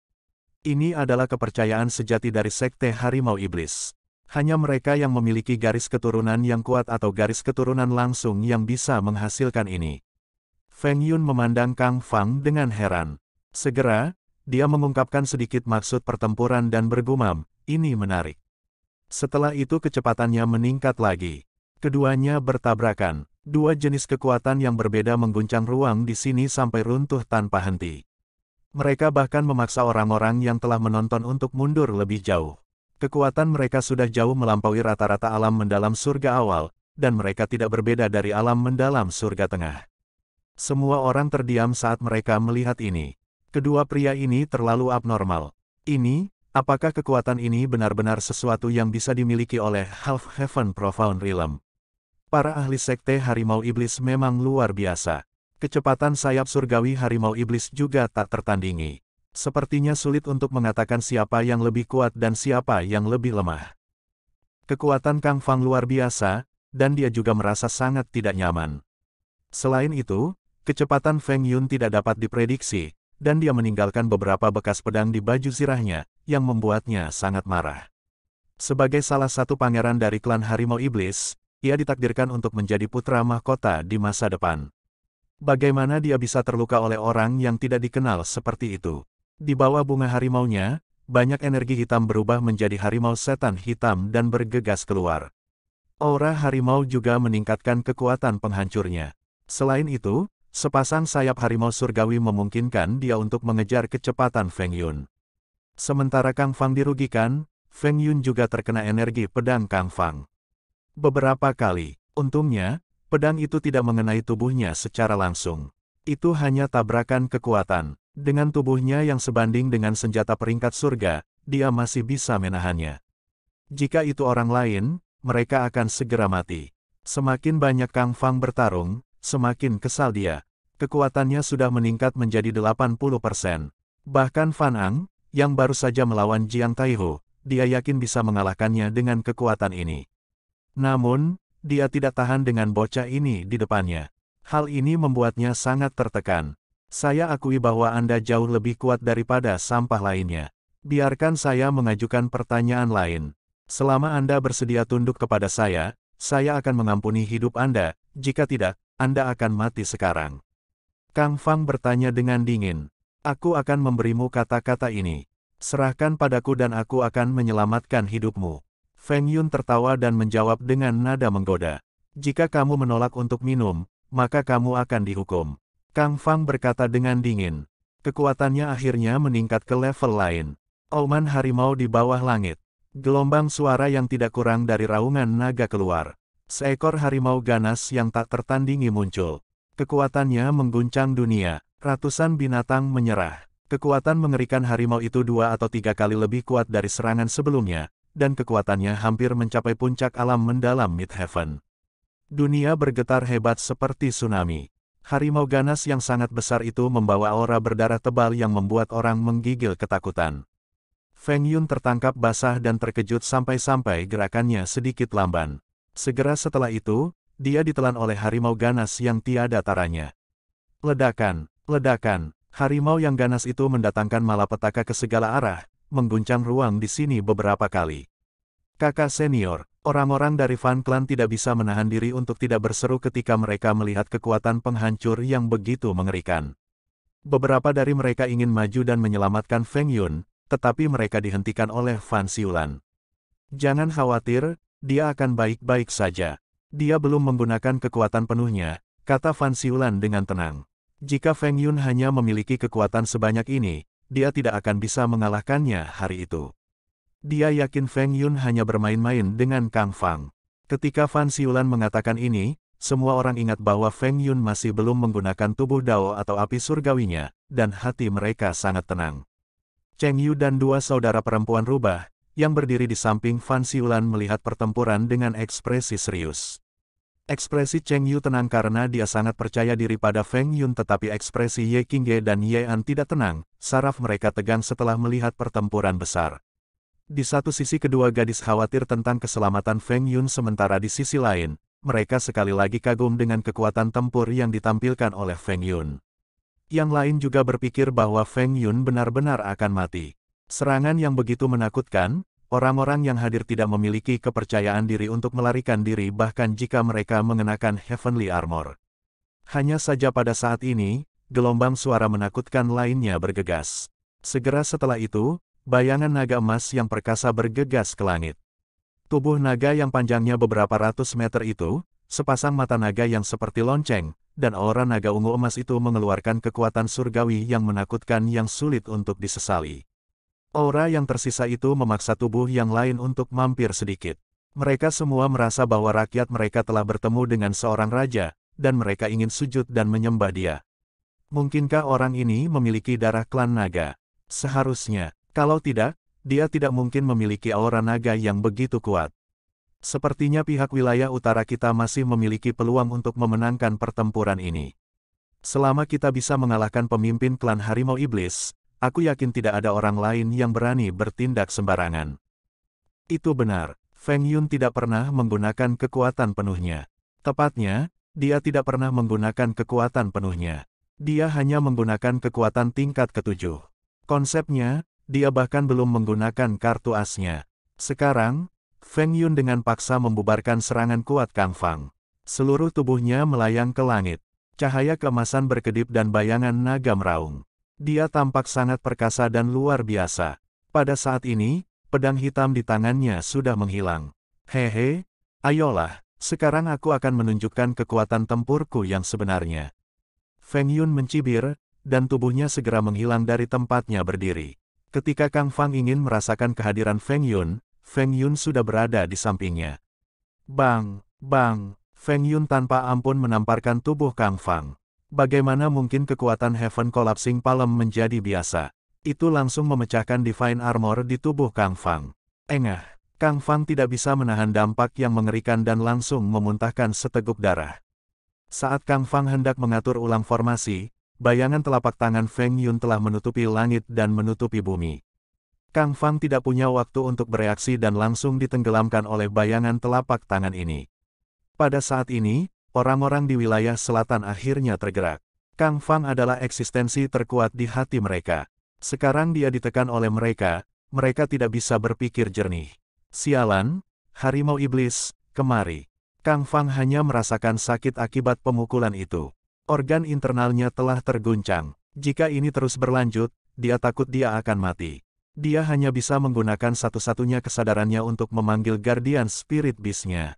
A: Ini adalah kepercayaan sejati dari Sekte Harimau Iblis. Hanya mereka yang memiliki garis keturunan yang kuat atau garis keturunan langsung yang bisa menghasilkan ini. Feng Yun memandang Kang Fang dengan heran. Segera, dia mengungkapkan sedikit maksud pertempuran dan bergumam, ini menarik. Setelah itu kecepatannya meningkat lagi. Keduanya bertabrakan. Dua jenis kekuatan yang berbeda mengguncang ruang di sini sampai runtuh tanpa henti. Mereka bahkan memaksa orang-orang yang telah menonton untuk mundur lebih jauh. Kekuatan mereka sudah jauh melampaui rata-rata alam mendalam surga awal, dan mereka tidak berbeda dari alam mendalam surga tengah. Semua orang terdiam saat mereka melihat ini. Kedua pria ini terlalu abnormal. Ini, apakah kekuatan ini benar-benar sesuatu yang bisa dimiliki oleh Half Heaven Profound Realm? Para ahli sekte harimau iblis memang luar biasa. Kecepatan sayap surgawi harimau iblis juga tak tertandingi. Sepertinya sulit untuk mengatakan siapa yang lebih kuat dan siapa yang lebih lemah. Kekuatan Kang Fang luar biasa, dan dia juga merasa sangat tidak nyaman. Selain itu, kecepatan Feng Yun tidak dapat diprediksi, dan dia meninggalkan beberapa bekas pedang di baju zirahnya, yang membuatnya sangat marah. Sebagai salah satu pangeran dari klan Harimau Iblis, ia ditakdirkan untuk menjadi putra mahkota di masa depan. Bagaimana dia bisa terluka oleh orang yang tidak dikenal seperti itu? Di bawah bunga harimaunya, banyak energi hitam berubah menjadi harimau setan hitam dan bergegas keluar. Aura harimau juga meningkatkan kekuatan penghancurnya. Selain itu, Sepasang sayap harimau surgawi memungkinkan dia untuk mengejar kecepatan Feng Yun. Sementara Kang Fang dirugikan, Feng Yun juga terkena energi pedang Kang Fang. Beberapa kali, untungnya, pedang itu tidak mengenai tubuhnya secara langsung. Itu hanya tabrakan kekuatan. Dengan tubuhnya yang sebanding dengan senjata peringkat surga, dia masih bisa menahannya. Jika itu orang lain, mereka akan segera mati. Semakin banyak Kang Fang bertarung, Semakin kesal dia, kekuatannya sudah meningkat menjadi 80%. Bahkan Fan Ang, yang baru saja melawan Jiang Taihu, dia yakin bisa mengalahkannya dengan kekuatan ini. Namun, dia tidak tahan dengan bocah ini di depannya. Hal ini membuatnya sangat tertekan. Saya akui bahwa Anda jauh lebih kuat daripada sampah lainnya. Biarkan saya mengajukan pertanyaan lain. Selama Anda bersedia tunduk kepada saya, saya akan mengampuni hidup Anda, jika tidak, Anda akan mati sekarang. Kang Fang bertanya dengan dingin. Aku akan memberimu kata-kata ini. Serahkan padaku dan aku akan menyelamatkan hidupmu. Feng Yun tertawa dan menjawab dengan nada menggoda. Jika kamu menolak untuk minum, maka kamu akan dihukum. Kang Fang berkata dengan dingin. Kekuatannya akhirnya meningkat ke level lain. Oman harimau di bawah langit. Gelombang suara yang tidak kurang dari raungan naga keluar. Seekor harimau ganas yang tak tertandingi muncul. Kekuatannya mengguncang dunia. Ratusan binatang menyerah. Kekuatan mengerikan harimau itu dua atau tiga kali lebih kuat dari serangan sebelumnya, dan kekuatannya hampir mencapai puncak alam mendalam Midheaven. Dunia bergetar hebat seperti tsunami. Harimau ganas yang sangat besar itu membawa aura berdarah tebal yang membuat orang menggigil ketakutan. Feng Yun tertangkap basah dan terkejut sampai-sampai gerakannya sedikit lamban. Segera setelah itu, dia ditelan oleh harimau ganas yang tiada taranya. Ledakan, ledakan, harimau yang ganas itu mendatangkan malapetaka ke segala arah, mengguncang ruang di sini beberapa kali. Kakak senior, orang-orang dari Fan Clan tidak bisa menahan diri untuk tidak berseru ketika mereka melihat kekuatan penghancur yang begitu mengerikan. Beberapa dari mereka ingin maju dan menyelamatkan Feng Yun, tetapi mereka dihentikan oleh Fan Siulan. Jangan khawatir, dia akan baik-baik saja. Dia belum menggunakan kekuatan penuhnya, kata Fan Siulan dengan tenang. Jika Feng Yun hanya memiliki kekuatan sebanyak ini, dia tidak akan bisa mengalahkannya hari itu. Dia yakin Feng Yun hanya bermain-main dengan Kang Fang. Ketika Fan Siulan mengatakan ini, semua orang ingat bahwa Feng Yun masih belum menggunakan tubuh Dao atau api surgawinya, dan hati mereka sangat tenang. Cheng Yu dan dua saudara perempuan rubah, yang berdiri di samping Fan Siulan melihat pertempuran dengan ekspresi serius. Ekspresi Cheng Yu tenang karena dia sangat percaya diri pada Feng Yun tetapi ekspresi Ye Qingge dan Ye An tidak tenang, saraf mereka tegang setelah melihat pertempuran besar. Di satu sisi kedua gadis khawatir tentang keselamatan Feng Yun sementara di sisi lain, mereka sekali lagi kagum dengan kekuatan tempur yang ditampilkan oleh Feng Yun. Yang lain juga berpikir bahwa Feng Yun benar-benar akan mati. Serangan yang begitu menakutkan, orang-orang yang hadir tidak memiliki kepercayaan diri untuk melarikan diri bahkan jika mereka mengenakan Heavenly Armor. Hanya saja pada saat ini, gelombang suara menakutkan lainnya bergegas. Segera setelah itu, bayangan naga emas yang perkasa bergegas ke langit. Tubuh naga yang panjangnya beberapa ratus meter itu, sepasang mata naga yang seperti lonceng, dan aura naga ungu emas itu mengeluarkan kekuatan surgawi yang menakutkan yang sulit untuk disesali. Aura yang tersisa itu memaksa tubuh yang lain untuk mampir sedikit. Mereka semua merasa bahwa rakyat mereka telah bertemu dengan seorang raja, dan mereka ingin sujud dan menyembah dia. Mungkinkah orang ini memiliki darah klan naga? Seharusnya, kalau tidak, dia tidak mungkin memiliki aura naga yang begitu kuat. Sepertinya pihak wilayah utara kita masih memiliki peluang untuk memenangkan pertempuran ini. Selama kita bisa mengalahkan pemimpin klan Harimau Iblis, aku yakin tidak ada orang lain yang berani bertindak sembarangan. Itu benar, Feng Yun tidak pernah menggunakan kekuatan penuhnya. Tepatnya, dia tidak pernah menggunakan kekuatan penuhnya. Dia hanya menggunakan kekuatan tingkat ketujuh. Konsepnya, dia bahkan belum menggunakan kartu asnya. Sekarang, Feng Yun dengan paksa membubarkan serangan kuat Kang Fang. Seluruh tubuhnya melayang ke langit. Cahaya kemasan berkedip dan bayangan naga meraung. Dia tampak sangat perkasa dan luar biasa. Pada saat ini, pedang hitam di tangannya sudah menghilang. Hehe, ayolah, sekarang aku akan menunjukkan kekuatan tempurku yang sebenarnya. Feng Yun mencibir, dan tubuhnya segera menghilang dari tempatnya berdiri. Ketika Kang Fang ingin merasakan kehadiran Feng Yun, Feng Yun sudah berada di sampingnya. Bang, bang, Feng Yun tanpa ampun menamparkan tubuh Kang Fang. Bagaimana mungkin kekuatan Heaven Collapsing Palem menjadi biasa? Itu langsung memecahkan Divine Armor di tubuh Kang Fang. Engah, Kang Fang tidak bisa menahan dampak yang mengerikan dan langsung memuntahkan seteguk darah. Saat Kang Fang hendak mengatur ulang formasi, bayangan telapak tangan Feng Yun telah menutupi langit dan menutupi bumi. Kang Fang tidak punya waktu untuk bereaksi dan langsung ditenggelamkan oleh bayangan telapak tangan ini. Pada saat ini, orang-orang di wilayah selatan akhirnya tergerak. Kang Fang adalah eksistensi terkuat di hati mereka. Sekarang dia ditekan oleh mereka, mereka tidak bisa berpikir jernih. Sialan, harimau iblis, kemari. Kang Fang hanya merasakan sakit akibat pemukulan itu. Organ internalnya telah terguncang. Jika ini terus berlanjut, dia takut dia akan mati. Dia hanya bisa menggunakan satu-satunya kesadarannya untuk memanggil Guardian Spirit Beast-nya.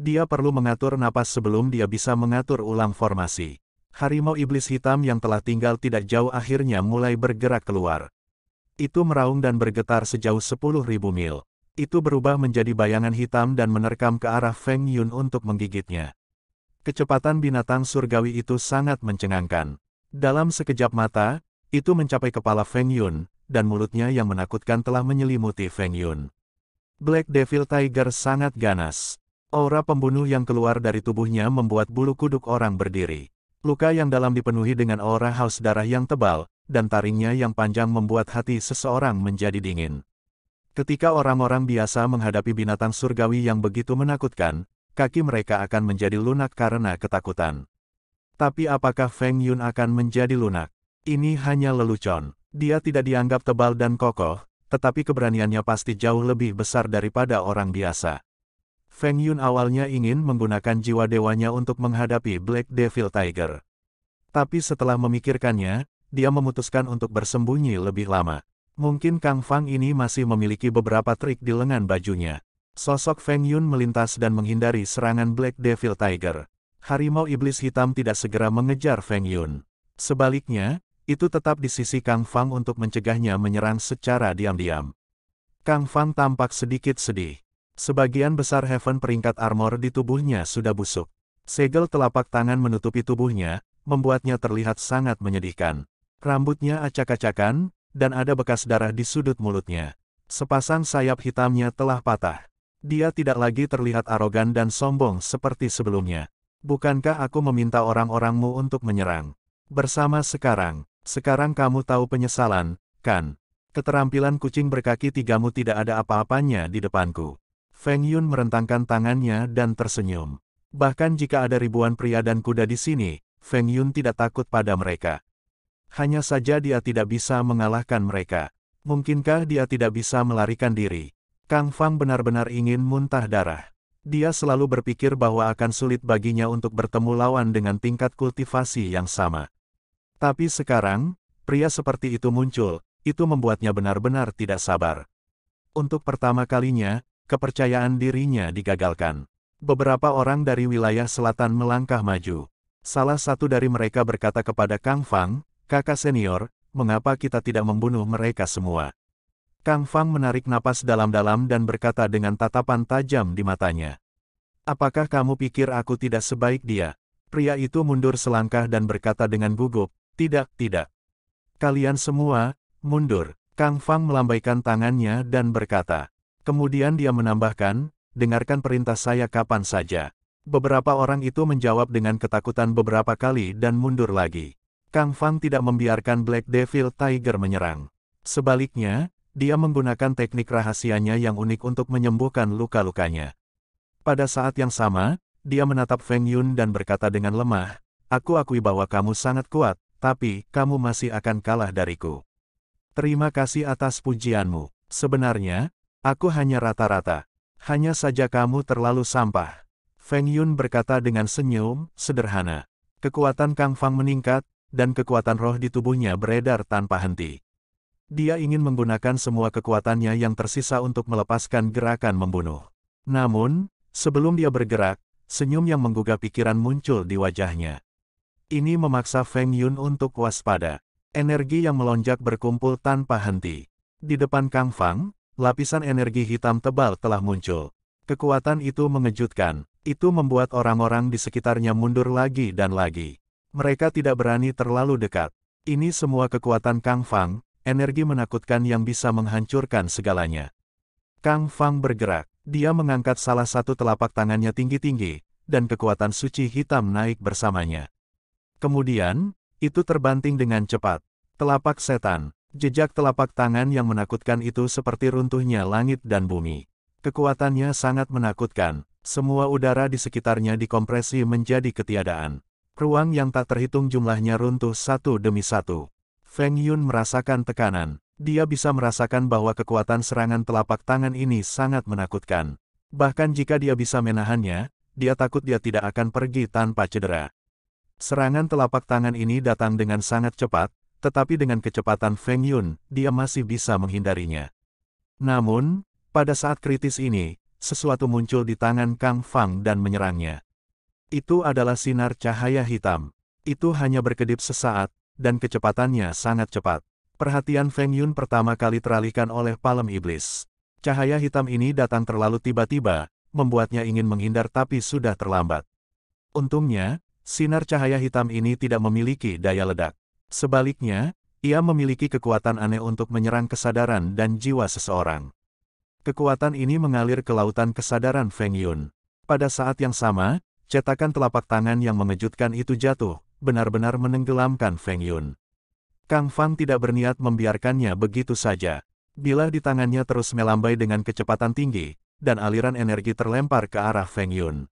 A: Dia perlu mengatur napas sebelum dia bisa mengatur ulang formasi. Harimau iblis hitam yang telah tinggal tidak jauh akhirnya mulai bergerak keluar. Itu meraung dan bergetar sejauh sepuluh ribu mil. Itu berubah menjadi bayangan hitam dan menerkam ke arah Feng Yun untuk menggigitnya. Kecepatan binatang surgawi itu sangat mencengangkan. Dalam sekejap mata, itu mencapai kepala Feng Yun, dan mulutnya yang menakutkan telah menyelimuti Feng Yun. Black Devil Tiger sangat ganas. Aura pembunuh yang keluar dari tubuhnya membuat bulu kuduk orang berdiri. Luka yang dalam dipenuhi dengan aura haus darah yang tebal, dan taringnya yang panjang membuat hati seseorang menjadi dingin. Ketika orang-orang biasa menghadapi binatang surgawi yang begitu menakutkan, kaki mereka akan menjadi lunak karena ketakutan. Tapi apakah Feng Yun akan menjadi lunak? Ini hanya lelucon. Dia tidak dianggap tebal dan kokoh, tetapi keberaniannya pasti jauh lebih besar daripada orang biasa. Feng Yun awalnya ingin menggunakan jiwa dewanya untuk menghadapi Black Devil Tiger. Tapi setelah memikirkannya, dia memutuskan untuk bersembunyi lebih lama. Mungkin Kang Fang ini masih memiliki beberapa trik di lengan bajunya. Sosok Feng Yun melintas dan menghindari serangan Black Devil Tiger. Harimau Iblis Hitam tidak segera mengejar Feng Yun. Sebaliknya, itu tetap di sisi Kang Fang untuk mencegahnya menyerang secara diam-diam. Kang Fang tampak sedikit sedih. Sebagian besar heaven peringkat armor di tubuhnya sudah busuk. Segel telapak tangan menutupi tubuhnya, membuatnya terlihat sangat menyedihkan. Rambutnya acak-acakan, dan ada bekas darah di sudut mulutnya. Sepasang sayap hitamnya telah patah. Dia tidak lagi terlihat arogan dan sombong seperti sebelumnya. Bukankah aku meminta orang-orangmu untuk menyerang? Bersama sekarang, sekarang kamu tahu penyesalan, kan? Keterampilan kucing berkaki tigamu tidak ada apa-apanya di depanku. Feng Yun merentangkan tangannya dan tersenyum. Bahkan jika ada ribuan pria dan kuda di sini, Feng Yun tidak takut pada mereka. Hanya saja dia tidak bisa mengalahkan mereka. Mungkinkah dia tidak bisa melarikan diri? Kang Fang benar-benar ingin muntah darah. Dia selalu berpikir bahwa akan sulit baginya untuk bertemu lawan dengan tingkat kultivasi yang sama. Tapi sekarang, pria seperti itu muncul, itu membuatnya benar-benar tidak sabar. Untuk pertama kalinya, kepercayaan dirinya digagalkan. Beberapa orang dari wilayah selatan melangkah maju. Salah satu dari mereka berkata kepada Kang Fang, kakak senior, mengapa kita tidak membunuh mereka semua? Kang Fang menarik napas dalam-dalam dan berkata dengan tatapan tajam di matanya. Apakah kamu pikir aku tidak sebaik dia? Pria itu mundur selangkah dan berkata dengan gugup, tidak, tidak. Kalian semua, mundur. Kang Fang melambaikan tangannya dan berkata. Kemudian dia menambahkan, dengarkan perintah saya kapan saja. Beberapa orang itu menjawab dengan ketakutan beberapa kali dan mundur lagi. Kang Fang tidak membiarkan Black Devil Tiger menyerang. Sebaliknya, dia menggunakan teknik rahasianya yang unik untuk menyembuhkan luka-lukanya. Pada saat yang sama, dia menatap Feng Yun dan berkata dengan lemah, Aku akui bahwa kamu sangat kuat, tapi kamu masih akan kalah dariku. Terima kasih atas pujianmu. Sebenarnya, aku hanya rata-rata. Hanya saja kamu terlalu sampah. Feng Yun berkata dengan senyum, sederhana. Kekuatan Kang Fang meningkat, dan kekuatan roh di tubuhnya beredar tanpa henti. Dia ingin menggunakan semua kekuatannya yang tersisa untuk melepaskan gerakan membunuh. Namun, sebelum dia bergerak, senyum yang menggugah pikiran muncul di wajahnya ini memaksa Feng Yun untuk waspada. Energi yang melonjak berkumpul tanpa henti. Di depan Kang Fang, lapisan energi hitam tebal telah muncul. Kekuatan itu mengejutkan. Itu membuat orang-orang di sekitarnya mundur lagi dan lagi. Mereka tidak berani terlalu dekat. Ini semua kekuatan Kang Fang, energi menakutkan yang bisa menghancurkan segalanya. Kang Fang bergerak. Dia mengangkat salah satu telapak tangannya tinggi-tinggi, dan kekuatan suci hitam naik bersamanya. Kemudian, itu terbanting dengan cepat. Telapak setan, jejak telapak tangan yang menakutkan itu seperti runtuhnya langit dan bumi. Kekuatannya sangat menakutkan, semua udara di sekitarnya dikompresi menjadi ketiadaan. Ruang yang tak terhitung jumlahnya runtuh satu demi satu. Feng Yun merasakan tekanan. Dia bisa merasakan bahwa kekuatan serangan telapak tangan ini sangat menakutkan. Bahkan jika dia bisa menahannya, dia takut dia tidak akan pergi tanpa cedera. Serangan telapak tangan ini datang dengan sangat cepat, tetapi dengan kecepatan Feng Yun, dia masih bisa menghindarinya. Namun, pada saat kritis ini, sesuatu muncul di tangan Kang Fang dan menyerangnya. Itu adalah sinar cahaya hitam. Itu hanya berkedip sesaat, dan kecepatannya sangat cepat. Perhatian Feng Yun pertama kali teralihkan oleh palem iblis. Cahaya hitam ini datang terlalu tiba-tiba, membuatnya ingin menghindar tapi sudah terlambat. Untungnya, sinar cahaya hitam ini tidak memiliki daya ledak. Sebaliknya, ia memiliki kekuatan aneh untuk menyerang kesadaran dan jiwa seseorang. Kekuatan ini mengalir ke lautan kesadaran Feng Yun. Pada saat yang sama, cetakan telapak tangan yang mengejutkan itu jatuh, benar-benar menenggelamkan Feng Yun. Kang Fang tidak berniat membiarkannya begitu saja. Bila di tangannya terus melambai dengan kecepatan tinggi, dan aliran energi terlempar ke arah Feng Yun.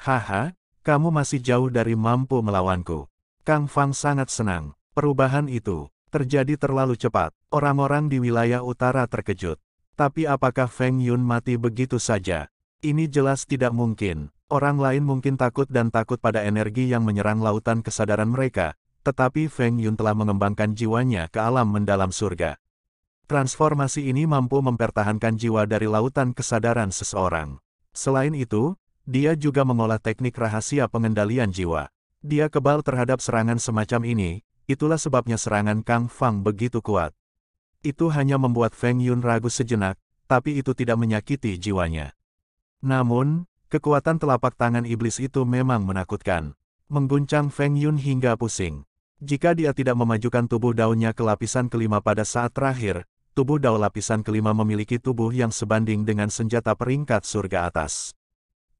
A: Haha, kamu masih jauh dari mampu melawanku. Kang Fang sangat senang. Perubahan itu terjadi terlalu cepat. Orang-orang di wilayah utara terkejut. Tapi apakah Feng Yun mati begitu saja? Ini jelas tidak mungkin. Orang lain mungkin takut dan takut pada energi yang menyerang lautan kesadaran mereka, tetapi Feng Yun telah mengembangkan jiwanya ke alam mendalam surga. Transformasi ini mampu mempertahankan jiwa dari lautan kesadaran seseorang. Selain itu, dia juga mengolah teknik rahasia pengendalian jiwa. Dia kebal terhadap serangan semacam ini, itulah sebabnya serangan Kang Fang begitu kuat. Itu hanya membuat Feng Yun ragu sejenak, tapi itu tidak menyakiti jiwanya.
B: Namun,
A: kekuatan telapak tangan iblis itu memang menakutkan. Mengguncang Feng Yun hingga pusing. Jika dia tidak memajukan tubuh daunnya ke lapisan kelima pada saat terakhir, tubuh daun lapisan kelima memiliki tubuh yang sebanding dengan senjata peringkat surga atas.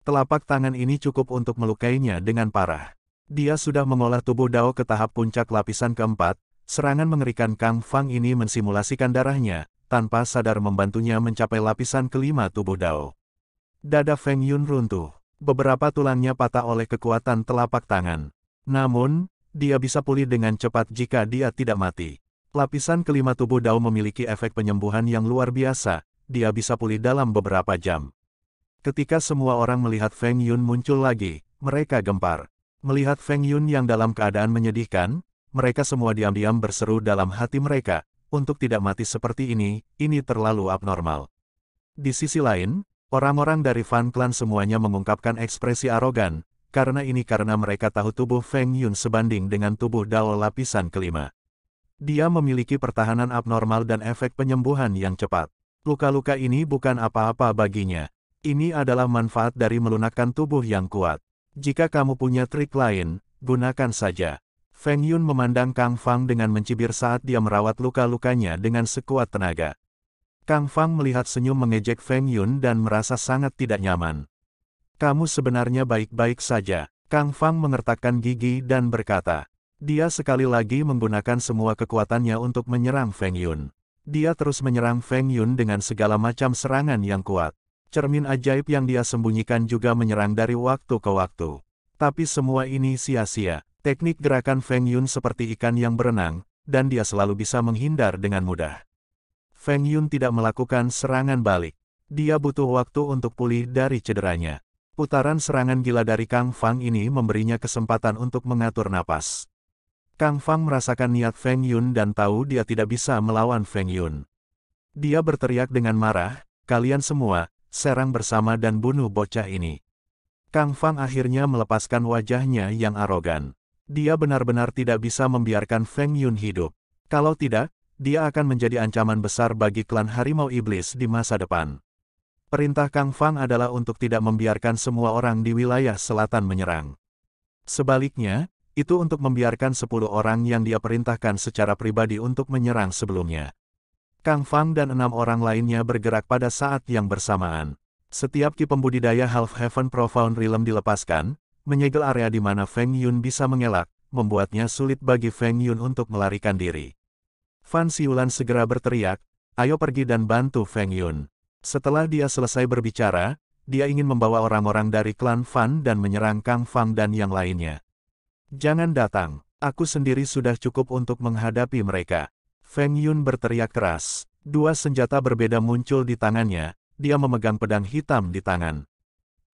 A: Telapak tangan ini cukup untuk melukainya dengan parah. Dia sudah mengolah tubuh Dao ke tahap puncak lapisan keempat, serangan mengerikan Kang Fang ini mensimulasikan darahnya, tanpa sadar membantunya mencapai lapisan kelima tubuh Dao. Dada Feng Yun runtuh, beberapa tulangnya patah oleh kekuatan telapak tangan. Namun, dia bisa pulih dengan cepat jika dia tidak mati. Lapisan kelima tubuh Dao memiliki efek penyembuhan yang luar biasa, dia bisa pulih dalam beberapa jam. Ketika semua orang melihat Feng Yun muncul lagi, mereka gempar. Melihat Feng Yun yang dalam keadaan menyedihkan, mereka semua diam-diam berseru dalam hati mereka, untuk tidak mati seperti ini, ini terlalu abnormal. Di sisi lain, orang-orang dari Fan Clan semuanya mengungkapkan ekspresi arogan, karena ini karena mereka tahu tubuh Feng Yun sebanding dengan tubuh Dao lapisan kelima. Dia memiliki pertahanan abnormal dan efek penyembuhan yang cepat. Luka-luka ini bukan apa-apa baginya. Ini adalah manfaat dari melunakkan tubuh yang kuat. Jika kamu punya trik lain, gunakan saja. Feng Yun memandang Kang Fang dengan mencibir saat dia merawat luka-lukanya dengan sekuat tenaga. Kang Fang melihat senyum mengejek Feng Yun dan merasa sangat tidak nyaman. Kamu sebenarnya baik-baik saja. Kang Fang mengertakkan gigi dan berkata. Dia sekali lagi menggunakan semua kekuatannya untuk menyerang Feng Yun. Dia terus menyerang Feng Yun dengan segala macam serangan yang kuat. Cermin ajaib yang dia sembunyikan juga menyerang dari waktu ke waktu. Tapi semua ini sia-sia. Teknik gerakan Feng Yun seperti ikan yang berenang, dan dia selalu bisa menghindar dengan mudah. Feng Yun tidak melakukan serangan balik. Dia butuh waktu untuk pulih dari cederanya. Putaran serangan gila dari Kang Fang ini memberinya kesempatan untuk mengatur napas. Kang Fang merasakan niat Feng Yun dan tahu dia tidak bisa melawan Feng Yun. Dia berteriak dengan marah, kalian semua, serang bersama dan bunuh bocah ini. Kang Fang akhirnya melepaskan wajahnya yang arogan. Dia benar-benar tidak bisa membiarkan Feng Yun hidup. Kalau tidak, dia akan menjadi ancaman besar bagi klan Harimau Iblis di masa depan. Perintah Kang Fang adalah untuk tidak membiarkan semua orang di wilayah selatan menyerang. Sebaliknya, itu untuk membiarkan 10 orang yang dia perintahkan secara pribadi untuk menyerang sebelumnya. Kang Fang dan enam orang lainnya bergerak pada saat yang bersamaan. Setiap ki pembudidaya Half Heaven Profound Realm dilepaskan, menyegel area di mana Feng Yun bisa mengelak, membuatnya sulit bagi Feng Yun untuk melarikan diri. Fan Siulan segera berteriak, ayo pergi dan bantu Feng Yun. Setelah dia selesai berbicara, dia ingin membawa orang-orang dari klan Fan dan menyerang Kang Fang dan yang lainnya. Jangan datang, aku sendiri sudah cukup untuk menghadapi mereka. Feng Yun berteriak keras. Dua senjata berbeda muncul di tangannya, dia memegang pedang hitam di tangan.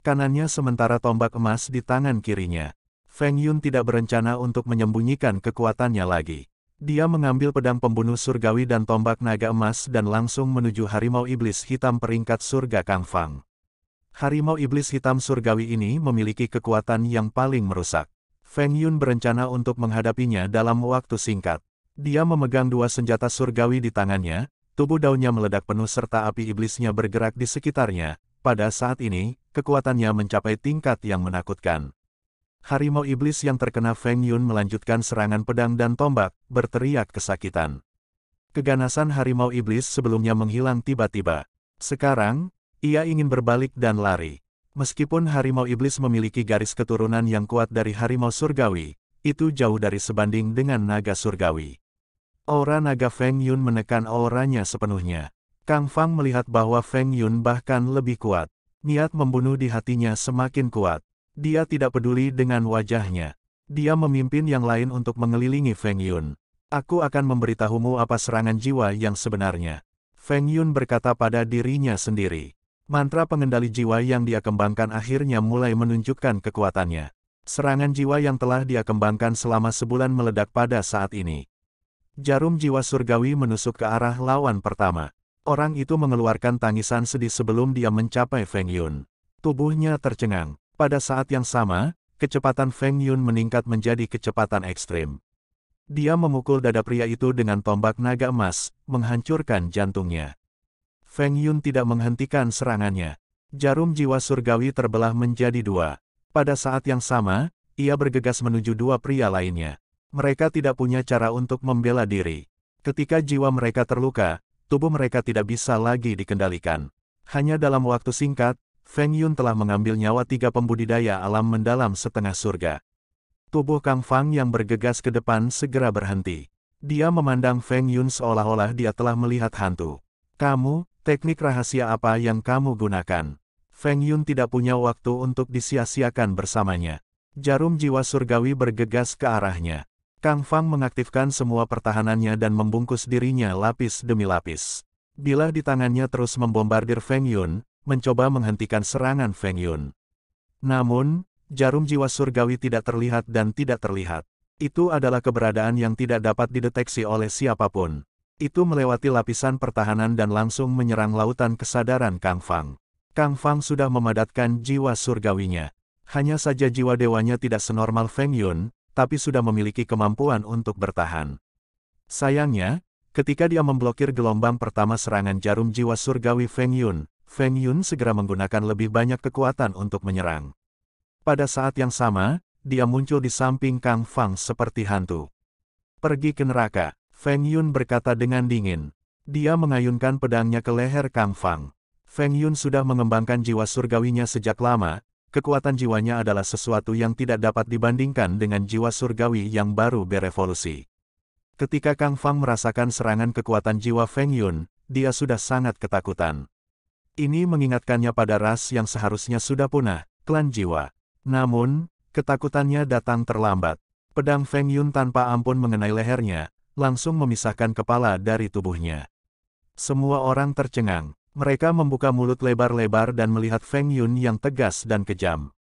A: Kanannya sementara tombak emas di tangan kirinya. Feng Yun tidak berencana untuk menyembunyikan kekuatannya lagi. Dia mengambil pedang pembunuh surgawi dan tombak naga emas dan langsung menuju harimau iblis hitam peringkat surga Kang Fang. Harimau iblis hitam surgawi ini memiliki kekuatan yang paling merusak. Feng Yun berencana untuk menghadapinya dalam waktu singkat. Dia memegang dua senjata surgawi di tangannya, tubuh daunnya meledak penuh serta api iblisnya bergerak di sekitarnya. Pada saat ini, kekuatannya mencapai tingkat yang menakutkan. Harimau iblis yang terkena Feng Yun melanjutkan serangan pedang dan tombak, berteriak kesakitan. Keganasan harimau iblis sebelumnya menghilang tiba-tiba. Sekarang, ia ingin berbalik dan lari. Meskipun harimau iblis memiliki garis keturunan yang kuat dari harimau surgawi, itu jauh dari sebanding dengan naga surgawi. Aura naga Feng Yun menekan auranya sepenuhnya. Kang Fang melihat bahwa Feng Yun bahkan lebih kuat. Niat membunuh di hatinya semakin kuat. Dia tidak peduli dengan wajahnya. Dia memimpin yang lain untuk mengelilingi Feng Yun. Aku akan memberitahumu apa serangan jiwa yang sebenarnya. Feng Yun berkata pada dirinya sendiri. Mantra pengendali jiwa yang dia kembangkan akhirnya mulai menunjukkan kekuatannya. Serangan jiwa yang telah dia kembangkan selama sebulan meledak pada saat ini. Jarum jiwa surgawi menusuk ke arah lawan pertama. Orang itu mengeluarkan tangisan sedih sebelum dia mencapai Feng Yun. Tubuhnya tercengang. Pada saat yang sama, kecepatan Feng Yun meningkat menjadi kecepatan ekstrim. Dia memukul dada pria itu dengan tombak naga emas, menghancurkan jantungnya. Feng Yun tidak menghentikan serangannya. Jarum jiwa surgawi terbelah menjadi dua. Pada saat yang sama, ia bergegas menuju dua pria lainnya. Mereka tidak punya cara untuk membela diri. Ketika jiwa mereka terluka, tubuh mereka tidak bisa lagi dikendalikan. Hanya dalam waktu singkat, Feng Yun telah mengambil nyawa tiga pembudidaya alam mendalam setengah surga. Tubuh Kang Fang yang bergegas ke depan segera berhenti. Dia memandang Feng Yun seolah-olah dia telah melihat hantu. Kamu, teknik rahasia apa yang kamu gunakan? Feng Yun tidak punya waktu untuk disia-siakan bersamanya. Jarum jiwa surgawi bergegas ke arahnya. Kang Fang mengaktifkan semua pertahanannya dan membungkus dirinya lapis demi lapis. Bila di tangannya terus membombardir Feng Yun, mencoba menghentikan serangan Feng Yun. Namun, jarum jiwa surgawi tidak terlihat dan tidak terlihat. Itu adalah keberadaan yang tidak dapat dideteksi oleh siapapun. Itu melewati lapisan pertahanan dan langsung menyerang lautan kesadaran Kang Fang. Kang Fang sudah memadatkan jiwa surgawinya. Hanya saja jiwa dewanya tidak senormal Feng Yun, tapi sudah memiliki kemampuan untuk bertahan. Sayangnya, ketika dia memblokir gelombang pertama serangan jarum jiwa surgawi Feng Yun, Feng Yun segera menggunakan lebih banyak kekuatan untuk menyerang. Pada saat yang sama, dia muncul di samping Kang Fang seperti hantu. Pergi ke neraka, Feng Yun berkata dengan dingin. Dia mengayunkan pedangnya ke leher Kang Fang. Feng Yun sudah mengembangkan jiwa surgawinya sejak lama, kekuatan jiwanya adalah sesuatu yang tidak dapat dibandingkan dengan jiwa surgawi yang baru berevolusi. Ketika Kang Fang merasakan serangan kekuatan jiwa Feng Yun, dia sudah sangat ketakutan. Ini mengingatkannya pada ras yang seharusnya sudah punah, klan jiwa. Namun, ketakutannya datang terlambat. Pedang Feng Yun tanpa ampun mengenai lehernya, langsung memisahkan kepala dari tubuhnya. Semua orang tercengang. Mereka membuka mulut lebar-lebar dan melihat Feng Yun yang tegas dan kejam.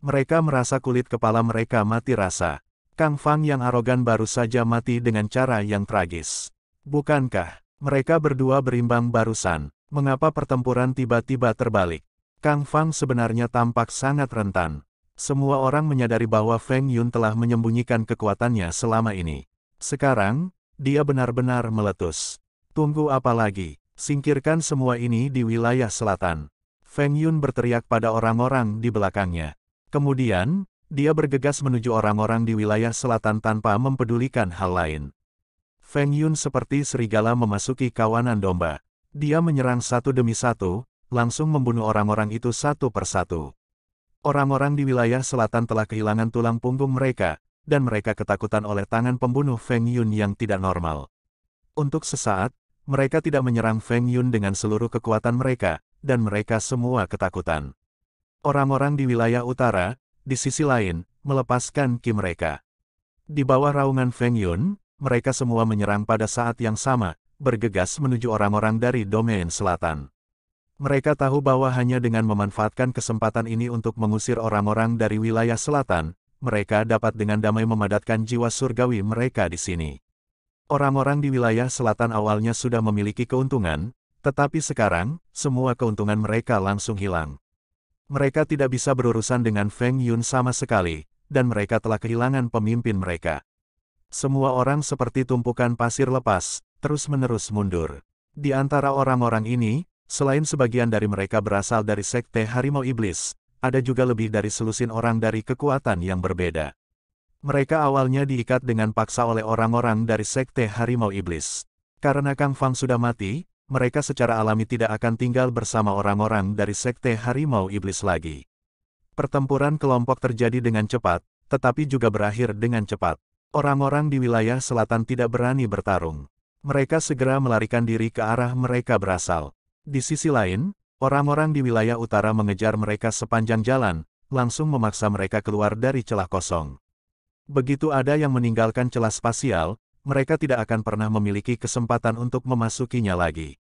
A: Mereka merasa kulit kepala mereka mati rasa. Kang Fang yang arogan baru saja mati dengan cara yang tragis. Bukankah, mereka berdua berimbang barusan, mengapa pertempuran tiba-tiba terbalik? Kang Fang sebenarnya tampak sangat rentan. Semua orang menyadari bahwa Feng Yun telah menyembunyikan kekuatannya selama ini. Sekarang, dia benar-benar meletus. Tunggu apa lagi? Singkirkan semua ini di wilayah selatan. Feng Yun berteriak pada orang-orang di belakangnya. Kemudian, dia bergegas menuju orang-orang di wilayah selatan tanpa mempedulikan hal lain. Feng Yun seperti serigala memasuki kawanan domba. Dia menyerang satu demi satu, langsung membunuh orang-orang itu satu persatu. Orang-orang di wilayah selatan telah kehilangan tulang punggung mereka, dan mereka ketakutan oleh tangan pembunuh Feng Yun yang tidak normal. Untuk sesaat, mereka tidak menyerang Feng Yun dengan seluruh kekuatan mereka, dan mereka semua ketakutan. Orang-orang di wilayah utara, di sisi lain, melepaskan ki mereka. Di bawah raungan Feng Yun, mereka semua menyerang pada saat yang sama, bergegas menuju orang-orang dari domain selatan. Mereka tahu bahwa hanya dengan memanfaatkan kesempatan ini untuk mengusir orang-orang dari wilayah selatan, mereka dapat dengan damai memadatkan jiwa surgawi mereka di sini. Orang-orang di wilayah selatan awalnya sudah memiliki keuntungan, tetapi sekarang, semua keuntungan mereka langsung hilang. Mereka tidak bisa berurusan dengan Feng Yun sama sekali, dan mereka telah kehilangan pemimpin mereka. Semua orang seperti tumpukan pasir lepas, terus-menerus mundur. Di antara orang-orang ini, selain sebagian dari mereka berasal dari Sekte Harimau Iblis, ada juga lebih dari selusin orang dari kekuatan yang berbeda. Mereka awalnya diikat dengan paksa oleh orang-orang dari Sekte Harimau Iblis. Karena Kang Fang sudah mati, mereka secara alami tidak akan tinggal bersama orang-orang dari Sekte Harimau Iblis lagi. Pertempuran kelompok terjadi dengan cepat, tetapi juga berakhir dengan cepat. Orang-orang di wilayah selatan tidak berani bertarung. Mereka segera melarikan diri ke arah mereka berasal. Di sisi lain, orang-orang di wilayah utara mengejar mereka sepanjang jalan, langsung memaksa mereka keluar dari celah kosong. Begitu ada yang meninggalkan celah spasial, mereka tidak akan pernah memiliki kesempatan untuk memasukinya lagi.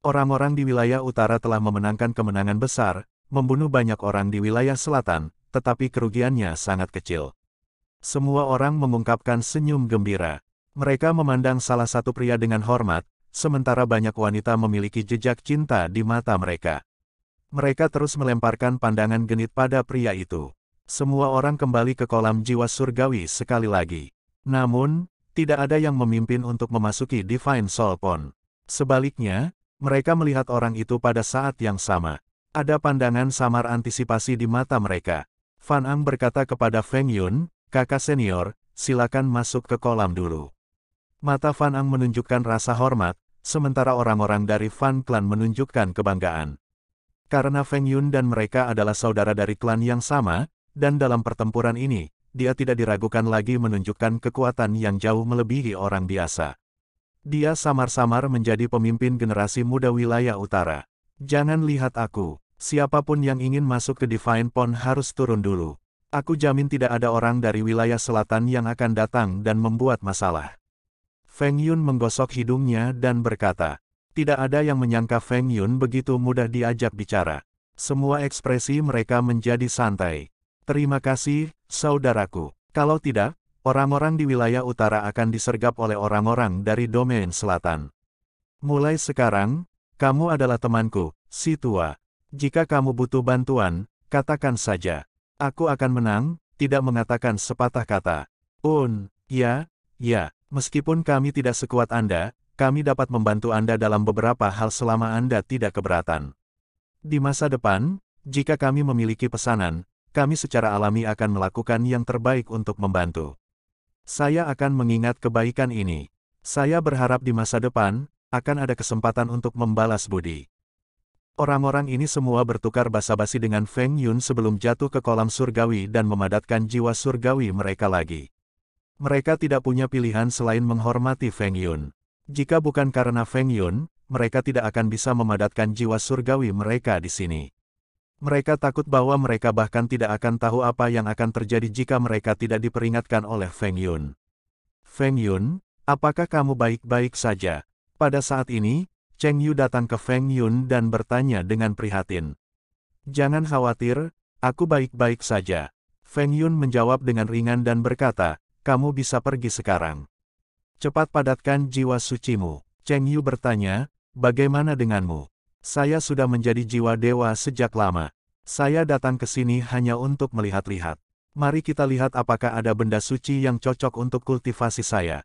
A: Orang-orang di wilayah utara telah memenangkan kemenangan besar, membunuh banyak orang di wilayah selatan, tetapi kerugiannya sangat kecil. Semua orang mengungkapkan senyum gembira. Mereka memandang salah satu pria dengan hormat, sementara banyak wanita memiliki jejak cinta di mata mereka. Mereka terus melemparkan pandangan genit pada pria itu. Semua orang kembali ke kolam jiwa surgawi sekali lagi.
B: Namun,
A: tidak ada yang memimpin untuk memasuki Divine Soul Pond. Sebaliknya, mereka melihat orang itu pada saat yang sama. Ada pandangan samar antisipasi di mata mereka. Fan Ang berkata kepada Feng Yun, kakak senior, silakan masuk ke kolam dulu. Mata Fan Ang menunjukkan rasa hormat, sementara orang-orang dari Fan Clan menunjukkan kebanggaan. Karena Feng Yun dan mereka adalah saudara dari klan yang sama, dan dalam pertempuran ini, dia tidak diragukan lagi menunjukkan kekuatan yang jauh melebihi orang biasa. Dia samar-samar menjadi pemimpin generasi muda wilayah utara. Jangan lihat aku, siapapun yang ingin masuk ke Divine Pond harus turun dulu. Aku jamin tidak ada orang dari wilayah selatan yang akan datang dan membuat masalah. Feng Yun menggosok hidungnya dan berkata, tidak ada yang menyangka Feng Yun begitu mudah diajak bicara. Semua ekspresi mereka menjadi santai. Terima kasih, saudaraku. Kalau tidak, orang-orang di wilayah utara akan disergap oleh orang-orang dari domain selatan. Mulai sekarang, kamu adalah temanku, si tua. Jika kamu butuh bantuan, katakan saja. Aku akan menang, tidak mengatakan sepatah kata. Un, ya, ya, meskipun kami tidak sekuat Anda, kami dapat membantu Anda dalam beberapa hal selama Anda tidak keberatan. Di masa depan, jika kami memiliki pesanan, kami secara alami akan melakukan yang terbaik untuk membantu. Saya akan mengingat kebaikan ini. Saya berharap di masa depan, akan ada kesempatan untuk membalas budi. Orang-orang ini semua bertukar basa-basi dengan Feng Yun sebelum jatuh ke kolam surgawi dan memadatkan jiwa surgawi mereka lagi. Mereka tidak punya pilihan selain menghormati Feng Yun. Jika bukan karena Feng Yun, mereka tidak akan bisa memadatkan jiwa surgawi mereka di sini. Mereka takut bahwa mereka bahkan tidak akan tahu apa yang akan terjadi jika mereka tidak diperingatkan oleh Feng Yun. Feng Yun, apakah kamu baik-baik saja? Pada saat ini, Cheng Yu datang ke Feng Yun dan bertanya dengan prihatin. Jangan khawatir, aku baik-baik saja. Feng Yun menjawab dengan ringan dan berkata, kamu bisa pergi sekarang. Cepat padatkan jiwa sucimu. Cheng Yu bertanya, bagaimana denganmu? Saya sudah menjadi jiwa dewa sejak lama. Saya datang ke sini hanya untuk melihat-lihat. Mari kita lihat apakah ada benda suci yang cocok untuk kultivasi saya.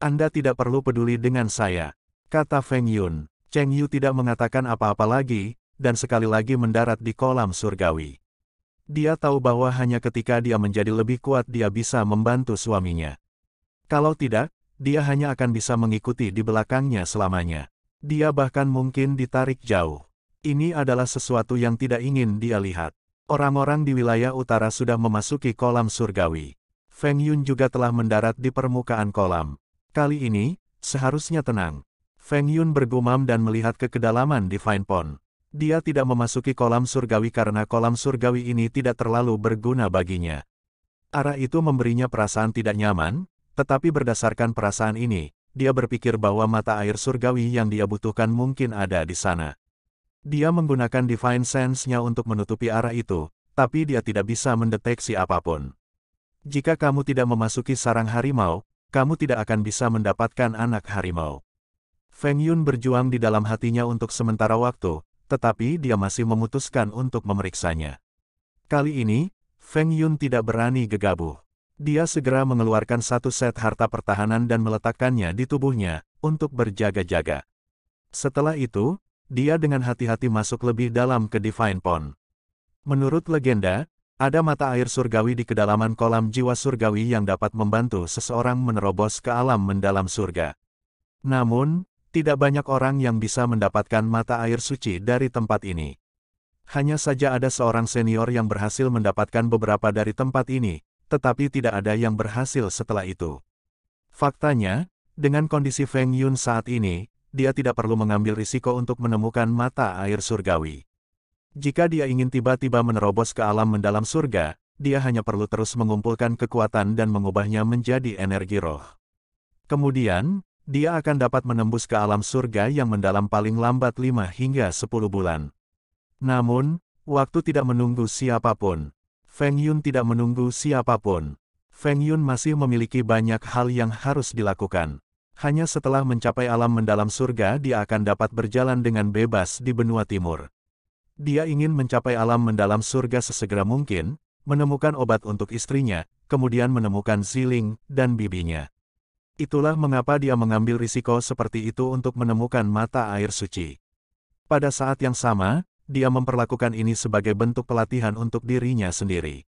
A: Anda tidak perlu peduli dengan saya. Kata Feng Yun, Cheng Yu tidak mengatakan apa-apa lagi, dan sekali lagi mendarat di kolam surgawi. Dia tahu bahwa hanya ketika dia menjadi lebih kuat dia bisa membantu suaminya. Kalau tidak, dia hanya akan bisa mengikuti di belakangnya selamanya. Dia bahkan mungkin ditarik jauh. Ini adalah sesuatu yang tidak ingin dia lihat. Orang-orang di wilayah utara sudah memasuki kolam surgawi. Feng Yun juga telah mendarat di permukaan kolam. Kali ini, seharusnya tenang. Feng Yun bergumam dan melihat ke kedalaman di Fine Pond. Dia tidak memasuki kolam surgawi karena kolam surgawi ini tidak terlalu berguna baginya. Arah itu memberinya perasaan tidak nyaman, tetapi berdasarkan perasaan ini, dia berpikir bahwa mata air surgawi yang dia butuhkan mungkin ada di sana. Dia menggunakan Divine Sense-nya untuk menutupi arah itu, tapi dia tidak bisa mendeteksi apapun. Jika kamu tidak memasuki sarang harimau, kamu tidak akan bisa mendapatkan anak harimau. Feng Yun berjuang di dalam hatinya untuk sementara waktu, tetapi dia masih memutuskan untuk memeriksanya. Kali ini, Feng Yun tidak berani gegabah. Dia segera mengeluarkan satu set harta pertahanan dan meletakkannya di tubuhnya, untuk berjaga-jaga. Setelah itu, dia dengan hati-hati masuk lebih dalam ke Divine Pond. Menurut legenda, ada mata air surgawi di kedalaman kolam jiwa surgawi yang dapat membantu seseorang menerobos ke alam mendalam surga.
B: Namun,
A: tidak banyak orang yang bisa mendapatkan mata air suci dari tempat ini. Hanya saja ada seorang senior yang berhasil mendapatkan beberapa dari tempat ini, tetapi tidak ada yang berhasil setelah itu. Faktanya, dengan kondisi Feng Yun saat ini, dia tidak perlu mengambil risiko untuk menemukan mata air surgawi. Jika dia ingin tiba-tiba menerobos ke alam mendalam surga, dia hanya perlu terus mengumpulkan kekuatan dan mengubahnya menjadi energi roh. Kemudian, dia akan dapat menembus ke alam surga yang mendalam paling lambat 5 hingga 10 bulan. Namun, waktu tidak menunggu siapapun. Feng Yun tidak menunggu siapapun. Feng Yun masih memiliki banyak hal yang harus dilakukan. Hanya setelah mencapai alam mendalam surga dia akan dapat berjalan dengan bebas di benua timur. Dia ingin mencapai alam mendalam surga sesegera mungkin, menemukan obat untuk istrinya, kemudian menemukan Ziling dan bibinya. Itulah mengapa dia mengambil risiko seperti itu untuk menemukan mata air suci. Pada saat yang sama, dia memperlakukan ini sebagai bentuk pelatihan untuk dirinya sendiri.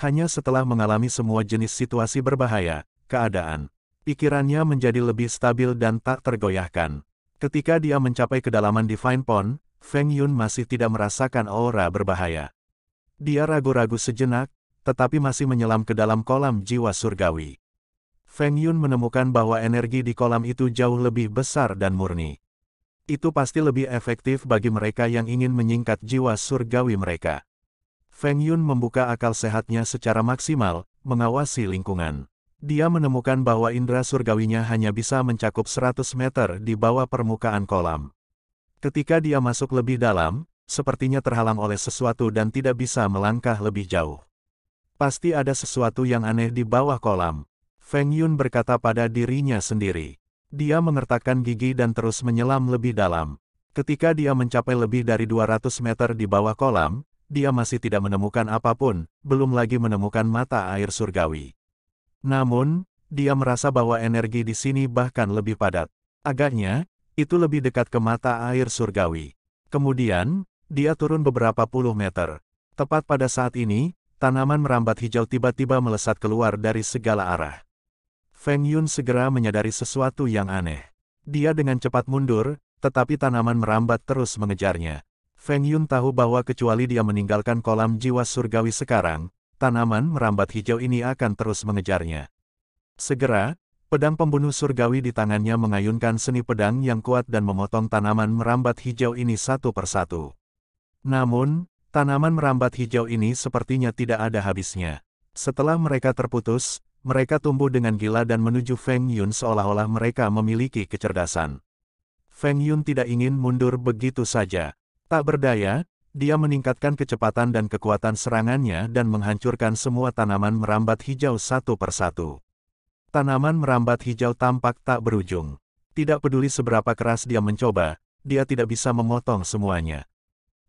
A: Hanya setelah mengalami semua jenis situasi berbahaya, keadaan, pikirannya menjadi lebih stabil dan tak tergoyahkan. Ketika dia mencapai kedalaman Divine Pond, Feng Yun masih tidak merasakan aura berbahaya. Dia ragu-ragu sejenak, tetapi masih menyelam ke dalam kolam jiwa surgawi. Feng Yun menemukan bahwa energi di kolam itu jauh lebih besar dan murni itu pasti lebih efektif bagi mereka yang ingin menyingkat jiwa surgawi mereka. Feng Yun membuka akal sehatnya secara maksimal, mengawasi lingkungan. Dia menemukan bahwa indera surgawinya hanya bisa mencakup 100 meter di bawah permukaan kolam. Ketika dia masuk lebih dalam, sepertinya terhalang oleh sesuatu dan tidak bisa melangkah lebih jauh. Pasti ada sesuatu yang aneh di bawah kolam. Feng Yun berkata pada dirinya sendiri. Dia mengertakkan gigi dan terus menyelam lebih dalam. Ketika dia mencapai lebih dari 200 meter di bawah kolam, dia masih tidak menemukan apapun, belum lagi menemukan mata air surgawi.
B: Namun,
A: dia merasa bahwa energi di sini bahkan lebih padat. Agaknya, itu lebih dekat ke mata air surgawi. Kemudian, dia turun beberapa puluh meter. Tepat pada saat ini, tanaman merambat hijau tiba-tiba melesat keluar dari segala arah. Feng Yun segera menyadari sesuatu yang aneh. Dia dengan cepat mundur, tetapi tanaman merambat terus mengejarnya. Feng Yun tahu bahwa kecuali dia meninggalkan kolam jiwa surgawi sekarang, tanaman merambat hijau ini akan terus mengejarnya. Segera, pedang pembunuh surgawi di tangannya mengayunkan seni pedang yang kuat dan memotong tanaman merambat hijau ini satu persatu. Namun, tanaman merambat hijau ini sepertinya tidak ada habisnya. Setelah mereka terputus, mereka tumbuh dengan gila dan menuju Feng Yun seolah-olah mereka memiliki kecerdasan. Feng Yun tidak ingin mundur begitu saja. Tak berdaya, dia meningkatkan kecepatan dan kekuatan serangannya dan menghancurkan semua tanaman merambat hijau satu persatu. Tanaman merambat hijau tampak tak berujung. Tidak peduli seberapa keras dia mencoba, dia tidak bisa memotong semuanya.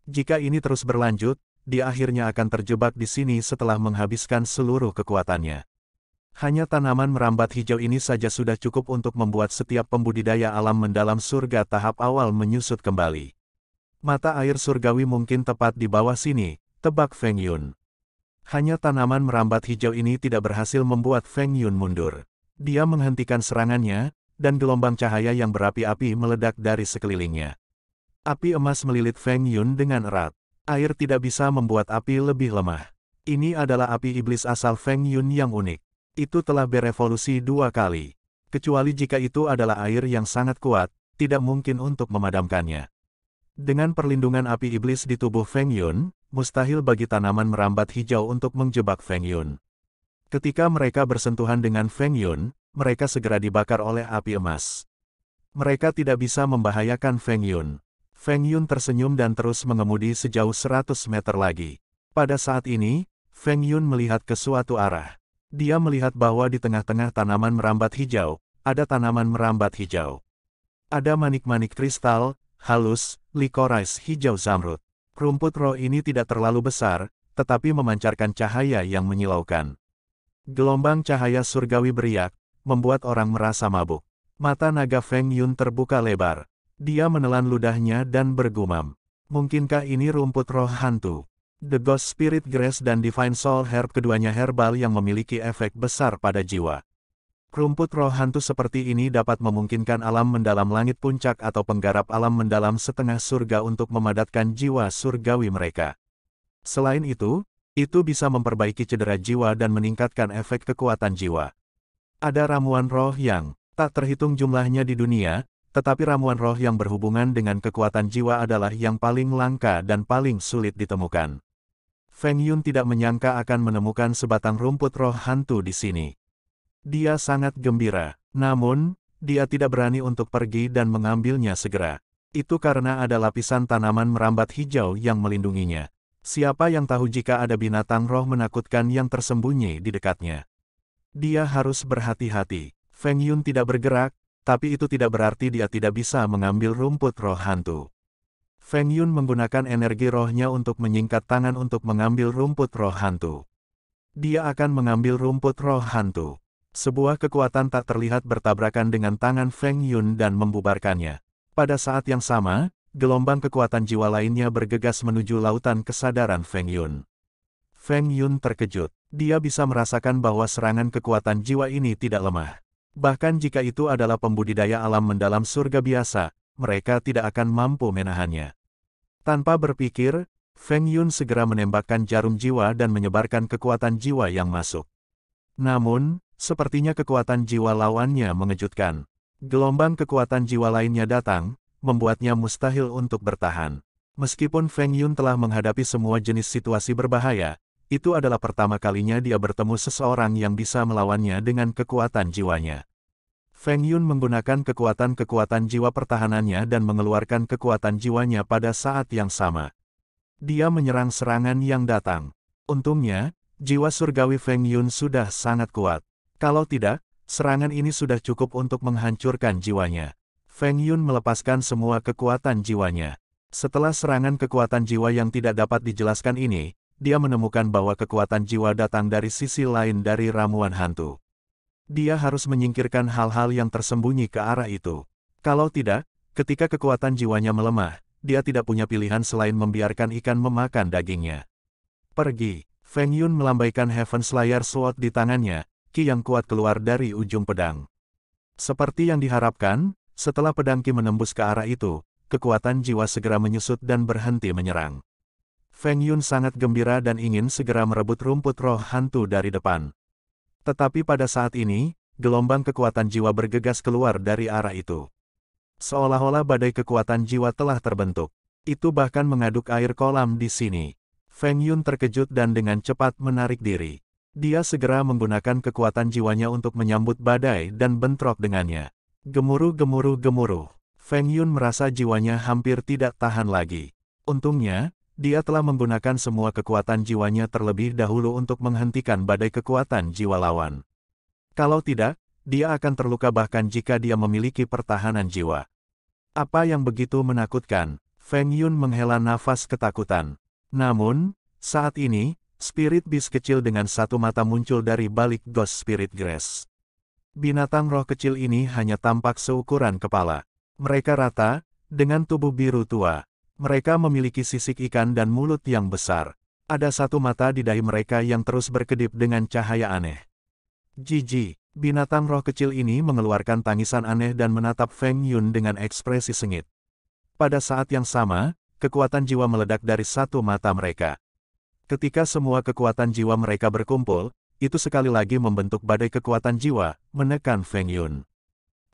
A: Jika ini terus berlanjut, dia akhirnya akan terjebak di sini setelah menghabiskan seluruh kekuatannya. Hanya tanaman merambat hijau ini saja sudah cukup untuk membuat setiap pembudidaya alam mendalam surga tahap awal menyusut kembali. Mata air surgawi mungkin tepat di bawah sini, tebak Feng Yun. Hanya tanaman merambat hijau ini tidak berhasil membuat Feng Yun mundur. Dia menghentikan serangannya, dan gelombang cahaya yang berapi-api meledak dari sekelilingnya. Api emas melilit Feng Yun dengan erat. Air tidak bisa membuat api lebih lemah. Ini adalah api iblis asal Feng Yun yang unik itu telah berevolusi dua kali. Kecuali jika itu adalah air yang sangat kuat, tidak mungkin untuk memadamkannya. Dengan perlindungan api iblis di tubuh Feng Yun, mustahil bagi tanaman merambat hijau untuk menjebak Feng Yun. Ketika mereka bersentuhan dengan Feng Yun, mereka segera dibakar oleh api emas. Mereka tidak bisa membahayakan Feng Yun. Feng Yun tersenyum dan terus mengemudi sejauh 100 meter lagi. Pada saat ini, Feng Yun melihat ke suatu arah. Dia melihat bahwa di tengah-tengah tanaman merambat hijau, ada tanaman merambat hijau. Ada manik-manik kristal, halus, likorais hijau zamrud. Rumput roh ini tidak terlalu besar, tetapi memancarkan cahaya yang menyilaukan. Gelombang cahaya surgawi beriak, membuat orang merasa mabuk. Mata naga Feng Yun terbuka lebar. Dia menelan ludahnya dan bergumam. Mungkinkah ini rumput roh hantu? The Ghost Spirit Grass dan Divine Soul Herb keduanya herbal yang memiliki efek besar pada jiwa. Rumput roh hantu seperti ini dapat memungkinkan alam mendalam langit puncak atau penggarap alam mendalam setengah surga untuk memadatkan jiwa surgawi mereka. Selain itu, itu bisa memperbaiki cedera jiwa dan meningkatkan efek kekuatan jiwa. Ada ramuan roh yang tak terhitung jumlahnya di dunia, tetapi ramuan roh yang berhubungan dengan kekuatan jiwa adalah yang paling langka dan paling sulit ditemukan. Feng Yun tidak menyangka akan menemukan sebatang rumput roh hantu di sini. Dia sangat gembira, namun, dia tidak berani untuk pergi dan mengambilnya segera. Itu karena ada lapisan tanaman merambat hijau yang melindunginya. Siapa yang tahu jika ada binatang roh menakutkan yang tersembunyi di dekatnya. Dia harus berhati-hati. Feng Yun tidak bergerak, tapi itu tidak berarti dia tidak bisa mengambil rumput roh hantu. Feng Yun menggunakan energi rohnya untuk menyingkat tangan untuk mengambil rumput roh hantu. Dia akan mengambil rumput roh hantu. Sebuah kekuatan tak terlihat bertabrakan dengan tangan Feng Yun dan membubarkannya. Pada saat yang sama, gelombang kekuatan jiwa lainnya bergegas menuju lautan kesadaran Feng Yun. Feng Yun terkejut. Dia bisa merasakan bahwa serangan kekuatan jiwa ini tidak lemah. Bahkan jika itu adalah pembudidaya alam mendalam surga biasa, mereka tidak akan mampu menahannya. Tanpa berpikir, Feng Yun segera menembakkan jarum jiwa dan menyebarkan kekuatan jiwa yang masuk. Namun, sepertinya kekuatan jiwa lawannya mengejutkan. Gelombang kekuatan jiwa lainnya datang, membuatnya mustahil untuk bertahan. Meskipun Feng Yun telah menghadapi semua jenis situasi berbahaya, itu adalah pertama kalinya dia bertemu seseorang yang bisa melawannya dengan kekuatan jiwanya. Feng Yun menggunakan kekuatan-kekuatan jiwa pertahanannya dan mengeluarkan kekuatan jiwanya pada saat yang sama. Dia menyerang serangan yang datang. Untungnya, jiwa surgawi Feng Yun sudah sangat kuat. Kalau tidak, serangan ini sudah cukup untuk menghancurkan jiwanya. Feng Yun melepaskan semua kekuatan jiwanya. Setelah serangan kekuatan jiwa yang tidak dapat dijelaskan ini, dia menemukan bahwa kekuatan jiwa datang dari sisi lain dari ramuan hantu dia harus menyingkirkan hal-hal yang tersembunyi ke arah itu. Kalau tidak, ketika kekuatan jiwanya melemah, dia tidak punya pilihan selain membiarkan ikan memakan dagingnya. Pergi, Feng Yun melambaikan Heaven Slayer Sword di tangannya, ki yang kuat keluar dari ujung pedang. Seperti yang diharapkan, setelah pedang ki menembus ke arah itu, kekuatan jiwa segera menyusut dan berhenti menyerang. Feng Yun sangat gembira dan ingin segera merebut rumput roh hantu dari depan. Tetapi pada saat ini, gelombang kekuatan jiwa bergegas keluar dari arah itu. Seolah-olah badai kekuatan jiwa telah terbentuk. Itu bahkan mengaduk air kolam di sini. Feng Yun terkejut dan dengan cepat menarik diri. Dia segera menggunakan kekuatan jiwanya untuk menyambut badai dan bentrok dengannya. Gemuruh gemuruh gemuruh. Feng Yun merasa jiwanya hampir tidak tahan lagi. Untungnya, dia telah menggunakan semua kekuatan jiwanya terlebih dahulu untuk menghentikan badai kekuatan jiwa lawan. Kalau tidak, dia akan terluka bahkan jika dia memiliki pertahanan jiwa. Apa yang begitu menakutkan? Feng Yun menghela nafas ketakutan. Namun, saat ini, spirit bis kecil dengan satu mata muncul dari balik ghost spirit grass. Binatang roh kecil ini hanya tampak seukuran kepala. Mereka rata, dengan tubuh biru tua. Mereka memiliki sisik ikan dan mulut yang besar. Ada satu mata di dahi mereka yang terus berkedip dengan cahaya aneh. Jiji, binatang roh kecil ini mengeluarkan tangisan aneh dan menatap Feng Yun dengan ekspresi sengit. Pada saat yang sama, kekuatan jiwa meledak dari satu mata mereka. Ketika semua kekuatan jiwa mereka berkumpul, itu sekali lagi membentuk badai kekuatan jiwa, menekan Feng Yun.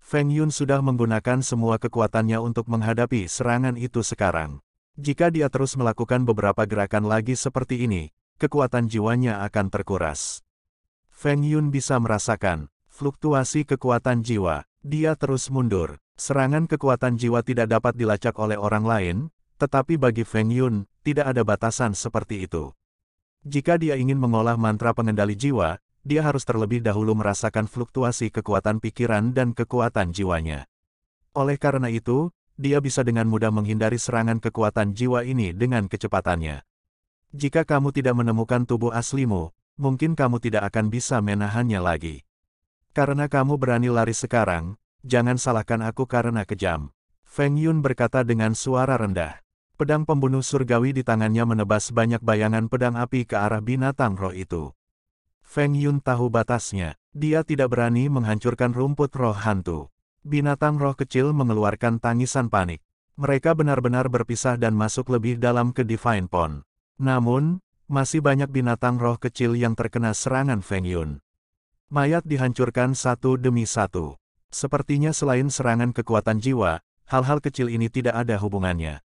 A: Feng Yun sudah menggunakan semua kekuatannya untuk menghadapi serangan itu sekarang. Jika dia terus melakukan beberapa gerakan lagi seperti ini, kekuatan jiwanya akan terkuras. Feng Yun bisa merasakan fluktuasi kekuatan jiwa. Dia terus mundur. Serangan kekuatan jiwa tidak dapat dilacak oleh orang lain, tetapi bagi Feng Yun, tidak ada batasan seperti itu. Jika dia ingin mengolah mantra pengendali jiwa, dia harus terlebih dahulu merasakan fluktuasi kekuatan pikiran dan kekuatan jiwanya. Oleh karena itu, dia bisa dengan mudah menghindari serangan kekuatan jiwa ini dengan kecepatannya. Jika kamu tidak menemukan tubuh aslimu, mungkin kamu tidak akan bisa menahannya lagi. Karena kamu berani lari sekarang, jangan salahkan aku karena kejam. Feng Yun berkata dengan suara rendah. Pedang pembunuh surgawi di tangannya menebas banyak bayangan pedang api ke arah binatang roh itu. Feng Yun tahu batasnya. Dia tidak berani menghancurkan rumput roh hantu. Binatang roh kecil mengeluarkan tangisan panik. Mereka benar-benar berpisah dan masuk lebih dalam ke Divine Pond. Namun, masih banyak binatang roh kecil yang terkena serangan Feng Yun. Mayat dihancurkan satu demi satu. Sepertinya selain serangan kekuatan jiwa, hal-hal kecil ini tidak ada hubungannya.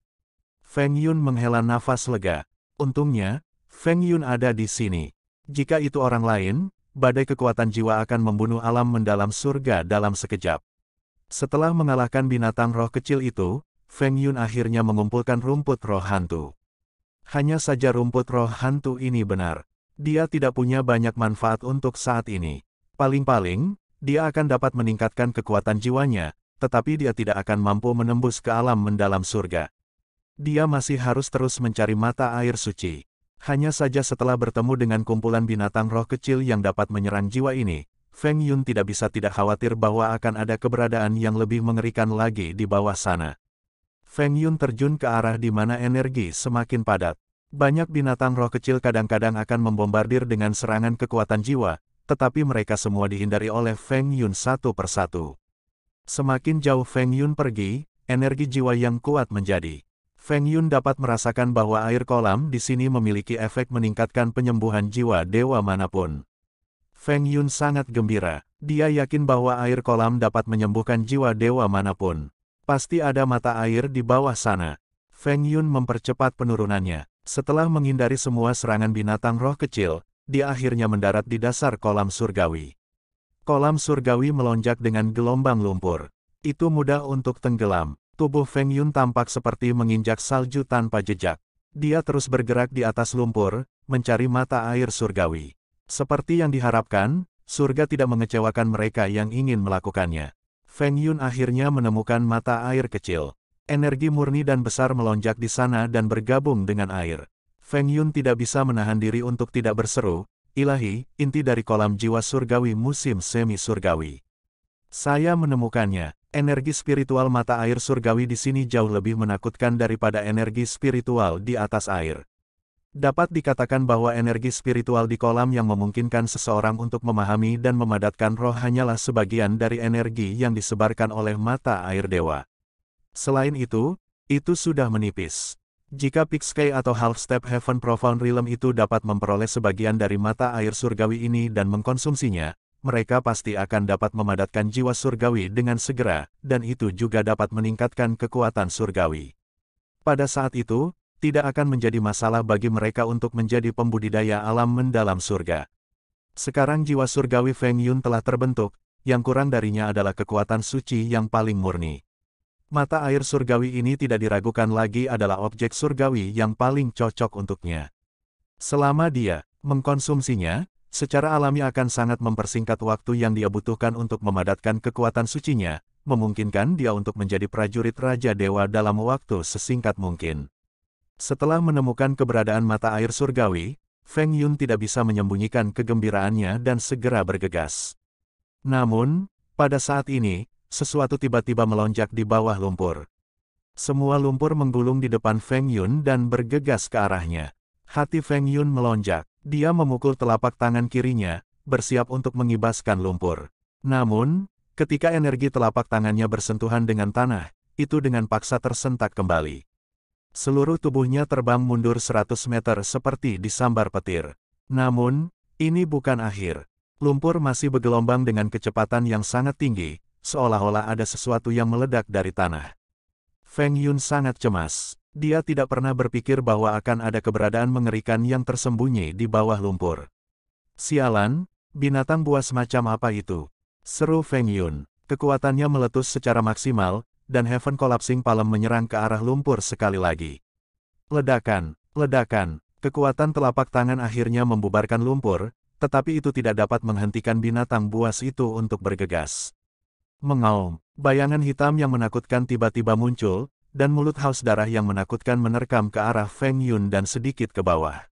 A: Feng Yun menghela nafas lega. Untungnya, Feng Yun ada di sini. Jika itu orang lain, badai kekuatan jiwa akan membunuh alam mendalam surga dalam sekejap. Setelah mengalahkan binatang roh kecil itu, Feng Yun akhirnya mengumpulkan rumput roh hantu. Hanya saja rumput roh hantu ini benar. Dia tidak punya banyak manfaat untuk saat ini. Paling-paling, dia akan dapat meningkatkan kekuatan jiwanya, tetapi dia tidak akan mampu menembus ke alam mendalam surga. Dia masih harus terus mencari mata air suci. Hanya saja setelah bertemu dengan kumpulan binatang roh kecil yang dapat menyerang jiwa ini, Feng Yun tidak bisa tidak khawatir bahwa akan ada keberadaan yang lebih mengerikan lagi di bawah sana. Feng Yun terjun ke arah di mana energi semakin padat. Banyak binatang roh kecil kadang-kadang akan membombardir dengan serangan kekuatan jiwa, tetapi mereka semua dihindari oleh Feng Yun satu persatu. Semakin jauh Feng Yun pergi, energi jiwa yang kuat menjadi. Feng Yun dapat merasakan bahwa air kolam di sini memiliki efek meningkatkan penyembuhan jiwa dewa manapun. Feng Yun sangat gembira. Dia yakin bahwa air kolam dapat menyembuhkan jiwa dewa manapun. Pasti ada mata air di bawah sana. Feng Yun mempercepat penurunannya. Setelah menghindari semua serangan binatang roh kecil, dia akhirnya mendarat di dasar kolam surgawi. Kolam surgawi melonjak dengan gelombang lumpur. Itu mudah untuk tenggelam, Tubuh Feng Yun tampak seperti menginjak salju tanpa jejak. Dia terus bergerak di atas lumpur, mencari mata air surgawi. Seperti yang diharapkan, surga tidak mengecewakan mereka yang ingin melakukannya. Feng Yun akhirnya menemukan mata air kecil. Energi murni dan besar melonjak di sana dan bergabung dengan air. Feng Yun tidak bisa menahan diri untuk tidak berseru, Ilahi, inti dari kolam jiwa surgawi musim semi-surgawi. Saya menemukannya. Energi spiritual mata air surgawi di sini jauh lebih menakutkan daripada energi spiritual di atas air. Dapat dikatakan bahwa energi spiritual di kolam yang memungkinkan seseorang untuk memahami dan memadatkan roh hanyalah sebagian dari energi yang disebarkan oleh mata air dewa. Selain itu, itu sudah menipis. Jika Pixkay atau Half Step Heaven Profound Realm itu dapat memperoleh sebagian dari mata air surgawi ini dan mengkonsumsinya, mereka pasti akan dapat memadatkan jiwa surgawi dengan segera, dan itu juga dapat meningkatkan kekuatan surgawi. Pada saat itu, tidak akan menjadi masalah bagi mereka untuk menjadi pembudidaya alam mendalam surga. Sekarang jiwa surgawi Feng Yun telah terbentuk, yang kurang darinya adalah kekuatan suci yang paling murni. Mata air surgawi ini tidak diragukan lagi adalah objek surgawi yang paling cocok untuknya. Selama dia mengkonsumsinya, secara alami akan sangat mempersingkat waktu yang dia butuhkan untuk memadatkan kekuatan sucinya, memungkinkan dia untuk menjadi prajurit Raja Dewa dalam waktu sesingkat mungkin. Setelah menemukan keberadaan mata air surgawi, Feng Yun tidak bisa menyembunyikan kegembiraannya dan segera bergegas. Namun, pada saat ini, sesuatu tiba-tiba melonjak di bawah lumpur. Semua lumpur menggulung di depan Feng Yun dan bergegas ke arahnya. Hati Feng Yun melonjak. Dia memukul telapak tangan kirinya, bersiap untuk mengibaskan lumpur. Namun, ketika energi telapak tangannya bersentuhan dengan tanah, itu dengan paksa tersentak kembali. Seluruh tubuhnya terbang mundur 100 meter seperti disambar petir. Namun, ini bukan akhir. Lumpur masih bergelombang dengan kecepatan yang sangat tinggi, seolah-olah ada sesuatu yang meledak dari tanah. Feng Yun sangat cemas. Dia tidak pernah berpikir bahwa akan ada keberadaan mengerikan yang tersembunyi di bawah lumpur. Sialan, binatang buas macam apa itu? Seru Feng Yun. Kekuatannya meletus secara maksimal, dan Heaven Collapsing Palem menyerang ke arah lumpur sekali lagi. Ledakan, ledakan, kekuatan telapak tangan akhirnya membubarkan lumpur, tetapi itu tidak dapat menghentikan binatang buas itu untuk bergegas. Mengaum, bayangan hitam yang menakutkan tiba-tiba muncul, dan mulut haus darah yang menakutkan menerkam ke arah Feng Yun dan sedikit ke bawah.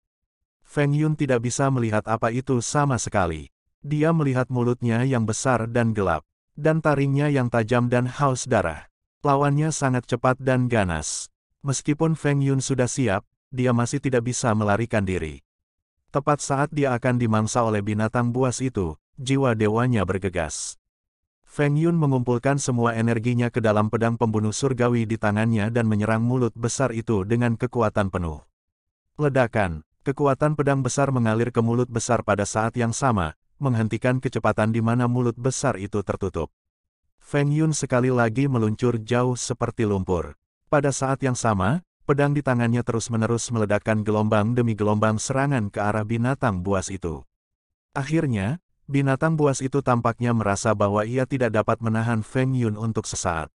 A: Feng Yun tidak bisa melihat apa itu sama sekali. Dia melihat mulutnya yang besar dan gelap, dan taringnya yang tajam dan haus darah. Lawannya sangat cepat dan ganas. Meskipun Feng Yun sudah siap, dia masih tidak bisa melarikan diri. Tepat saat dia akan dimangsa oleh binatang buas itu, jiwa dewanya bergegas. Feng Yun mengumpulkan semua energinya ke dalam pedang pembunuh surgawi di tangannya dan menyerang mulut besar itu dengan kekuatan penuh. Ledakan, kekuatan pedang besar mengalir ke mulut besar pada saat yang sama, menghentikan kecepatan di mana mulut besar itu tertutup. Feng Yun sekali lagi meluncur jauh seperti lumpur. Pada saat yang sama, pedang di tangannya terus-menerus meledakkan gelombang demi gelombang serangan ke arah binatang buas itu. Akhirnya, Binatang buas itu tampaknya merasa bahwa ia tidak dapat menahan Feng Yun untuk sesaat.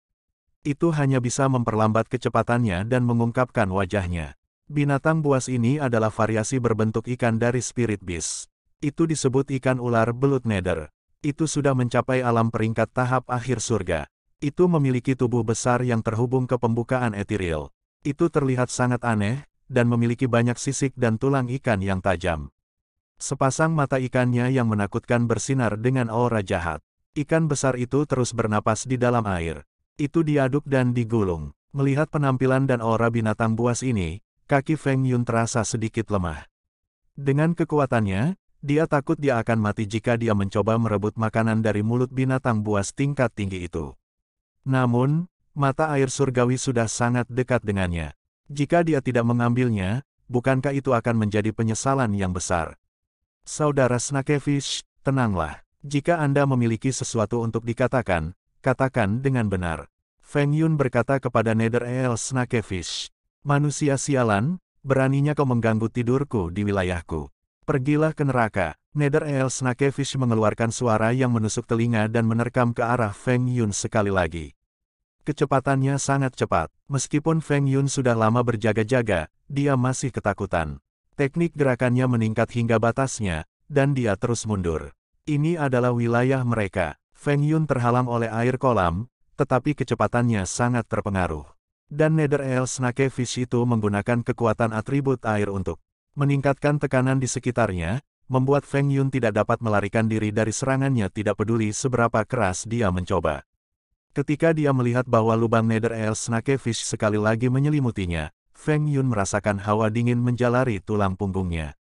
A: Itu hanya bisa memperlambat kecepatannya dan mengungkapkan wajahnya. Binatang buas ini adalah variasi berbentuk ikan dari Spirit Beast. Itu disebut ikan ular belut nether. Itu sudah mencapai alam peringkat tahap akhir surga. Itu memiliki tubuh besar yang terhubung ke pembukaan etiril. Itu terlihat sangat aneh, dan memiliki banyak sisik dan tulang ikan yang tajam. Sepasang mata ikannya yang menakutkan bersinar dengan aura jahat. Ikan besar itu terus bernapas di dalam air. Itu diaduk dan digulung. Melihat penampilan dan aura binatang buas ini, kaki Feng Yun terasa sedikit lemah. Dengan kekuatannya, dia takut dia akan mati jika dia mencoba merebut makanan dari mulut binatang buas tingkat tinggi itu. Namun, mata air surgawi sudah sangat dekat dengannya. Jika dia tidak mengambilnya, bukankah itu akan menjadi penyesalan yang besar? Saudara Snakevich, tenanglah. Jika Anda memiliki sesuatu untuk dikatakan, katakan dengan benar. Feng Yun berkata kepada Neder El Snakevich, Manusia sialan, beraninya kau mengganggu tidurku di wilayahku. Pergilah ke neraka. Neder El Snakevich mengeluarkan suara yang menusuk telinga dan menerkam ke arah Feng Yun sekali lagi. Kecepatannya sangat cepat. Meskipun Feng Yun sudah lama berjaga-jaga, dia masih ketakutan. Teknik gerakannya meningkat hingga batasnya, dan dia terus mundur. Ini adalah wilayah mereka. Feng Yun terhalang oleh air kolam, tetapi kecepatannya sangat terpengaruh. Dan Nether Snake Fish itu menggunakan kekuatan atribut air untuk meningkatkan tekanan di sekitarnya, membuat Feng Yun tidak dapat melarikan diri dari serangannya tidak peduli seberapa keras dia mencoba. Ketika dia melihat bahwa lubang Nether Snake Fish sekali lagi menyelimutinya, Feng Yun merasakan hawa dingin menjalari tulang punggungnya.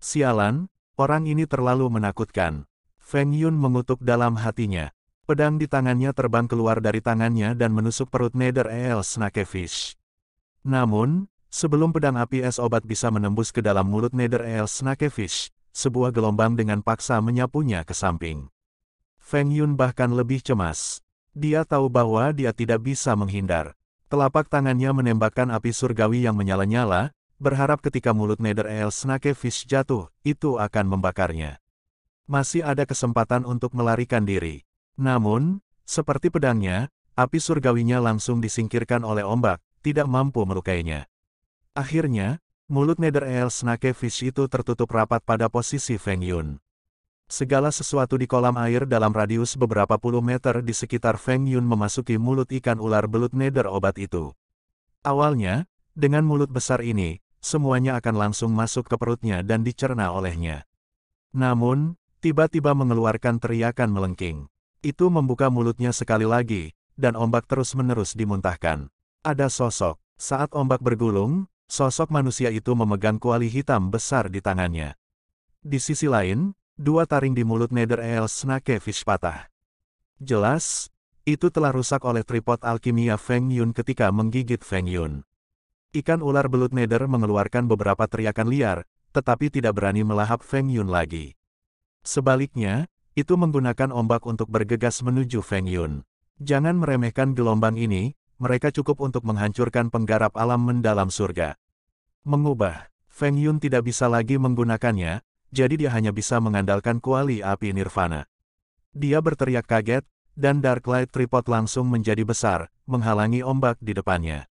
A: Sialan, orang ini terlalu menakutkan. Feng Yun mengutuk dalam hatinya. Pedang di tangannya terbang keluar dari tangannya dan menusuk perut Nether El Snakefish. Namun, sebelum pedang api es obat bisa menembus ke dalam mulut Nether El Snakefish, sebuah gelombang dengan paksa menyapunya ke samping. Feng Yun bahkan lebih cemas. Dia tahu bahwa dia tidak bisa menghindar. Telapak tangannya menembakkan api surgawi yang menyala-nyala, berharap ketika mulut Nether El Fish jatuh, itu akan membakarnya. Masih ada kesempatan untuk melarikan diri. Namun, seperti pedangnya, api surgawinya langsung disingkirkan oleh ombak, tidak mampu melukainya. Akhirnya, mulut Nether El Fish itu tertutup rapat pada posisi Feng Yun. Segala sesuatu di kolam air dalam radius beberapa puluh meter di sekitar Feng Yun memasuki mulut ikan ular belut neder obat itu. Awalnya, dengan mulut besar ini, semuanya akan langsung masuk ke perutnya dan dicerna olehnya. Namun, tiba-tiba mengeluarkan teriakan melengking. Itu membuka mulutnya sekali lagi, dan ombak terus-menerus dimuntahkan. Ada sosok. Saat ombak bergulung, sosok manusia itu memegang kuali hitam besar di tangannya. Di sisi lain, dua taring di mulut Nether El Fish patah. Jelas, itu telah rusak oleh tripod alkimia Feng Yun ketika menggigit Feng Yun. Ikan ular belut Nether mengeluarkan beberapa teriakan liar, tetapi tidak berani melahap Feng Yun lagi. Sebaliknya, itu menggunakan ombak untuk bergegas menuju Feng Yun. Jangan meremehkan gelombang ini, mereka cukup untuk menghancurkan penggarap alam mendalam surga. Mengubah, Feng Yun tidak bisa lagi menggunakannya, jadi dia hanya bisa mengandalkan kuali api nirvana. Dia berteriak kaget, dan Dark Light Tripod langsung menjadi besar, menghalangi ombak di depannya.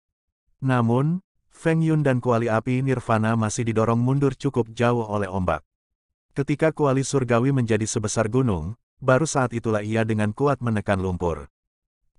A: Namun, Feng Yun dan kuali api nirvana masih didorong mundur cukup jauh oleh ombak. Ketika kuali surgawi menjadi sebesar gunung, baru saat itulah ia dengan kuat menekan lumpur.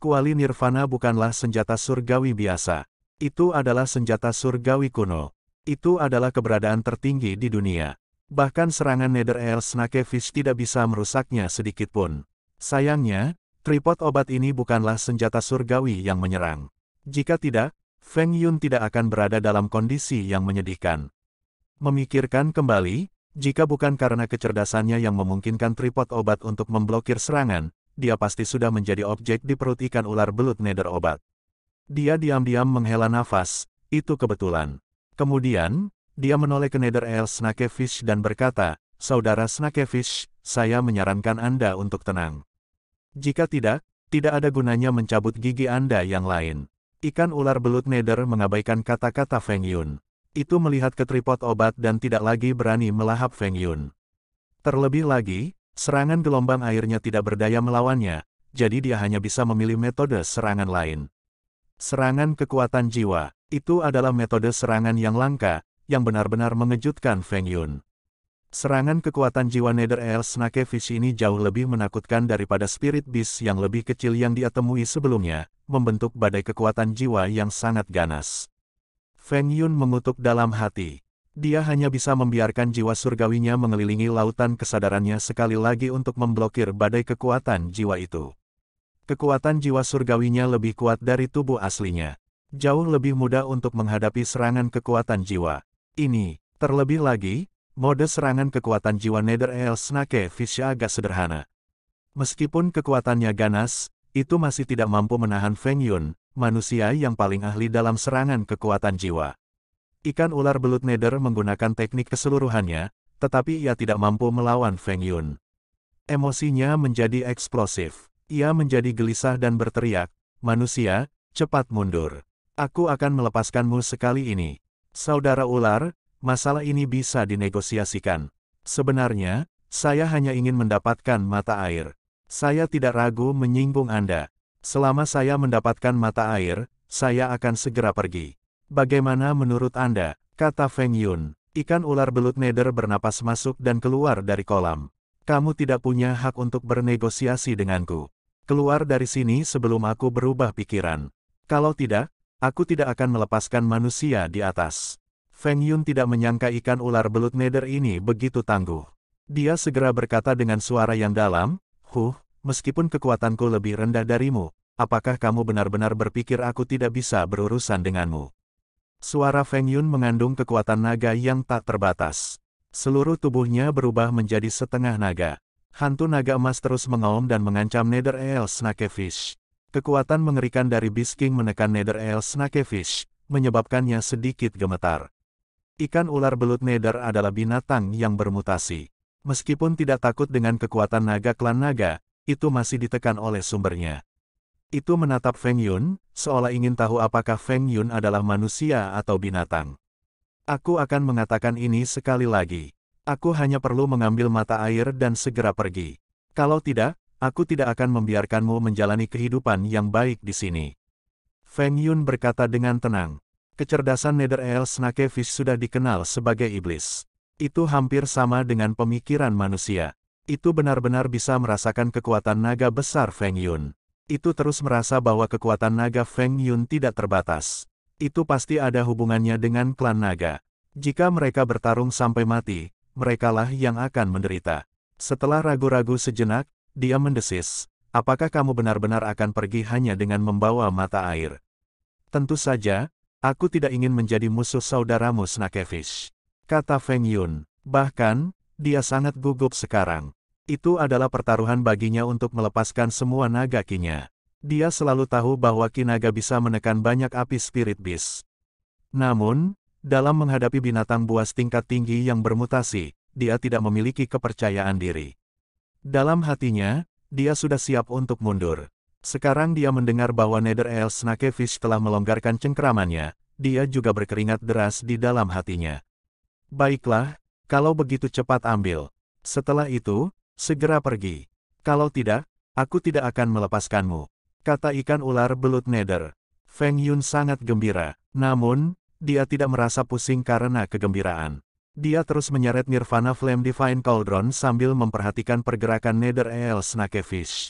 A: Kuali nirvana bukanlah senjata surgawi biasa. Itu adalah senjata surgawi kuno. Itu adalah keberadaan tertinggi di dunia. Bahkan serangan Nether Snakefish tidak bisa merusaknya sedikitpun. Sayangnya, tripod obat ini bukanlah senjata surgawi yang menyerang. Jika tidak, Feng Yun tidak akan berada dalam kondisi yang menyedihkan. Memikirkan kembali, jika bukan karena kecerdasannya yang memungkinkan tripod obat untuk memblokir serangan, dia pasti sudah menjadi objek di perut ikan ular belut Nether obat. Dia diam-diam menghela nafas, itu kebetulan. Kemudian, dia menoleh ke Nether Snakefish dan berkata, Saudara Snakefish, saya menyarankan Anda untuk tenang. Jika tidak, tidak ada gunanya mencabut gigi Anda yang lain. Ikan ular belut Nether mengabaikan kata-kata Feng Yun. Itu melihat ke tripod obat dan tidak lagi berani melahap Feng Yun. Terlebih lagi, serangan gelombang airnya tidak berdaya melawannya, jadi dia hanya bisa memilih metode serangan lain. Serangan kekuatan jiwa, itu adalah metode serangan yang langka, yang benar-benar mengejutkan Feng Yun. Serangan kekuatan jiwa Nether El Fish ini jauh lebih menakutkan daripada Spirit Beast yang lebih kecil yang dia temui sebelumnya, membentuk badai kekuatan jiwa yang sangat ganas. Feng Yun mengutuk dalam hati. Dia hanya bisa membiarkan jiwa surgawinya mengelilingi lautan kesadarannya sekali lagi untuk memblokir badai kekuatan jiwa itu. Kekuatan jiwa surgawinya lebih kuat dari tubuh aslinya. Jauh lebih mudah untuk menghadapi serangan kekuatan jiwa ini. Terlebih lagi, mode serangan kekuatan jiwa Nether El Snake Fish agak sederhana. Meskipun kekuatannya ganas, itu masih tidak mampu menahan Feng Yun, manusia yang paling ahli dalam serangan kekuatan jiwa. Ikan ular belut Nether menggunakan teknik keseluruhannya, tetapi ia tidak mampu melawan Feng Yun. Emosinya menjadi eksplosif. Ia menjadi gelisah dan berteriak, Manusia, cepat mundur. Aku akan melepaskanmu sekali ini. Saudara ular, masalah ini bisa dinegosiasikan. Sebenarnya, saya hanya ingin mendapatkan mata air. Saya tidak ragu menyinggung Anda. Selama saya mendapatkan mata air, saya akan segera pergi. Bagaimana menurut Anda? Kata Feng Yun. Ikan ular belut neder bernapas masuk dan keluar dari kolam. Kamu tidak punya hak untuk bernegosiasi denganku. Keluar dari sini sebelum aku berubah pikiran. Kalau tidak, Aku tidak akan melepaskan manusia di atas. Feng Yun tidak menyangka ikan ular belut neder ini begitu tangguh. Dia segera berkata dengan suara yang dalam, Huh, meskipun kekuatanku lebih rendah darimu, apakah kamu benar-benar berpikir aku tidak bisa berurusan denganmu? Suara Feng Yun mengandung kekuatan naga yang tak terbatas. Seluruh tubuhnya berubah menjadi setengah naga. Hantu naga emas terus mengaum dan mengancam Nether El Snakefish. Kekuatan mengerikan dari Bisking menekan Nether Eel Snakefish, menyebabkannya sedikit gemetar. Ikan ular belut Nether adalah binatang yang bermutasi. Meskipun tidak takut dengan kekuatan naga klan naga, itu masih ditekan oleh sumbernya. Itu menatap Feng Yun, seolah ingin tahu apakah Feng Yun adalah manusia atau binatang. Aku akan mengatakan ini sekali lagi. Aku hanya perlu mengambil mata air dan segera pergi. Kalau tidak, aku tidak akan membiarkanmu menjalani kehidupan yang baik di sini. Feng Yun berkata dengan tenang. Kecerdasan Nether El Snakefish sudah dikenal sebagai iblis. Itu hampir sama dengan pemikiran manusia. Itu benar-benar bisa merasakan kekuatan naga besar Feng Yun. Itu terus merasa bahwa kekuatan naga Feng Yun tidak terbatas. Itu pasti ada hubungannya dengan klan naga. Jika mereka bertarung sampai mati, merekalah yang akan menderita. Setelah ragu-ragu sejenak, dia mendesis, apakah kamu benar-benar akan pergi hanya dengan membawa mata air? Tentu saja, aku tidak ingin menjadi musuh saudaramu Snakevich. Kata Feng Yun. Bahkan, dia sangat gugup sekarang. Itu adalah pertaruhan baginya untuk melepaskan semua naga kinya. Dia selalu tahu bahwa kinaga bisa menekan banyak api spirit beast. Namun, dalam menghadapi binatang buas tingkat tinggi yang bermutasi, dia tidak memiliki kepercayaan diri. Dalam hatinya, dia sudah siap untuk mundur. Sekarang dia mendengar bahwa Nether Elves Snakefish telah melonggarkan cengkeramannya, dia juga berkeringat deras di dalam hatinya. Baiklah, kalau begitu cepat ambil. Setelah itu, segera pergi. Kalau tidak, aku tidak akan melepaskanmu. Kata ikan ular belut Nether Feng Yun sangat gembira. Namun, dia tidak merasa pusing karena kegembiraan. Dia terus menyeret Nirvana Flame Divine Cauldron sambil memperhatikan pergerakan Nether El Snakefish.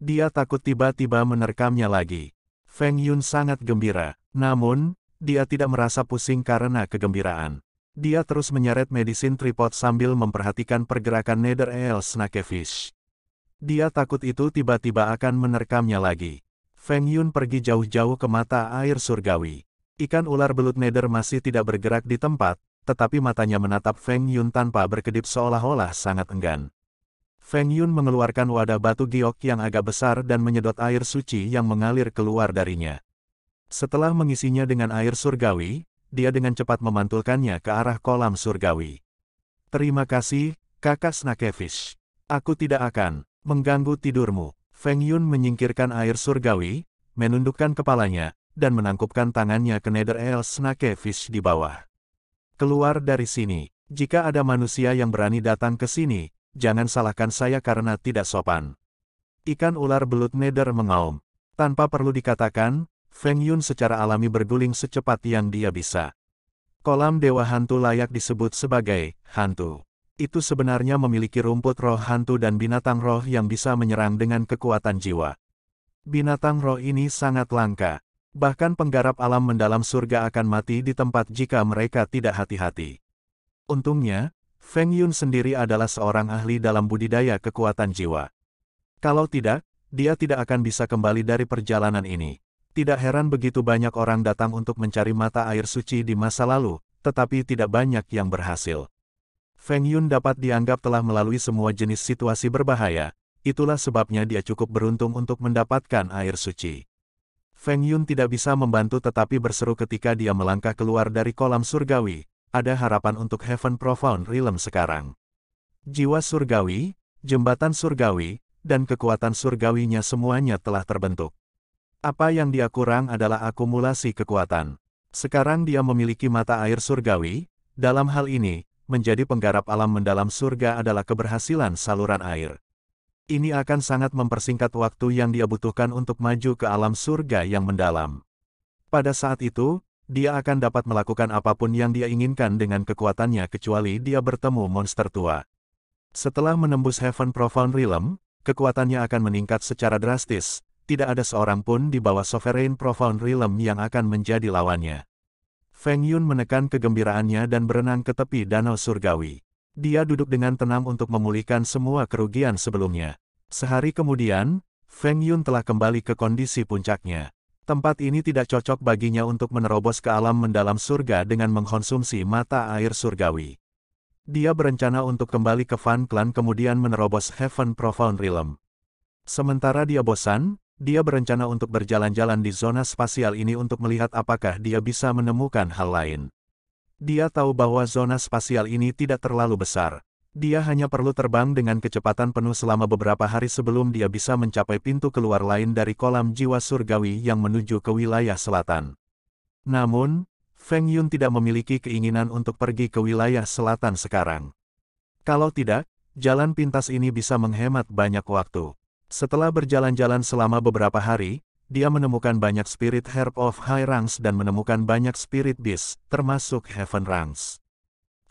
A: Dia takut tiba-tiba menerkamnya lagi. Feng Yun sangat gembira, namun, dia tidak merasa pusing karena kegembiraan. Dia terus menyeret medicine tripod sambil memperhatikan pergerakan Nether El Snakefish. Dia takut itu tiba-tiba akan menerkamnya lagi. Feng Yun pergi jauh-jauh ke mata air surgawi. Ikan ular belut Nether masih tidak bergerak di tempat, tetapi matanya menatap Feng Yun tanpa berkedip seolah-olah sangat enggan. Feng Yun mengeluarkan wadah batu giok yang agak besar dan menyedot air suci yang mengalir keluar darinya. Setelah mengisinya dengan air surgawi, dia dengan cepat memantulkannya ke arah kolam surgawi. Terima kasih, kakak Snakefish. Aku tidak akan mengganggu tidurmu. Feng Yun menyingkirkan air surgawi, menundukkan kepalanya, dan menangkupkan tangannya ke Nether El Snakefish di bawah. Keluar dari sini. Jika ada manusia yang berani datang ke sini, jangan salahkan saya karena tidak sopan. Ikan ular belut neder mengaum. Tanpa perlu dikatakan, Feng Yun secara alami berguling secepat yang dia bisa. Kolam dewa hantu layak disebut sebagai hantu. Itu sebenarnya memiliki rumput roh hantu dan binatang roh yang bisa menyerang dengan kekuatan jiwa. Binatang roh ini sangat langka, Bahkan penggarap alam mendalam surga akan mati di tempat jika mereka tidak hati-hati. Untungnya, Feng Yun sendiri adalah seorang ahli dalam budidaya kekuatan jiwa. Kalau tidak, dia tidak akan bisa kembali dari perjalanan ini. Tidak heran begitu banyak orang datang untuk mencari mata air suci di masa lalu, tetapi tidak banyak yang berhasil. Feng Yun dapat dianggap telah melalui semua jenis situasi berbahaya, itulah sebabnya dia cukup beruntung untuk mendapatkan air suci. Feng Yun tidak bisa membantu tetapi berseru ketika dia melangkah keluar dari kolam surgawi, ada harapan untuk Heaven Profound Realm sekarang. Jiwa surgawi, jembatan surgawi, dan kekuatan surgawinya semuanya telah terbentuk. Apa yang dia kurang adalah akumulasi kekuatan. Sekarang dia memiliki mata air surgawi, dalam hal ini, menjadi penggarap alam mendalam surga adalah keberhasilan saluran air ini akan sangat mempersingkat waktu yang dia butuhkan untuk maju ke alam surga yang mendalam. Pada saat itu, dia akan dapat melakukan apapun yang dia inginkan dengan kekuatannya kecuali dia bertemu monster tua. Setelah menembus Heaven Profound Realm, kekuatannya akan meningkat secara drastis, tidak ada seorang pun di bawah Sovereign Profound Realm yang akan menjadi lawannya. Feng Yun menekan kegembiraannya dan berenang ke tepi danau surgawi. Dia duduk dengan tenang untuk memulihkan semua kerugian sebelumnya. Sehari kemudian, Feng Yun telah kembali ke kondisi puncaknya. Tempat ini tidak cocok baginya untuk menerobos ke alam mendalam surga dengan mengkonsumsi mata air surgawi. Dia berencana untuk kembali ke Fan Clan kemudian menerobos Heaven Profound Realm. Sementara dia bosan, dia berencana untuk berjalan-jalan di zona spasial ini untuk melihat apakah dia bisa menemukan hal lain. Dia tahu bahwa zona spasial ini tidak terlalu besar, dia hanya perlu terbang dengan kecepatan penuh selama beberapa hari sebelum dia bisa mencapai pintu keluar lain dari kolam jiwa surgawi yang menuju ke wilayah selatan. Namun, Feng Yun tidak memiliki keinginan untuk pergi ke wilayah selatan sekarang. Kalau tidak, jalan pintas ini bisa menghemat banyak waktu. Setelah berjalan-jalan selama beberapa hari, dia menemukan banyak spirit herb of high ranks dan menemukan banyak spirit beast, termasuk heaven ranks.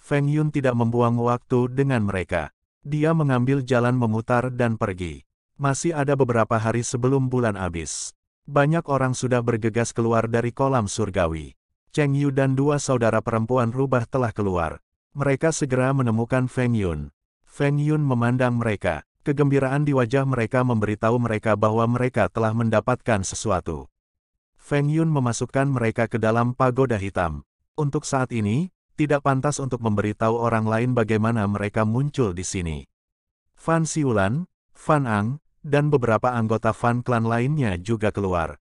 A: Feng Yun tidak membuang waktu dengan mereka. Dia mengambil jalan memutar dan pergi. Masih ada beberapa hari sebelum bulan habis. Banyak orang sudah bergegas keluar dari kolam surgawi. Cheng Yu dan dua saudara perempuan rubah telah keluar. Mereka segera menemukan Feng Yun. Feng Yun memandang mereka. Kegembiraan di wajah mereka memberitahu mereka bahwa mereka telah mendapatkan sesuatu. Feng Yun memasukkan mereka ke dalam pagoda hitam. Untuk saat ini, tidak pantas untuk memberitahu orang lain bagaimana mereka muncul di sini. Fan Siulan, Fan Ang, dan beberapa anggota fan klan lainnya juga keluar.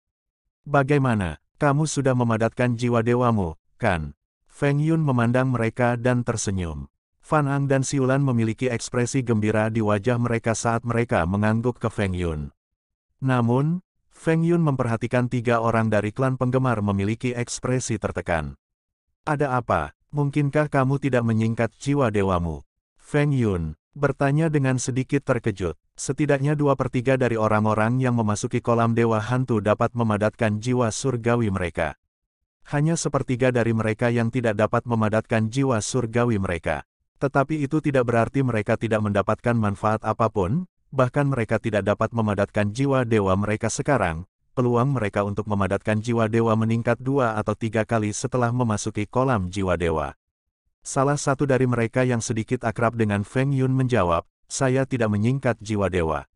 A: Bagaimana, kamu sudah memadatkan jiwa dewamu, kan? Feng Yun memandang mereka dan tersenyum. Fan Ang dan Siulan memiliki ekspresi gembira di wajah mereka saat mereka mengangguk ke Feng Yun. Namun, Feng Yun memperhatikan tiga orang dari klan penggemar memiliki ekspresi tertekan. Ada apa? Mungkinkah kamu tidak menyingkat jiwa dewamu? Feng Yun bertanya dengan sedikit terkejut. Setidaknya dua per tiga dari orang-orang yang memasuki kolam dewa hantu dapat memadatkan jiwa surgawi mereka. Hanya sepertiga dari mereka yang tidak dapat memadatkan jiwa surgawi mereka. Tetapi itu tidak berarti mereka tidak mendapatkan manfaat apapun, bahkan mereka tidak dapat memadatkan jiwa dewa mereka sekarang, peluang mereka untuk memadatkan jiwa dewa meningkat dua atau tiga kali setelah memasuki kolam jiwa dewa. Salah satu dari mereka yang sedikit akrab dengan Feng Yun menjawab, saya tidak menyingkat jiwa dewa.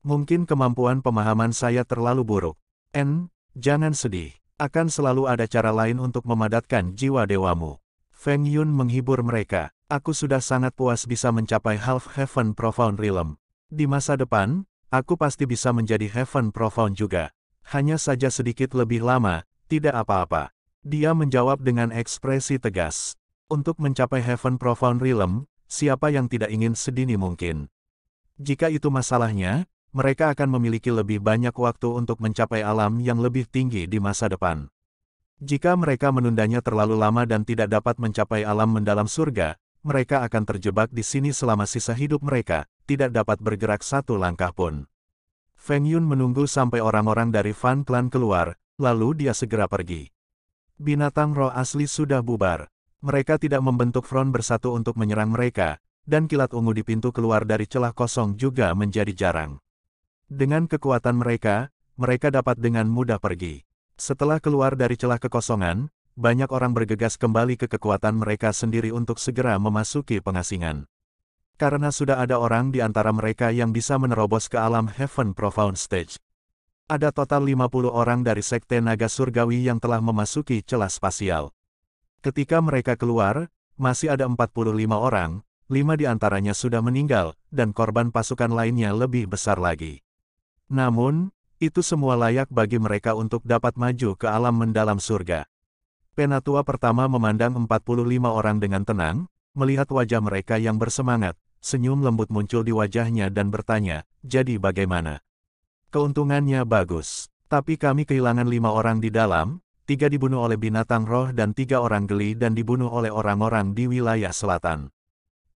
A: Mungkin kemampuan pemahaman saya terlalu buruk. N, jangan sedih. Akan selalu ada cara lain untuk memadatkan jiwa dewamu. Feng Yun menghibur mereka. Aku sudah sangat puas bisa mencapai Half Heaven Profound Realm. Di masa depan, aku pasti bisa menjadi Heaven Profound juga hanya saja sedikit lebih lama, tidak apa-apa. Dia menjawab dengan ekspresi tegas. Untuk mencapai Heaven Profound Realm, siapa yang tidak ingin sedini mungkin? Jika itu masalahnya, mereka akan memiliki lebih banyak waktu untuk mencapai alam yang lebih tinggi di masa depan. Jika mereka menundanya terlalu lama dan tidak dapat mencapai alam mendalam surga, mereka akan terjebak di sini selama sisa hidup mereka, tidak dapat bergerak satu langkah pun. Feng Yun menunggu sampai orang-orang dari Fan Clan keluar, lalu dia segera pergi. Binatang roh asli sudah bubar. Mereka tidak membentuk front bersatu untuk menyerang mereka, dan kilat ungu di pintu keluar dari celah kosong juga menjadi jarang. Dengan kekuatan mereka, mereka dapat dengan mudah pergi. Setelah keluar dari celah kekosongan, banyak orang bergegas kembali ke kekuatan mereka sendiri untuk segera memasuki pengasingan karena sudah ada orang di antara mereka yang bisa menerobos ke alam Heaven Profound Stage. Ada total 50 orang dari Sekte Naga Surgawi yang telah memasuki celah spasial. Ketika mereka keluar, masih ada 45 orang, 5 di antaranya sudah meninggal, dan korban pasukan lainnya lebih besar lagi. Namun, itu semua layak bagi mereka untuk dapat maju ke alam mendalam surga. Penatua pertama memandang 45 orang dengan tenang, melihat wajah mereka yang bersemangat, senyum lembut muncul di wajahnya dan bertanya, jadi bagaimana? Keuntungannya bagus. Tapi kami kehilangan lima orang di dalam, tiga dibunuh oleh binatang roh dan tiga orang geli dan dibunuh oleh orang-orang di wilayah selatan.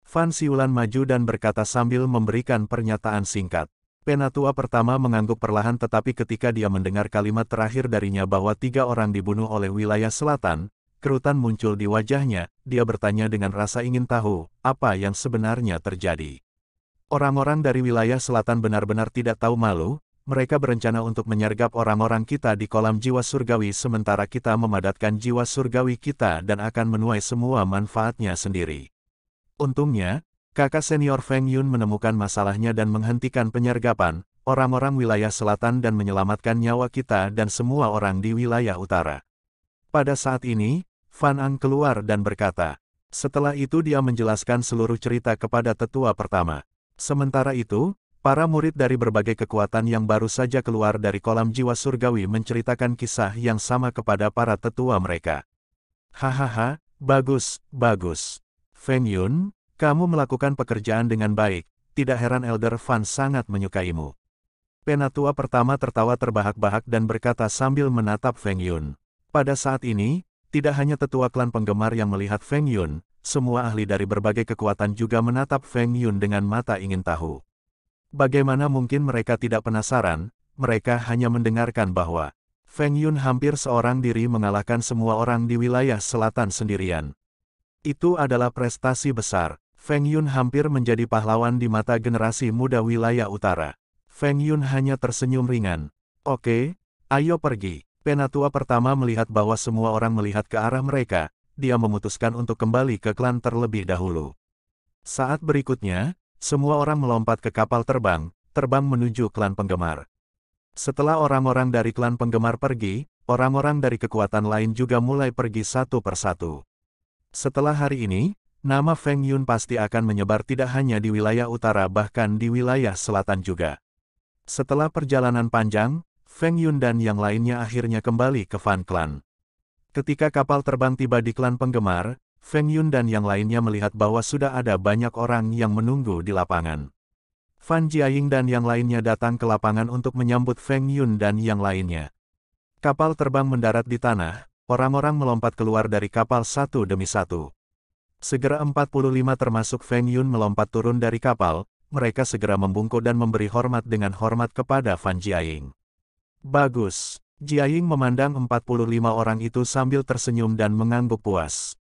A: Fan Siulan maju dan berkata sambil memberikan pernyataan singkat. Penatua pertama mengangguk perlahan tetapi ketika dia mendengar kalimat terakhir darinya bahwa tiga orang dibunuh oleh wilayah selatan, Kerutan muncul di wajahnya, dia bertanya dengan rasa ingin tahu, apa yang sebenarnya terjadi. Orang-orang dari wilayah selatan benar-benar tidak tahu malu, mereka berencana untuk menyergap orang-orang kita di kolam jiwa surgawi sementara kita memadatkan jiwa surgawi kita dan akan menuai semua manfaatnya sendiri. Untungnya, kakak senior Feng Yun menemukan masalahnya dan menghentikan penyergapan, orang-orang wilayah selatan dan menyelamatkan nyawa kita dan semua orang di wilayah utara. Pada saat ini, Fan Ang keluar dan berkata. Setelah itu dia menjelaskan seluruh cerita kepada tetua pertama. Sementara itu, para murid dari berbagai kekuatan yang baru saja keluar dari kolam jiwa surgawi menceritakan kisah yang sama kepada para tetua mereka. Hahaha, bagus, bagus. Feng Yun, kamu melakukan pekerjaan dengan baik, tidak heran Elder Fan sangat menyukaimu. Penatua pertama tertawa terbahak-bahak dan berkata sambil menatap Feng Yun. Pada saat ini, tidak hanya tetua klan penggemar yang melihat Feng Yun, semua ahli dari berbagai kekuatan juga menatap Feng Yun dengan mata ingin tahu. Bagaimana mungkin mereka tidak penasaran, mereka hanya mendengarkan bahwa Feng Yun hampir seorang diri mengalahkan semua orang di wilayah selatan sendirian. Itu adalah prestasi besar. Feng Yun hampir menjadi pahlawan di mata generasi muda wilayah utara. Feng Yun hanya tersenyum ringan. Oke, ayo pergi. Penatua pertama melihat bahwa semua orang melihat ke arah mereka, dia memutuskan untuk kembali ke klan terlebih dahulu. Saat berikutnya, semua orang melompat ke kapal terbang, terbang menuju klan penggemar. Setelah orang-orang dari klan penggemar pergi, orang-orang dari kekuatan lain juga mulai pergi satu persatu. Setelah hari ini, nama Feng Yun pasti akan menyebar tidak hanya di wilayah utara bahkan di wilayah selatan juga. Setelah perjalanan panjang, Feng Yun dan yang lainnya akhirnya kembali ke Fan Clan. Ketika kapal terbang tiba di klan penggemar, Feng Yun dan yang lainnya melihat bahwa sudah ada banyak orang yang menunggu di lapangan. Fan Jiaying dan yang lainnya datang ke lapangan untuk menyambut Feng Yun dan yang lainnya. Kapal terbang mendarat di tanah, orang-orang melompat keluar dari kapal satu demi satu. Segera 45 termasuk Feng Yun melompat turun dari kapal, mereka segera membungkuk dan memberi hormat dengan hormat kepada Fan Jiaying. Bagus. Jiaying memandang 45 orang itu sambil tersenyum dan mengangguk puas.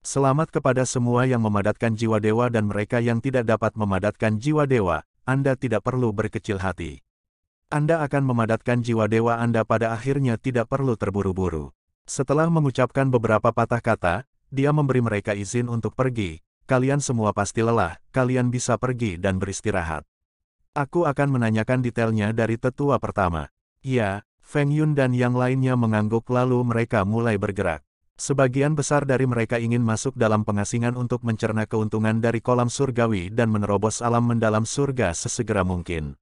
A: Selamat kepada semua yang memadatkan jiwa dewa dan mereka yang tidak dapat memadatkan jiwa dewa, Anda tidak perlu berkecil hati. Anda akan memadatkan jiwa dewa Anda pada akhirnya tidak perlu terburu-buru. Setelah mengucapkan beberapa patah kata, dia memberi mereka izin untuk pergi. Kalian semua pasti lelah, kalian bisa pergi dan beristirahat. Aku akan menanyakan detailnya dari tetua pertama. Ya, Feng Yun dan yang lainnya mengangguk lalu mereka mulai bergerak. Sebagian besar dari mereka ingin masuk dalam pengasingan untuk mencerna keuntungan dari kolam surgawi dan menerobos alam mendalam surga sesegera mungkin.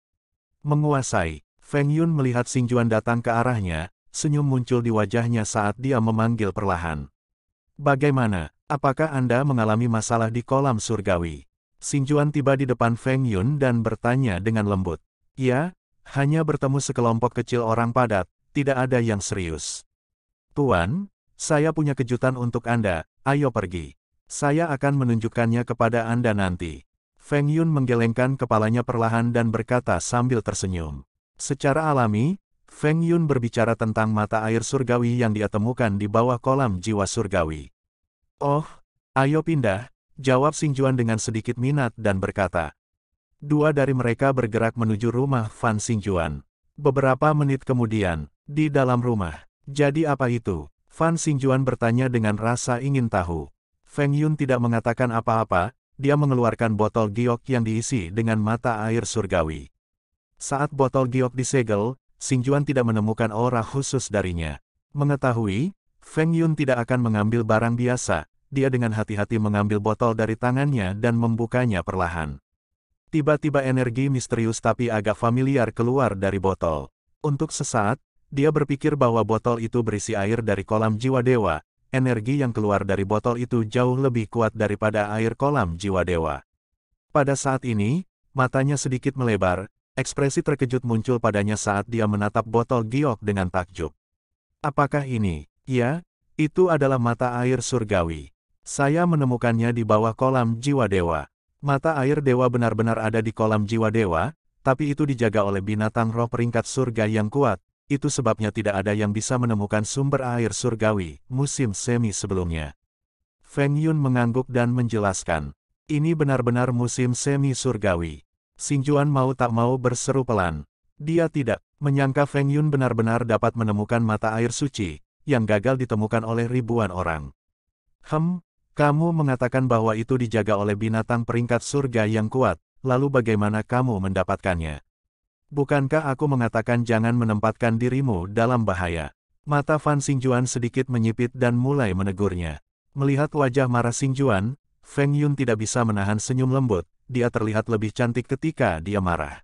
A: Menguasai, Feng Yun melihat Juan datang ke arahnya, senyum muncul di wajahnya saat dia memanggil perlahan. Bagaimana, apakah Anda mengalami masalah di kolam surgawi? Juan tiba di depan Feng Yun dan bertanya dengan lembut. Ya, hanya bertemu sekelompok kecil orang padat, tidak ada yang serius. Tuan, saya punya kejutan untuk Anda, ayo pergi. Saya akan menunjukkannya kepada Anda nanti. Feng Yun menggelengkan kepalanya perlahan dan berkata sambil tersenyum. Secara alami, Feng Yun berbicara tentang mata air surgawi yang dia temukan di bawah kolam jiwa surgawi. Oh, ayo pindah, jawab Xing Juan dengan sedikit minat dan berkata, Dua dari mereka bergerak menuju rumah Fan Xingyuan. Beberapa menit kemudian, di dalam rumah, jadi apa itu? Fan Xingyuan bertanya dengan rasa ingin tahu. Feng Yun tidak mengatakan apa-apa, dia mengeluarkan botol giok yang diisi dengan mata air surgawi. Saat botol giok disegel, Xingyuan tidak menemukan aura khusus darinya. Mengetahui, Feng Yun tidak akan mengambil barang biasa, dia dengan hati-hati mengambil botol dari tangannya dan membukanya perlahan. Tiba-tiba energi misterius tapi agak familiar keluar dari botol. Untuk sesaat, dia berpikir bahwa botol itu berisi air dari kolam jiwa dewa. Energi yang keluar dari botol itu jauh lebih kuat daripada air kolam jiwa dewa. Pada saat ini, matanya sedikit melebar, ekspresi terkejut muncul padanya saat dia menatap botol giok dengan takjub. Apakah ini? Ya, itu adalah mata air surgawi. Saya menemukannya di bawah kolam jiwa dewa. Mata air dewa benar-benar ada di kolam jiwa dewa, tapi itu dijaga oleh binatang roh peringkat surga yang kuat. Itu sebabnya tidak ada yang bisa menemukan sumber air surgawi, musim semi sebelumnya. Feng Yun mengangguk dan menjelaskan. Ini benar-benar musim semi surgawi. Juan mau tak mau berseru pelan. Dia tidak menyangka Feng Yun benar-benar dapat menemukan mata air suci, yang gagal ditemukan oleh ribuan orang. Hem, kamu mengatakan bahwa itu dijaga oleh binatang peringkat surga yang kuat, lalu bagaimana kamu mendapatkannya? Bukankah aku mengatakan jangan menempatkan dirimu dalam bahaya? Mata Fan Xingjuan sedikit menyipit dan mulai menegurnya. Melihat wajah marah Xingjuan, Feng Yun tidak bisa menahan senyum lembut, dia terlihat lebih cantik ketika dia marah.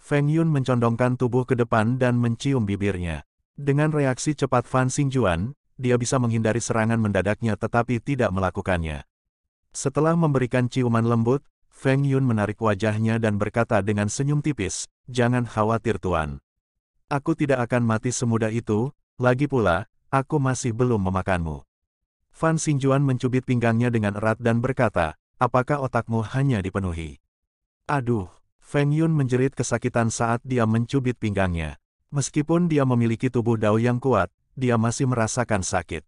A: Feng Yun mencondongkan tubuh ke depan dan mencium bibirnya. Dengan reaksi cepat Fan Xingjuan, dia bisa menghindari serangan mendadaknya tetapi tidak melakukannya. Setelah memberikan ciuman lembut, Feng Yun menarik wajahnya dan berkata dengan senyum tipis, Jangan khawatir Tuan. Aku tidak akan mati semudah itu, lagi pula, aku masih belum memakanmu. Fan Xinjuan mencubit pinggangnya dengan erat dan berkata, apakah otakmu hanya dipenuhi? Aduh, Feng Yun menjerit kesakitan saat dia mencubit pinggangnya. Meskipun dia memiliki tubuh dao yang kuat, dia masih merasakan sakit.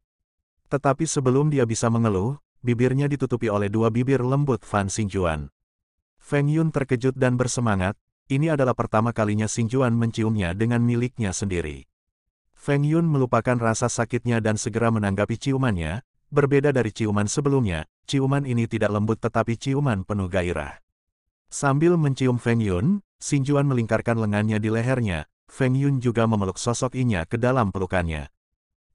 A: Tetapi sebelum dia bisa mengeluh, bibirnya ditutupi oleh dua bibir lembut Fan Xingjuan. Feng Yun terkejut dan bersemangat, ini adalah pertama kalinya Xingjuan menciumnya dengan miliknya sendiri. Feng Yun melupakan rasa sakitnya dan segera menanggapi ciumannya, berbeda dari ciuman sebelumnya, ciuman ini tidak lembut tetapi ciuman penuh gairah. Sambil mencium Feng Yun, Xingjuan melingkarkan lengannya di lehernya, Feng Yun juga memeluk sosok inya ke dalam pelukannya.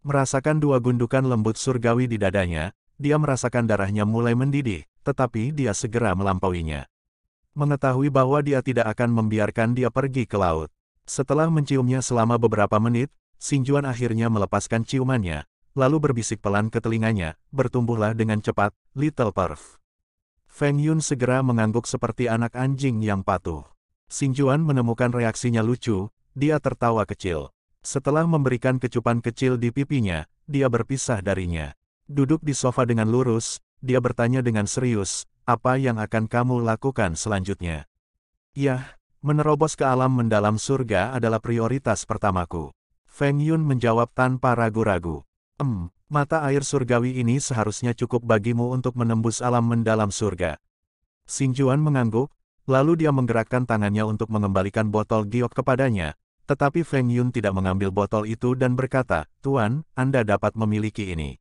A: Merasakan dua gundukan lembut surgawi di dadanya, dia merasakan darahnya mulai mendidih, tetapi dia segera melampauinya. Mengetahui bahwa dia tidak akan membiarkan dia pergi ke laut. Setelah menciumnya selama beberapa menit, Sinjuan akhirnya melepaskan ciumannya, lalu berbisik pelan ke telinganya, bertumbuhlah dengan cepat, Little Perf. Feng Yun segera mengangguk seperti anak anjing yang patuh. Sinjuan menemukan reaksinya lucu, dia tertawa kecil. Setelah memberikan kecupan kecil di pipinya, dia berpisah darinya. Duduk di sofa dengan lurus, dia bertanya dengan serius, apa yang akan kamu lakukan selanjutnya? Yah, menerobos ke alam mendalam surga adalah prioritas pertamaku. Feng Yun menjawab tanpa ragu-ragu. Hmm, mata air surgawi ini seharusnya cukup bagimu untuk menembus alam mendalam surga. Juan mengangguk, lalu dia menggerakkan tangannya untuk mengembalikan botol giok kepadanya, tetapi Feng Yun tidak mengambil botol itu dan berkata, Tuan, Anda dapat memiliki ini.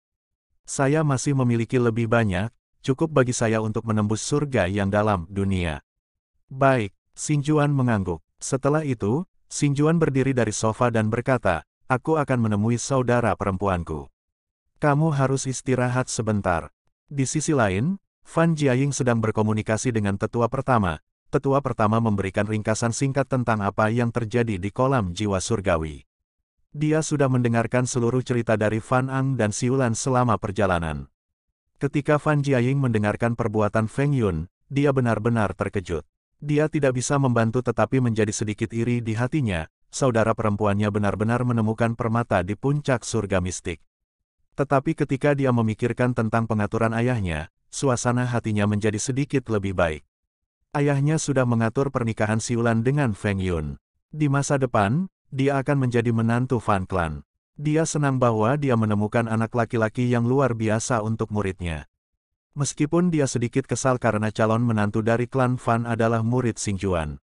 A: Saya masih memiliki lebih banyak, cukup bagi saya untuk menembus surga yang dalam dunia. Baik, Xin Juan mengangguk. Setelah itu, Xin Juan berdiri dari sofa dan berkata, Aku akan menemui saudara perempuanku. Kamu harus istirahat sebentar. Di sisi lain, Fan Jiaying sedang berkomunikasi dengan tetua pertama, tetua pertama memberikan ringkasan singkat tentang apa yang terjadi di kolam jiwa surgawi. Dia sudah mendengarkan seluruh cerita dari Fan Ang dan Siulan selama perjalanan. Ketika Fan Jiaying mendengarkan perbuatan Feng Yun, dia benar-benar terkejut. Dia tidak bisa membantu tetapi menjadi sedikit iri di hatinya, saudara perempuannya benar-benar menemukan permata di puncak surga mistik. Tetapi ketika dia memikirkan tentang pengaturan ayahnya, suasana hatinya menjadi sedikit lebih baik ayahnya sudah mengatur pernikahan Siulan dengan Feng Yun. Di masa depan, dia akan menjadi menantu Fan Clan. Dia senang bahwa dia menemukan anak laki-laki yang luar biasa untuk muridnya. Meskipun dia sedikit kesal karena calon menantu dari klan Fan adalah murid Sing Juan.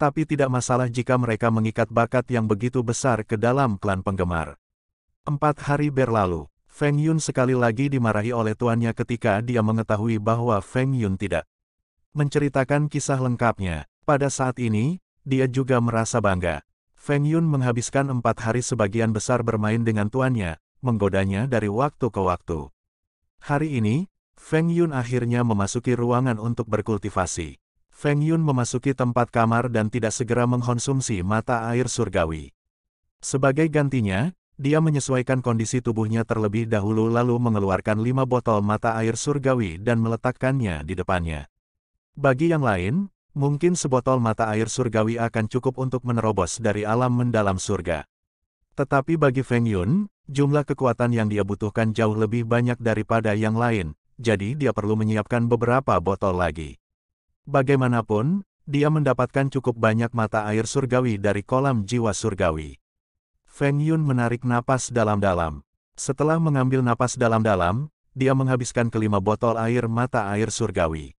A: Tapi tidak masalah jika mereka mengikat bakat yang begitu besar ke dalam klan penggemar. Empat hari berlalu, Feng Yun sekali lagi dimarahi oleh tuannya ketika dia mengetahui bahwa Feng Yun tidak menceritakan kisah lengkapnya. Pada saat ini, dia juga merasa bangga. Feng Yun menghabiskan empat hari sebagian besar bermain dengan tuannya, menggodanya dari waktu ke waktu. Hari ini, Feng Yun akhirnya memasuki ruangan untuk berkultivasi. Feng Yun memasuki tempat kamar dan tidak segera mengkonsumsi mata air surgawi. Sebagai gantinya, dia menyesuaikan kondisi tubuhnya terlebih dahulu lalu mengeluarkan lima botol mata air surgawi dan meletakkannya di depannya. Bagi yang lain, mungkin sebotol mata air surgawi akan cukup untuk menerobos dari alam mendalam surga. Tetapi bagi Feng Yun, jumlah kekuatan yang dia butuhkan jauh lebih banyak daripada yang lain, jadi dia perlu menyiapkan beberapa botol lagi. Bagaimanapun, dia mendapatkan cukup banyak mata air surgawi dari kolam jiwa surgawi. Feng Yun menarik napas dalam-dalam. Setelah mengambil napas dalam-dalam, dia menghabiskan kelima botol air mata air surgawi.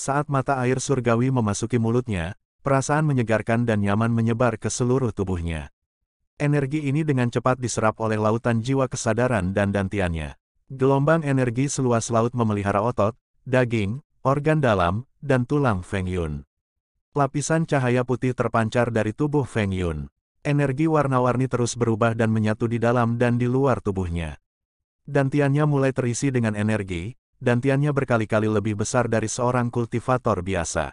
A: Saat mata air surgawi memasuki mulutnya, perasaan menyegarkan dan nyaman menyebar ke seluruh tubuhnya. Energi ini dengan cepat diserap oleh lautan jiwa kesadaran dan dantiannya. Gelombang energi seluas laut memelihara otot, daging, organ dalam, dan tulang Feng Yun. Lapisan cahaya putih terpancar dari tubuh Feng Yun. Energi warna-warni terus berubah dan menyatu di dalam dan di luar tubuhnya. Dantiannya mulai terisi dengan energi, dantiannya berkali-kali lebih besar dari seorang kultivator biasa.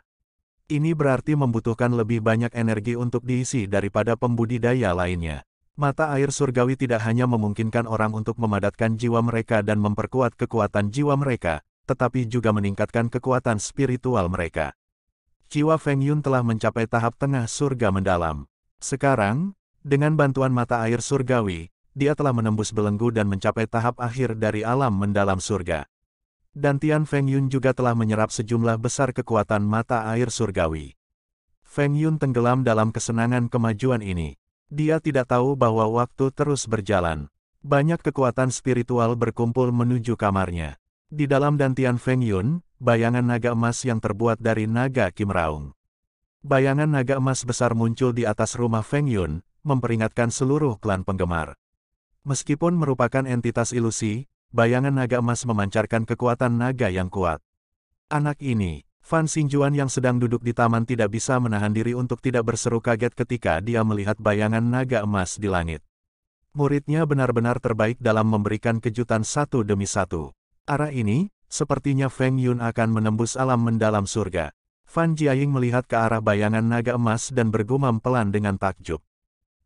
A: Ini berarti membutuhkan lebih banyak energi untuk diisi daripada pembudidaya lainnya. Mata air surgawi tidak hanya memungkinkan orang untuk memadatkan jiwa mereka dan memperkuat kekuatan jiwa mereka, tetapi juga meningkatkan kekuatan spiritual mereka. Jiwa Feng Yun telah mencapai tahap tengah surga mendalam. Sekarang, dengan bantuan mata air surgawi, dia telah menembus belenggu dan mencapai tahap akhir dari alam mendalam surga dan Tian Feng Yun juga telah menyerap sejumlah besar kekuatan mata air surgawi. Feng Yun tenggelam dalam kesenangan kemajuan ini. Dia tidak tahu bahwa waktu terus berjalan. Banyak kekuatan spiritual berkumpul menuju kamarnya. Di dalam dantian Feng Yun, bayangan naga emas yang terbuat dari naga Kim Raung. Bayangan naga emas besar muncul di atas rumah Feng Yun, memperingatkan seluruh klan penggemar. Meskipun merupakan entitas ilusi, bayangan naga emas memancarkan kekuatan naga yang kuat. Anak ini, Fan Xingjuan yang sedang duduk di taman tidak bisa menahan diri untuk tidak berseru kaget ketika dia melihat bayangan naga emas di langit. Muridnya benar-benar terbaik dalam memberikan kejutan satu demi satu. Arah ini, sepertinya Feng Yun akan menembus alam mendalam surga. Fan Jiaying melihat ke arah bayangan naga emas dan bergumam pelan dengan takjub.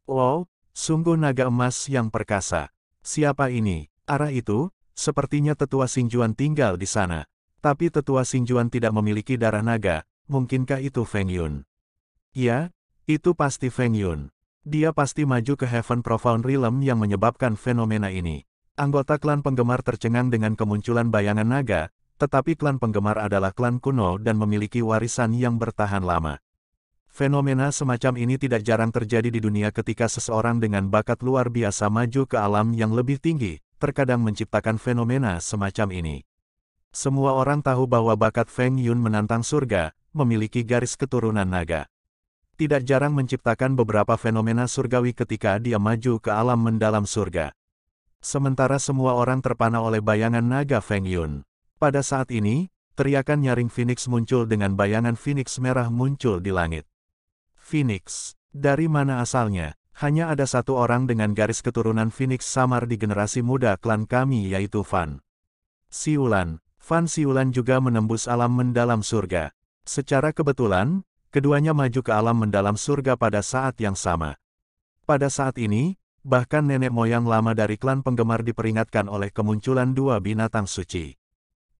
A: Wow, sungguh naga emas yang perkasa. Siapa ini? Arah itu, sepertinya tetua singjuan tinggal di sana. Tapi tetua singjuan tidak memiliki darah naga, mungkinkah itu Feng Yun? Ya, itu pasti Feng Yun. Dia pasti maju ke Heaven Profound Realm yang menyebabkan fenomena ini. Anggota klan penggemar tercengang dengan kemunculan bayangan naga, tetapi klan penggemar adalah klan kuno dan memiliki warisan yang bertahan lama. Fenomena semacam ini tidak jarang terjadi di dunia ketika seseorang dengan bakat luar biasa maju ke alam yang lebih tinggi, terkadang menciptakan fenomena semacam ini. Semua orang tahu bahwa bakat Feng Yun menantang surga, memiliki garis keturunan naga. Tidak jarang menciptakan beberapa fenomena surgawi ketika dia maju ke alam mendalam surga. Sementara semua orang terpana oleh bayangan naga Feng Yun. Pada saat ini, teriakan nyaring Phoenix muncul dengan bayangan Phoenix merah muncul di langit. Phoenix, dari mana asalnya? hanya ada satu orang dengan garis keturunan Phoenix Samar di generasi muda klan kami yaitu Fan. Siulan, Fan Siulan juga menembus alam mendalam surga. Secara kebetulan, keduanya maju ke alam mendalam surga pada saat yang sama. Pada saat ini, bahkan nenek moyang lama dari klan penggemar diperingatkan oleh kemunculan dua binatang suci.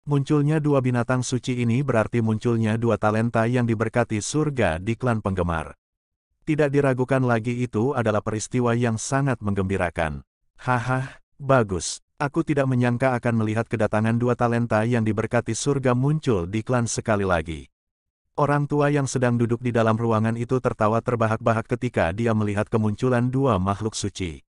A: Munculnya dua binatang suci ini berarti munculnya dua talenta yang diberkati surga di klan penggemar. Tidak diragukan lagi itu adalah peristiwa yang sangat menggembirakan.
B: Haha,
A: bagus. Aku tidak menyangka akan melihat kedatangan dua talenta yang diberkati surga muncul di klan sekali lagi. Orang tua yang sedang duduk di dalam ruangan itu tertawa terbahak-bahak ketika dia melihat kemunculan dua makhluk suci.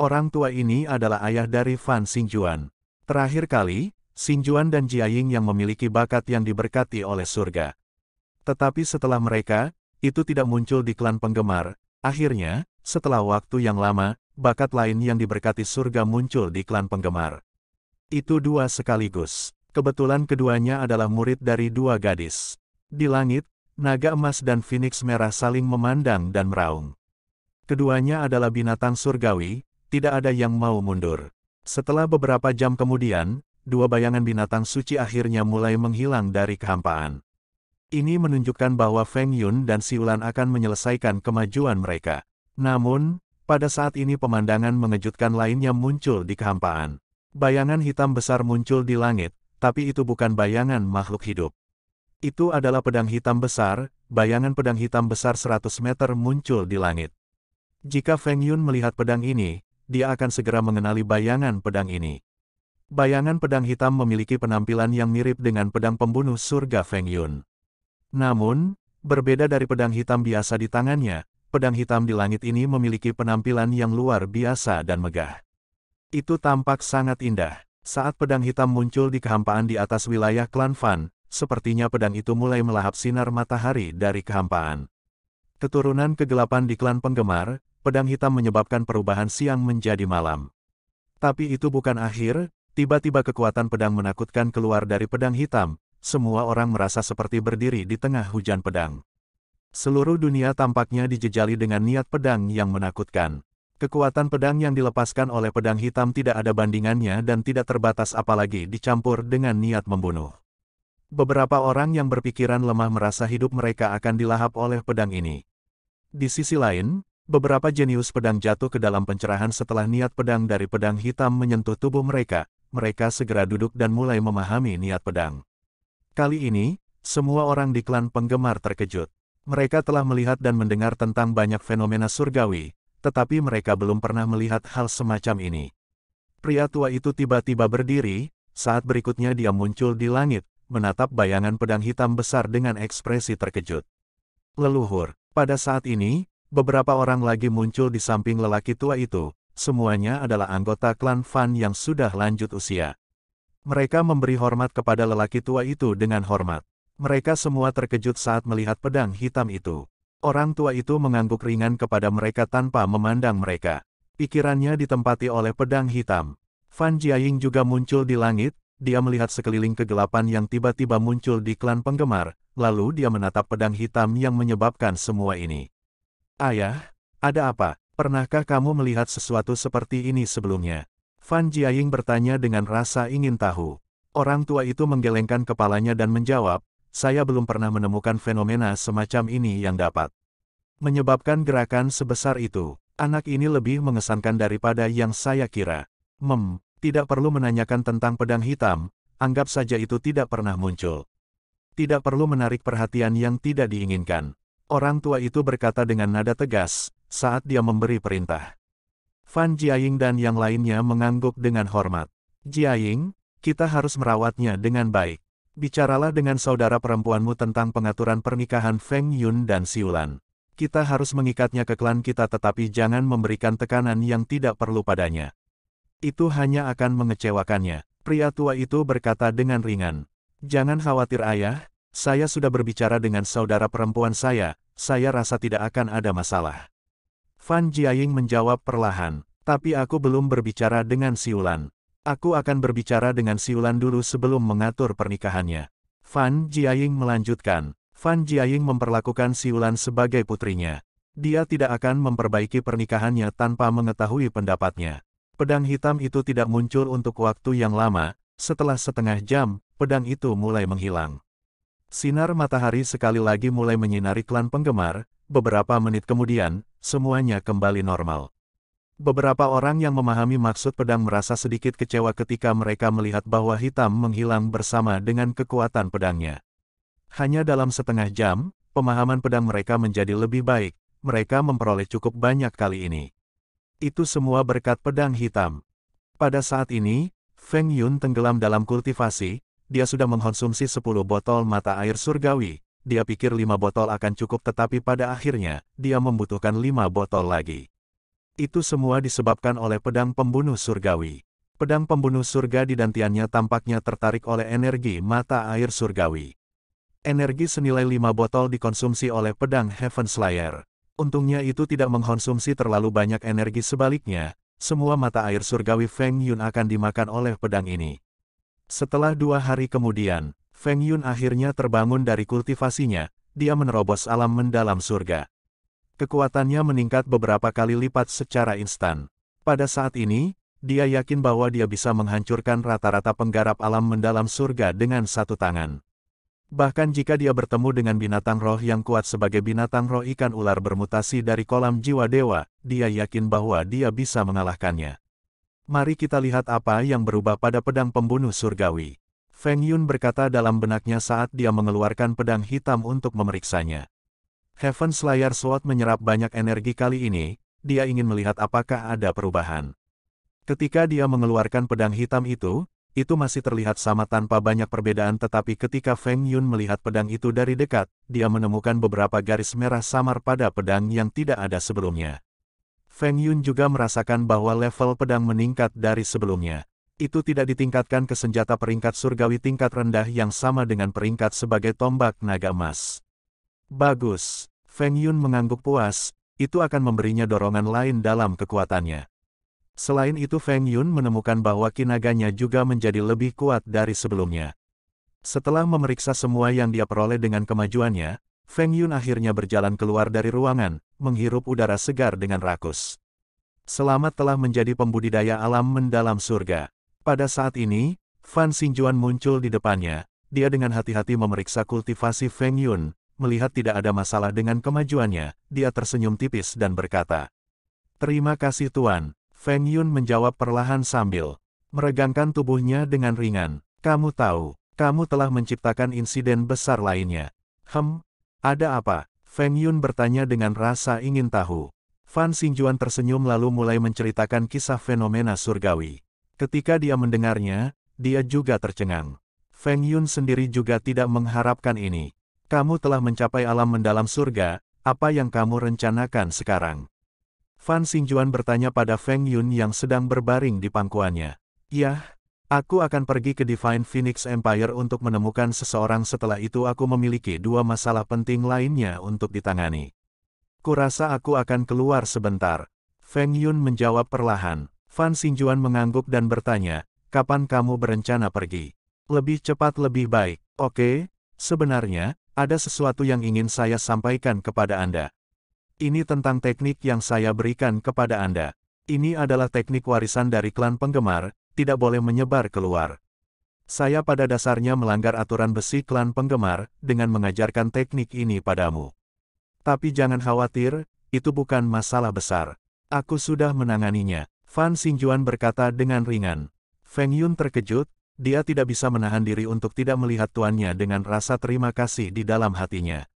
A: Orang tua ini adalah ayah dari Fan Xingjuan. Terakhir kali, Xinjuan dan Jiaying yang memiliki bakat yang diberkati oleh surga. Tetapi setelah mereka, itu tidak muncul di klan penggemar. Akhirnya, setelah waktu yang lama, bakat lain yang diberkati surga muncul di klan penggemar. Itu dua sekaligus. Kebetulan keduanya adalah murid dari dua gadis. Di langit, naga emas dan phoenix merah saling memandang dan meraung. Keduanya adalah binatang surgawi, tidak ada yang mau mundur. Setelah beberapa jam kemudian, dua bayangan binatang suci akhirnya mulai menghilang dari kehampaan. Ini menunjukkan bahwa Feng Yun dan Siulan akan menyelesaikan kemajuan mereka. Namun, pada saat ini pemandangan mengejutkan lainnya muncul di kehampaan. Bayangan hitam besar muncul di langit, tapi itu bukan bayangan makhluk hidup. Itu adalah pedang hitam besar, bayangan pedang hitam besar 100 meter muncul di langit. Jika Feng Yun melihat pedang ini, dia akan segera mengenali bayangan pedang ini. Bayangan pedang hitam memiliki penampilan yang mirip dengan pedang pembunuh surga Feng Yun. Namun, berbeda dari pedang hitam biasa di tangannya, pedang hitam di langit ini memiliki penampilan yang luar biasa dan megah. Itu tampak sangat indah. Saat pedang hitam muncul di kehampaan di atas wilayah klan Fan, sepertinya pedang itu mulai melahap sinar matahari dari kehampaan. Keturunan kegelapan di klan penggemar, pedang hitam menyebabkan perubahan siang menjadi malam. Tapi itu bukan akhir, tiba-tiba kekuatan pedang menakutkan keluar dari pedang hitam, semua orang merasa seperti berdiri di tengah hujan pedang. Seluruh dunia tampaknya dijejali dengan niat pedang yang menakutkan. Kekuatan pedang yang dilepaskan oleh pedang hitam tidak ada bandingannya dan tidak terbatas apalagi dicampur dengan niat membunuh. Beberapa orang yang berpikiran lemah merasa hidup mereka akan dilahap oleh pedang ini. Di sisi lain, beberapa jenius pedang jatuh ke dalam pencerahan setelah niat pedang dari pedang hitam menyentuh tubuh mereka, mereka segera duduk dan mulai memahami niat pedang. Kali ini, semua orang di klan penggemar terkejut. Mereka telah melihat dan mendengar tentang banyak fenomena surgawi, tetapi mereka belum pernah melihat hal semacam ini. Pria tua itu tiba-tiba berdiri, saat berikutnya dia muncul di langit, menatap bayangan pedang hitam besar dengan ekspresi terkejut. Leluhur, pada saat ini, beberapa orang lagi muncul di samping lelaki tua itu, semuanya adalah anggota klan Fan yang sudah lanjut usia. Mereka memberi hormat kepada lelaki tua itu dengan hormat. Mereka semua terkejut saat melihat pedang hitam itu. Orang tua itu mengangguk ringan kepada mereka tanpa memandang mereka. Pikirannya ditempati oleh pedang hitam. Fan Jiaying juga muncul di langit, dia melihat sekeliling kegelapan yang tiba-tiba muncul di klan penggemar, lalu dia menatap pedang hitam yang menyebabkan semua ini. Ayah, ada apa? Pernahkah kamu melihat sesuatu seperti ini sebelumnya? Fan Jiaying bertanya dengan rasa ingin tahu. Orang tua itu menggelengkan kepalanya dan menjawab, saya belum pernah menemukan fenomena semacam ini yang dapat menyebabkan gerakan sebesar itu. Anak ini lebih mengesankan daripada yang saya kira. Mem, tidak perlu menanyakan tentang pedang hitam, anggap saja itu tidak pernah muncul. Tidak perlu menarik perhatian yang tidak diinginkan. Orang tua itu berkata dengan nada tegas, saat dia memberi perintah. Fan Jiaying dan yang lainnya mengangguk dengan hormat. Jiaying, kita harus merawatnya dengan baik. Bicaralah dengan saudara perempuanmu tentang pengaturan pernikahan Feng Yun dan Siulan. Kita harus mengikatnya ke klan kita tetapi jangan memberikan tekanan yang tidak perlu padanya. Itu hanya akan mengecewakannya. Pria tua itu berkata dengan ringan. Jangan khawatir ayah, saya sudah berbicara dengan saudara perempuan saya, saya rasa tidak akan ada masalah. Fan Jiaying menjawab perlahan, tapi aku belum berbicara dengan Siulan. Aku akan berbicara dengan Siulan dulu sebelum mengatur pernikahannya. Fan Jiaying melanjutkan, Fan Jiaying memperlakukan Siulan sebagai putrinya. Dia tidak akan memperbaiki pernikahannya tanpa mengetahui pendapatnya. Pedang hitam itu tidak muncul untuk waktu yang lama, setelah setengah jam, pedang itu mulai menghilang. Sinar matahari sekali lagi mulai menyinari klan penggemar, beberapa menit kemudian, semuanya kembali normal. Beberapa orang yang memahami maksud pedang merasa sedikit kecewa ketika mereka melihat bahwa hitam menghilang bersama dengan kekuatan pedangnya. Hanya dalam setengah jam, pemahaman pedang mereka menjadi lebih baik, mereka memperoleh cukup banyak kali ini. Itu semua berkat pedang hitam. Pada saat ini, Feng Yun tenggelam dalam kultivasi, dia sudah mengkonsumsi 10 botol mata air surgawi, dia pikir lima botol akan cukup tetapi pada akhirnya, dia membutuhkan lima botol lagi. Itu semua disebabkan oleh pedang pembunuh surgawi. Pedang pembunuh surga di dantiannya tampaknya tertarik oleh energi mata air surgawi. Energi senilai lima botol dikonsumsi oleh pedang Heaven Slayer. Untungnya itu tidak mengkonsumsi terlalu banyak energi sebaliknya, semua mata air surgawi Feng Yun akan dimakan oleh pedang ini. Setelah dua hari kemudian, Feng Yun akhirnya terbangun dari kultivasinya, dia menerobos alam mendalam surga. Kekuatannya meningkat beberapa kali lipat secara instan. Pada saat ini, dia yakin bahwa dia bisa menghancurkan rata-rata penggarap alam mendalam surga dengan satu tangan. Bahkan jika dia bertemu dengan binatang roh yang kuat sebagai binatang roh ikan ular bermutasi dari kolam jiwa dewa, dia yakin bahwa dia bisa mengalahkannya. Mari kita lihat apa yang berubah pada pedang pembunuh surgawi. Feng Yun berkata dalam benaknya saat dia mengeluarkan pedang hitam untuk memeriksanya. Heaven Slayer Sword menyerap banyak energi kali ini, dia ingin melihat apakah ada perubahan. Ketika dia mengeluarkan pedang hitam itu, itu masih terlihat sama tanpa banyak perbedaan tetapi ketika Feng Yun melihat pedang itu dari dekat, dia menemukan beberapa garis merah samar pada pedang yang tidak ada sebelumnya. Feng Yun juga merasakan bahwa level pedang meningkat dari sebelumnya itu tidak ditingkatkan ke senjata peringkat surgawi tingkat rendah yang sama dengan peringkat sebagai tombak naga emas. Bagus, Feng Yun mengangguk puas, itu akan memberinya dorongan lain dalam kekuatannya. Selain itu Feng Yun menemukan bahwa kinaganya juga menjadi lebih kuat dari sebelumnya. Setelah memeriksa semua yang dia peroleh dengan kemajuannya, Feng Yun akhirnya berjalan keluar dari ruangan, menghirup udara segar dengan rakus. Selamat telah menjadi pembudidaya alam mendalam surga. Pada saat ini, Fan Xinjuan muncul di depannya. Dia dengan hati-hati memeriksa kultivasi Feng Yun, melihat tidak ada masalah dengan kemajuannya, dia tersenyum tipis dan berkata, Terima kasih Tuan. Feng Yun menjawab perlahan sambil meregangkan tubuhnya dengan ringan. Kamu tahu, kamu telah menciptakan insiden besar lainnya. Hem, ada apa? Feng Yun bertanya dengan rasa ingin tahu. Fan Xinjuan tersenyum lalu mulai menceritakan kisah fenomena surgawi. Ketika dia mendengarnya, dia juga tercengang. Feng Yun sendiri juga tidak mengharapkan ini. Kamu telah mencapai alam mendalam surga, apa yang kamu rencanakan sekarang? Fan Xingjuan bertanya pada Feng Yun yang sedang berbaring di pangkuannya. Yah, aku akan pergi ke Divine Phoenix Empire untuk menemukan seseorang setelah itu aku memiliki dua masalah penting lainnya untuk ditangani. Kurasa aku akan keluar sebentar. Feng Yun menjawab perlahan. Fan Xinjuan mengangguk dan bertanya, kapan kamu berencana pergi? Lebih cepat lebih baik. Oke, sebenarnya, ada sesuatu yang ingin saya sampaikan kepada Anda. Ini tentang teknik yang saya berikan kepada Anda. Ini adalah teknik warisan dari klan penggemar, tidak boleh menyebar keluar. Saya pada dasarnya melanggar aturan besi klan penggemar dengan mengajarkan teknik ini padamu. Tapi jangan khawatir, itu bukan masalah besar. Aku sudah menanganinya. Fan Xingjuan berkata dengan ringan. Feng Yun terkejut, dia tidak bisa menahan diri untuk tidak melihat tuannya dengan rasa terima kasih di dalam hatinya.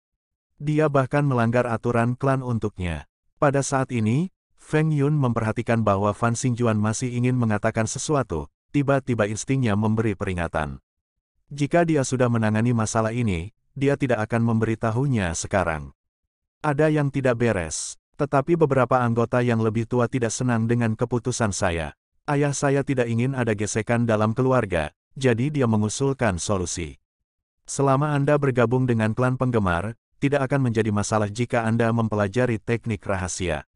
A: Dia bahkan melanggar aturan klan untuknya. Pada saat ini, Feng Yun memperhatikan bahwa Fan Xingjuan masih ingin mengatakan sesuatu, tiba-tiba instingnya memberi peringatan. Jika dia sudah menangani masalah ini, dia tidak akan memberitahunya sekarang. Ada yang tidak beres. Tetapi beberapa anggota yang lebih tua tidak senang dengan keputusan saya. Ayah saya tidak ingin ada gesekan dalam keluarga, jadi dia mengusulkan solusi. Selama Anda bergabung dengan klan penggemar, tidak akan menjadi masalah jika Anda mempelajari teknik rahasia.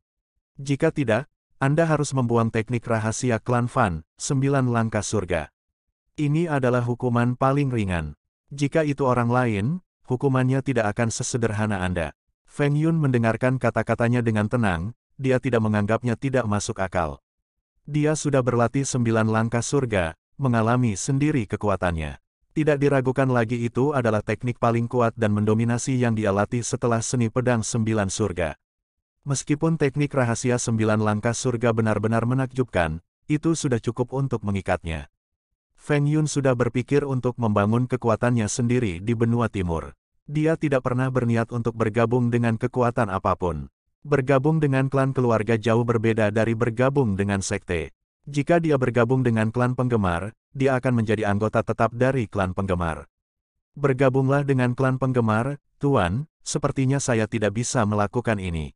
A: Jika tidak, Anda harus membuang teknik rahasia klan Fan, 9 langkah surga. Ini adalah hukuman paling ringan. Jika itu orang lain, hukumannya tidak akan sesederhana Anda. Feng Yun mendengarkan kata-katanya dengan tenang, dia tidak menganggapnya tidak masuk akal. Dia sudah berlatih sembilan langkah surga, mengalami sendiri kekuatannya. Tidak diragukan lagi itu adalah teknik paling kuat dan mendominasi yang dia latih setelah seni pedang sembilan surga. Meskipun teknik rahasia sembilan langkah surga benar-benar menakjubkan, itu sudah cukup untuk mengikatnya. Feng Yun sudah berpikir untuk membangun kekuatannya sendiri di benua timur. Dia tidak pernah berniat untuk bergabung dengan kekuatan apapun. Bergabung dengan klan keluarga jauh berbeda dari bergabung dengan sekte. Jika dia bergabung dengan klan penggemar, dia akan menjadi anggota tetap dari klan penggemar. Bergabunglah dengan klan penggemar, Tuan, sepertinya saya tidak bisa melakukan ini.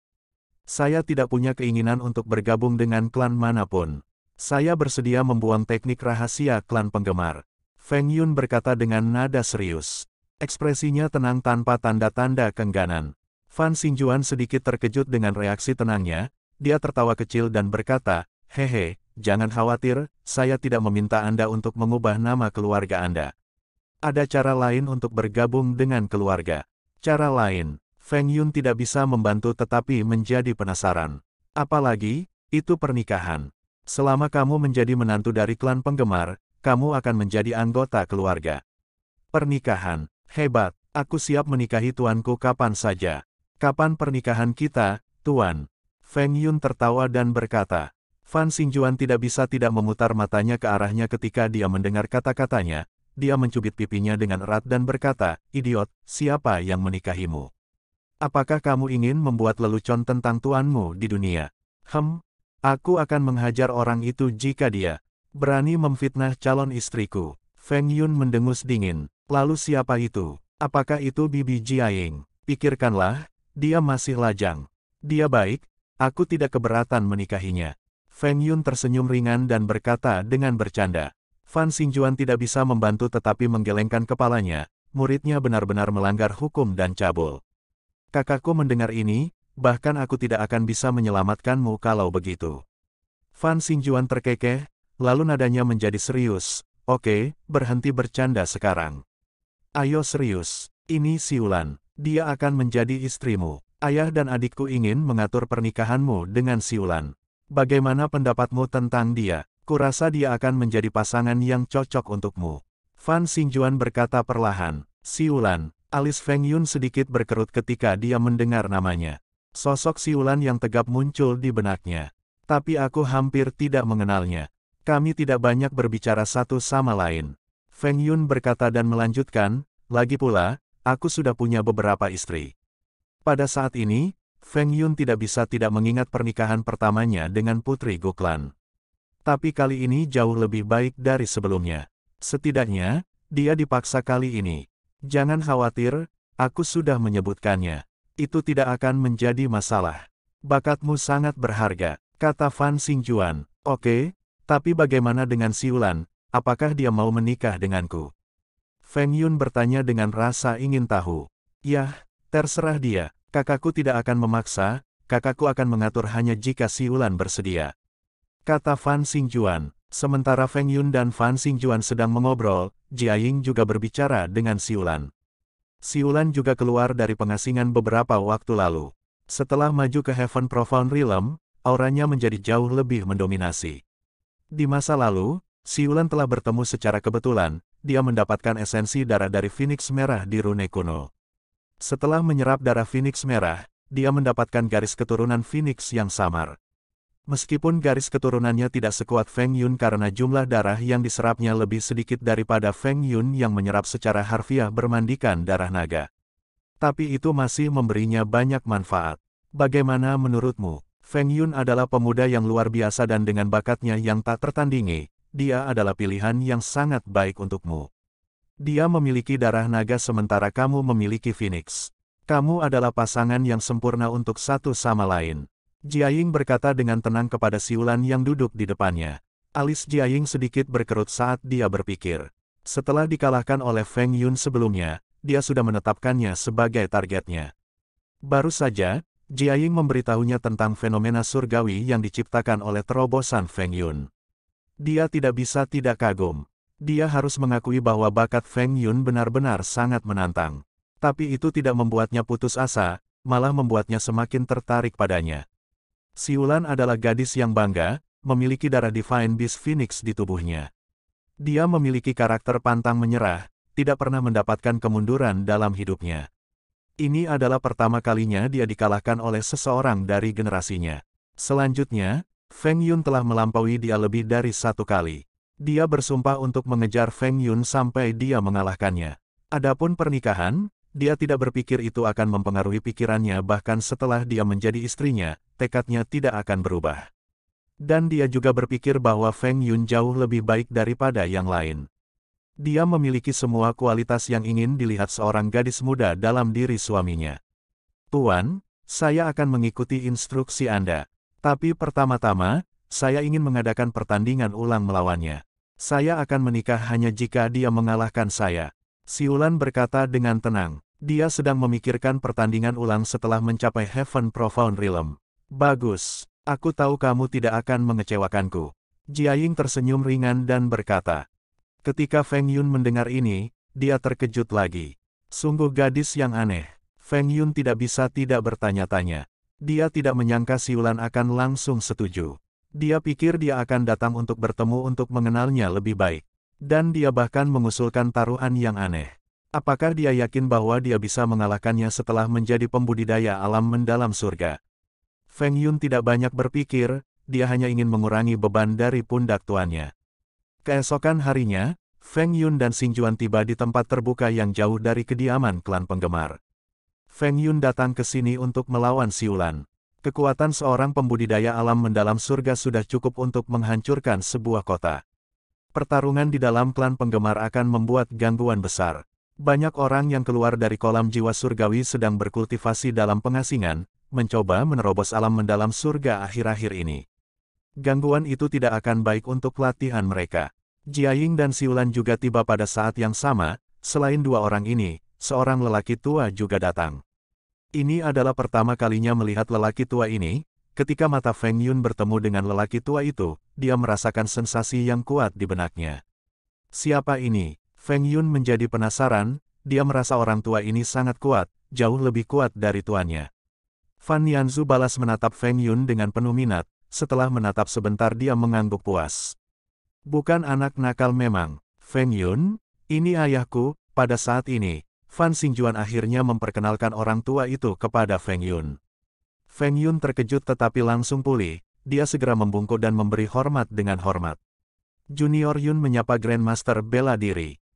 A: Saya tidak punya keinginan untuk bergabung dengan klan manapun. Saya bersedia membuang teknik rahasia klan penggemar. Feng Yun berkata dengan nada serius. Ekspresinya tenang tanpa tanda-tanda kengganan. Fan Xinjuan sedikit terkejut dengan reaksi tenangnya, dia tertawa kecil dan berkata, Hehe, jangan khawatir, saya tidak meminta Anda untuk mengubah nama keluarga Anda. Ada cara lain untuk bergabung dengan keluarga. Cara lain, Feng Yun tidak bisa membantu tetapi menjadi penasaran. Apalagi, itu pernikahan. Selama kamu menjadi menantu dari klan penggemar, kamu akan menjadi anggota keluarga. Pernikahan, Hebat, aku siap menikahi tuanku kapan saja. Kapan pernikahan kita, tuan? Feng Yun tertawa dan berkata. Fan Xingjuan tidak bisa tidak memutar matanya ke arahnya ketika dia mendengar kata-katanya. Dia mencubit pipinya dengan erat dan berkata, Idiot, siapa yang menikahimu? Apakah kamu ingin membuat lelucon tentang tuanmu di dunia? Hem, aku akan menghajar orang itu jika dia berani memfitnah calon istriku. Feng Yun mendengus dingin. Lalu siapa itu? Apakah itu Bibi Jiaying? Pikirkanlah, dia masih lajang. Dia baik, aku tidak keberatan menikahinya. Feng Yun tersenyum ringan dan berkata dengan bercanda. Fan Xingjuan tidak bisa membantu tetapi menggelengkan kepalanya, muridnya benar-benar melanggar hukum dan cabul. Kakakku mendengar ini, bahkan aku tidak akan bisa menyelamatkanmu kalau begitu. Fan Xingjuan terkekeh, lalu nadanya menjadi serius, Oke, berhenti bercanda sekarang. Ayo serius, ini Siulan, dia akan menjadi istrimu. Ayah dan adikku ingin mengatur pernikahanmu dengan Siulan. Bagaimana pendapatmu tentang dia? Kurasa dia akan menjadi pasangan yang cocok untukmu. Fan Xingjuan berkata perlahan, Siulan, alis Feng Yun sedikit berkerut ketika dia mendengar namanya. Sosok Siulan yang tegap muncul di benaknya. Tapi aku hampir tidak mengenalnya. Kami tidak banyak berbicara satu sama lain. Feng Yun berkata dan melanjutkan, lagi pula, aku sudah punya beberapa istri. Pada saat ini, Feng Yun tidak bisa tidak mengingat pernikahan pertamanya dengan Putri Guklan. Tapi kali ini jauh lebih baik dari sebelumnya. Setidaknya, dia dipaksa kali ini. Jangan khawatir, aku sudah menyebutkannya. Itu tidak akan menjadi masalah. Bakatmu sangat berharga, kata Fan Xingjuan. Oke, tapi bagaimana dengan Siulan, apakah dia mau menikah denganku? Feng Yun bertanya dengan rasa ingin tahu. Yah, terserah dia, kakakku tidak akan memaksa, kakakku akan mengatur hanya jika Siulan bersedia. Kata Fan Xingjuan, sementara Feng Yun dan Fan Xingjuan sedang mengobrol, Jiaying juga berbicara dengan Siulan. Siulan juga keluar dari pengasingan beberapa waktu lalu. Setelah maju ke Heaven Profound Realm, auranya menjadi jauh lebih mendominasi. Di masa lalu, Siulan telah bertemu secara kebetulan, dia mendapatkan esensi darah dari Phoenix Merah di Rune Kuno. Setelah menyerap darah Phoenix Merah, dia mendapatkan garis keturunan Phoenix yang samar. Meskipun garis keturunannya tidak sekuat Feng Yun karena jumlah darah yang diserapnya lebih sedikit daripada Feng Yun yang menyerap secara harfiah bermandikan darah naga. Tapi itu masih memberinya banyak manfaat. Bagaimana menurutmu? Feng Yun adalah pemuda yang luar biasa dan dengan bakatnya yang tak tertandingi, dia adalah pilihan yang sangat baik untukmu. Dia memiliki darah naga sementara kamu memiliki Phoenix. Kamu adalah pasangan yang sempurna untuk satu sama lain. Jiaying berkata dengan tenang kepada Siulan yang duduk di depannya. Alis Jiaying sedikit berkerut saat dia berpikir. Setelah dikalahkan oleh Feng Yun sebelumnya, dia sudah menetapkannya sebagai targetnya. Baru saja, Jiaying memberitahunya tentang fenomena surgawi yang diciptakan oleh terobosan Feng Yun. Dia tidak bisa tidak kagum. Dia harus mengakui bahwa bakat Feng Yun benar-benar sangat menantang. Tapi itu tidak membuatnya putus asa, malah membuatnya semakin tertarik padanya. Siulan adalah gadis yang bangga, memiliki darah Divine Beast Phoenix di
B: tubuhnya.
A: Dia memiliki karakter pantang menyerah, tidak pernah mendapatkan kemunduran dalam hidupnya. Ini adalah pertama kalinya dia dikalahkan oleh seseorang dari generasinya. Selanjutnya, Feng Yun telah melampaui dia lebih dari satu kali. Dia bersumpah untuk mengejar Feng Yun sampai dia mengalahkannya. Adapun pernikahan, dia tidak berpikir itu akan mempengaruhi pikirannya bahkan setelah dia menjadi istrinya, tekadnya tidak akan berubah. Dan dia juga berpikir bahwa Feng Yun jauh lebih baik daripada yang lain. Dia memiliki semua kualitas yang ingin dilihat seorang gadis muda dalam diri suaminya. Tuan, saya akan mengikuti instruksi Anda. Tapi pertama-tama, saya ingin mengadakan pertandingan ulang melawannya. Saya akan menikah hanya jika dia mengalahkan saya. Siulan berkata dengan tenang. Dia sedang memikirkan pertandingan ulang setelah mencapai Heaven Profound Realm. Bagus, aku tahu kamu tidak akan mengecewakanku. Jiaying tersenyum ringan dan berkata, Ketika Feng Yun mendengar ini, dia terkejut lagi. Sungguh gadis yang aneh. Feng Yun tidak bisa tidak bertanya-tanya. Dia tidak menyangka Siulan akan langsung setuju. Dia pikir dia akan datang untuk bertemu untuk mengenalnya lebih baik. Dan dia bahkan mengusulkan taruhan yang aneh. Apakah dia yakin bahwa dia bisa mengalahkannya setelah menjadi pembudidaya alam mendalam surga? Feng Yun tidak banyak berpikir, dia hanya ingin mengurangi beban dari pundak tuannya. Keesokan harinya, Feng Yun dan Xing Juan tiba di tempat terbuka yang jauh dari kediaman klan penggemar. Feng Yun datang ke sini untuk melawan Siulan. Kekuatan seorang pembudidaya alam mendalam surga sudah cukup untuk menghancurkan sebuah kota. Pertarungan di dalam klan penggemar akan membuat gangguan besar. Banyak orang yang keluar dari kolam jiwa surgawi sedang berkultivasi dalam pengasingan, mencoba menerobos alam mendalam surga akhir-akhir ini. Gangguan itu tidak akan baik untuk latihan mereka. Jiaying dan Siulan juga tiba pada saat yang sama, selain dua orang ini, seorang lelaki tua juga datang. Ini adalah pertama kalinya melihat lelaki tua ini, ketika mata Feng Yun bertemu dengan lelaki tua itu, dia merasakan sensasi yang kuat di benaknya. Siapa ini? Feng Yun menjadi penasaran, dia merasa orang tua ini sangat kuat, jauh lebih kuat dari tuannya. Fan Yanzu balas menatap Feng Yun dengan penuh minat, setelah menatap sebentar dia mengangguk puas. Bukan anak nakal memang, Feng Yun, ini ayahku, pada saat ini, Fan Xingjuan akhirnya memperkenalkan orang tua itu kepada Feng Yun. Feng Yun terkejut tetapi langsung pulih, dia segera membungkuk dan memberi hormat dengan hormat. Junior
B: Yun menyapa Grandmaster bela diri.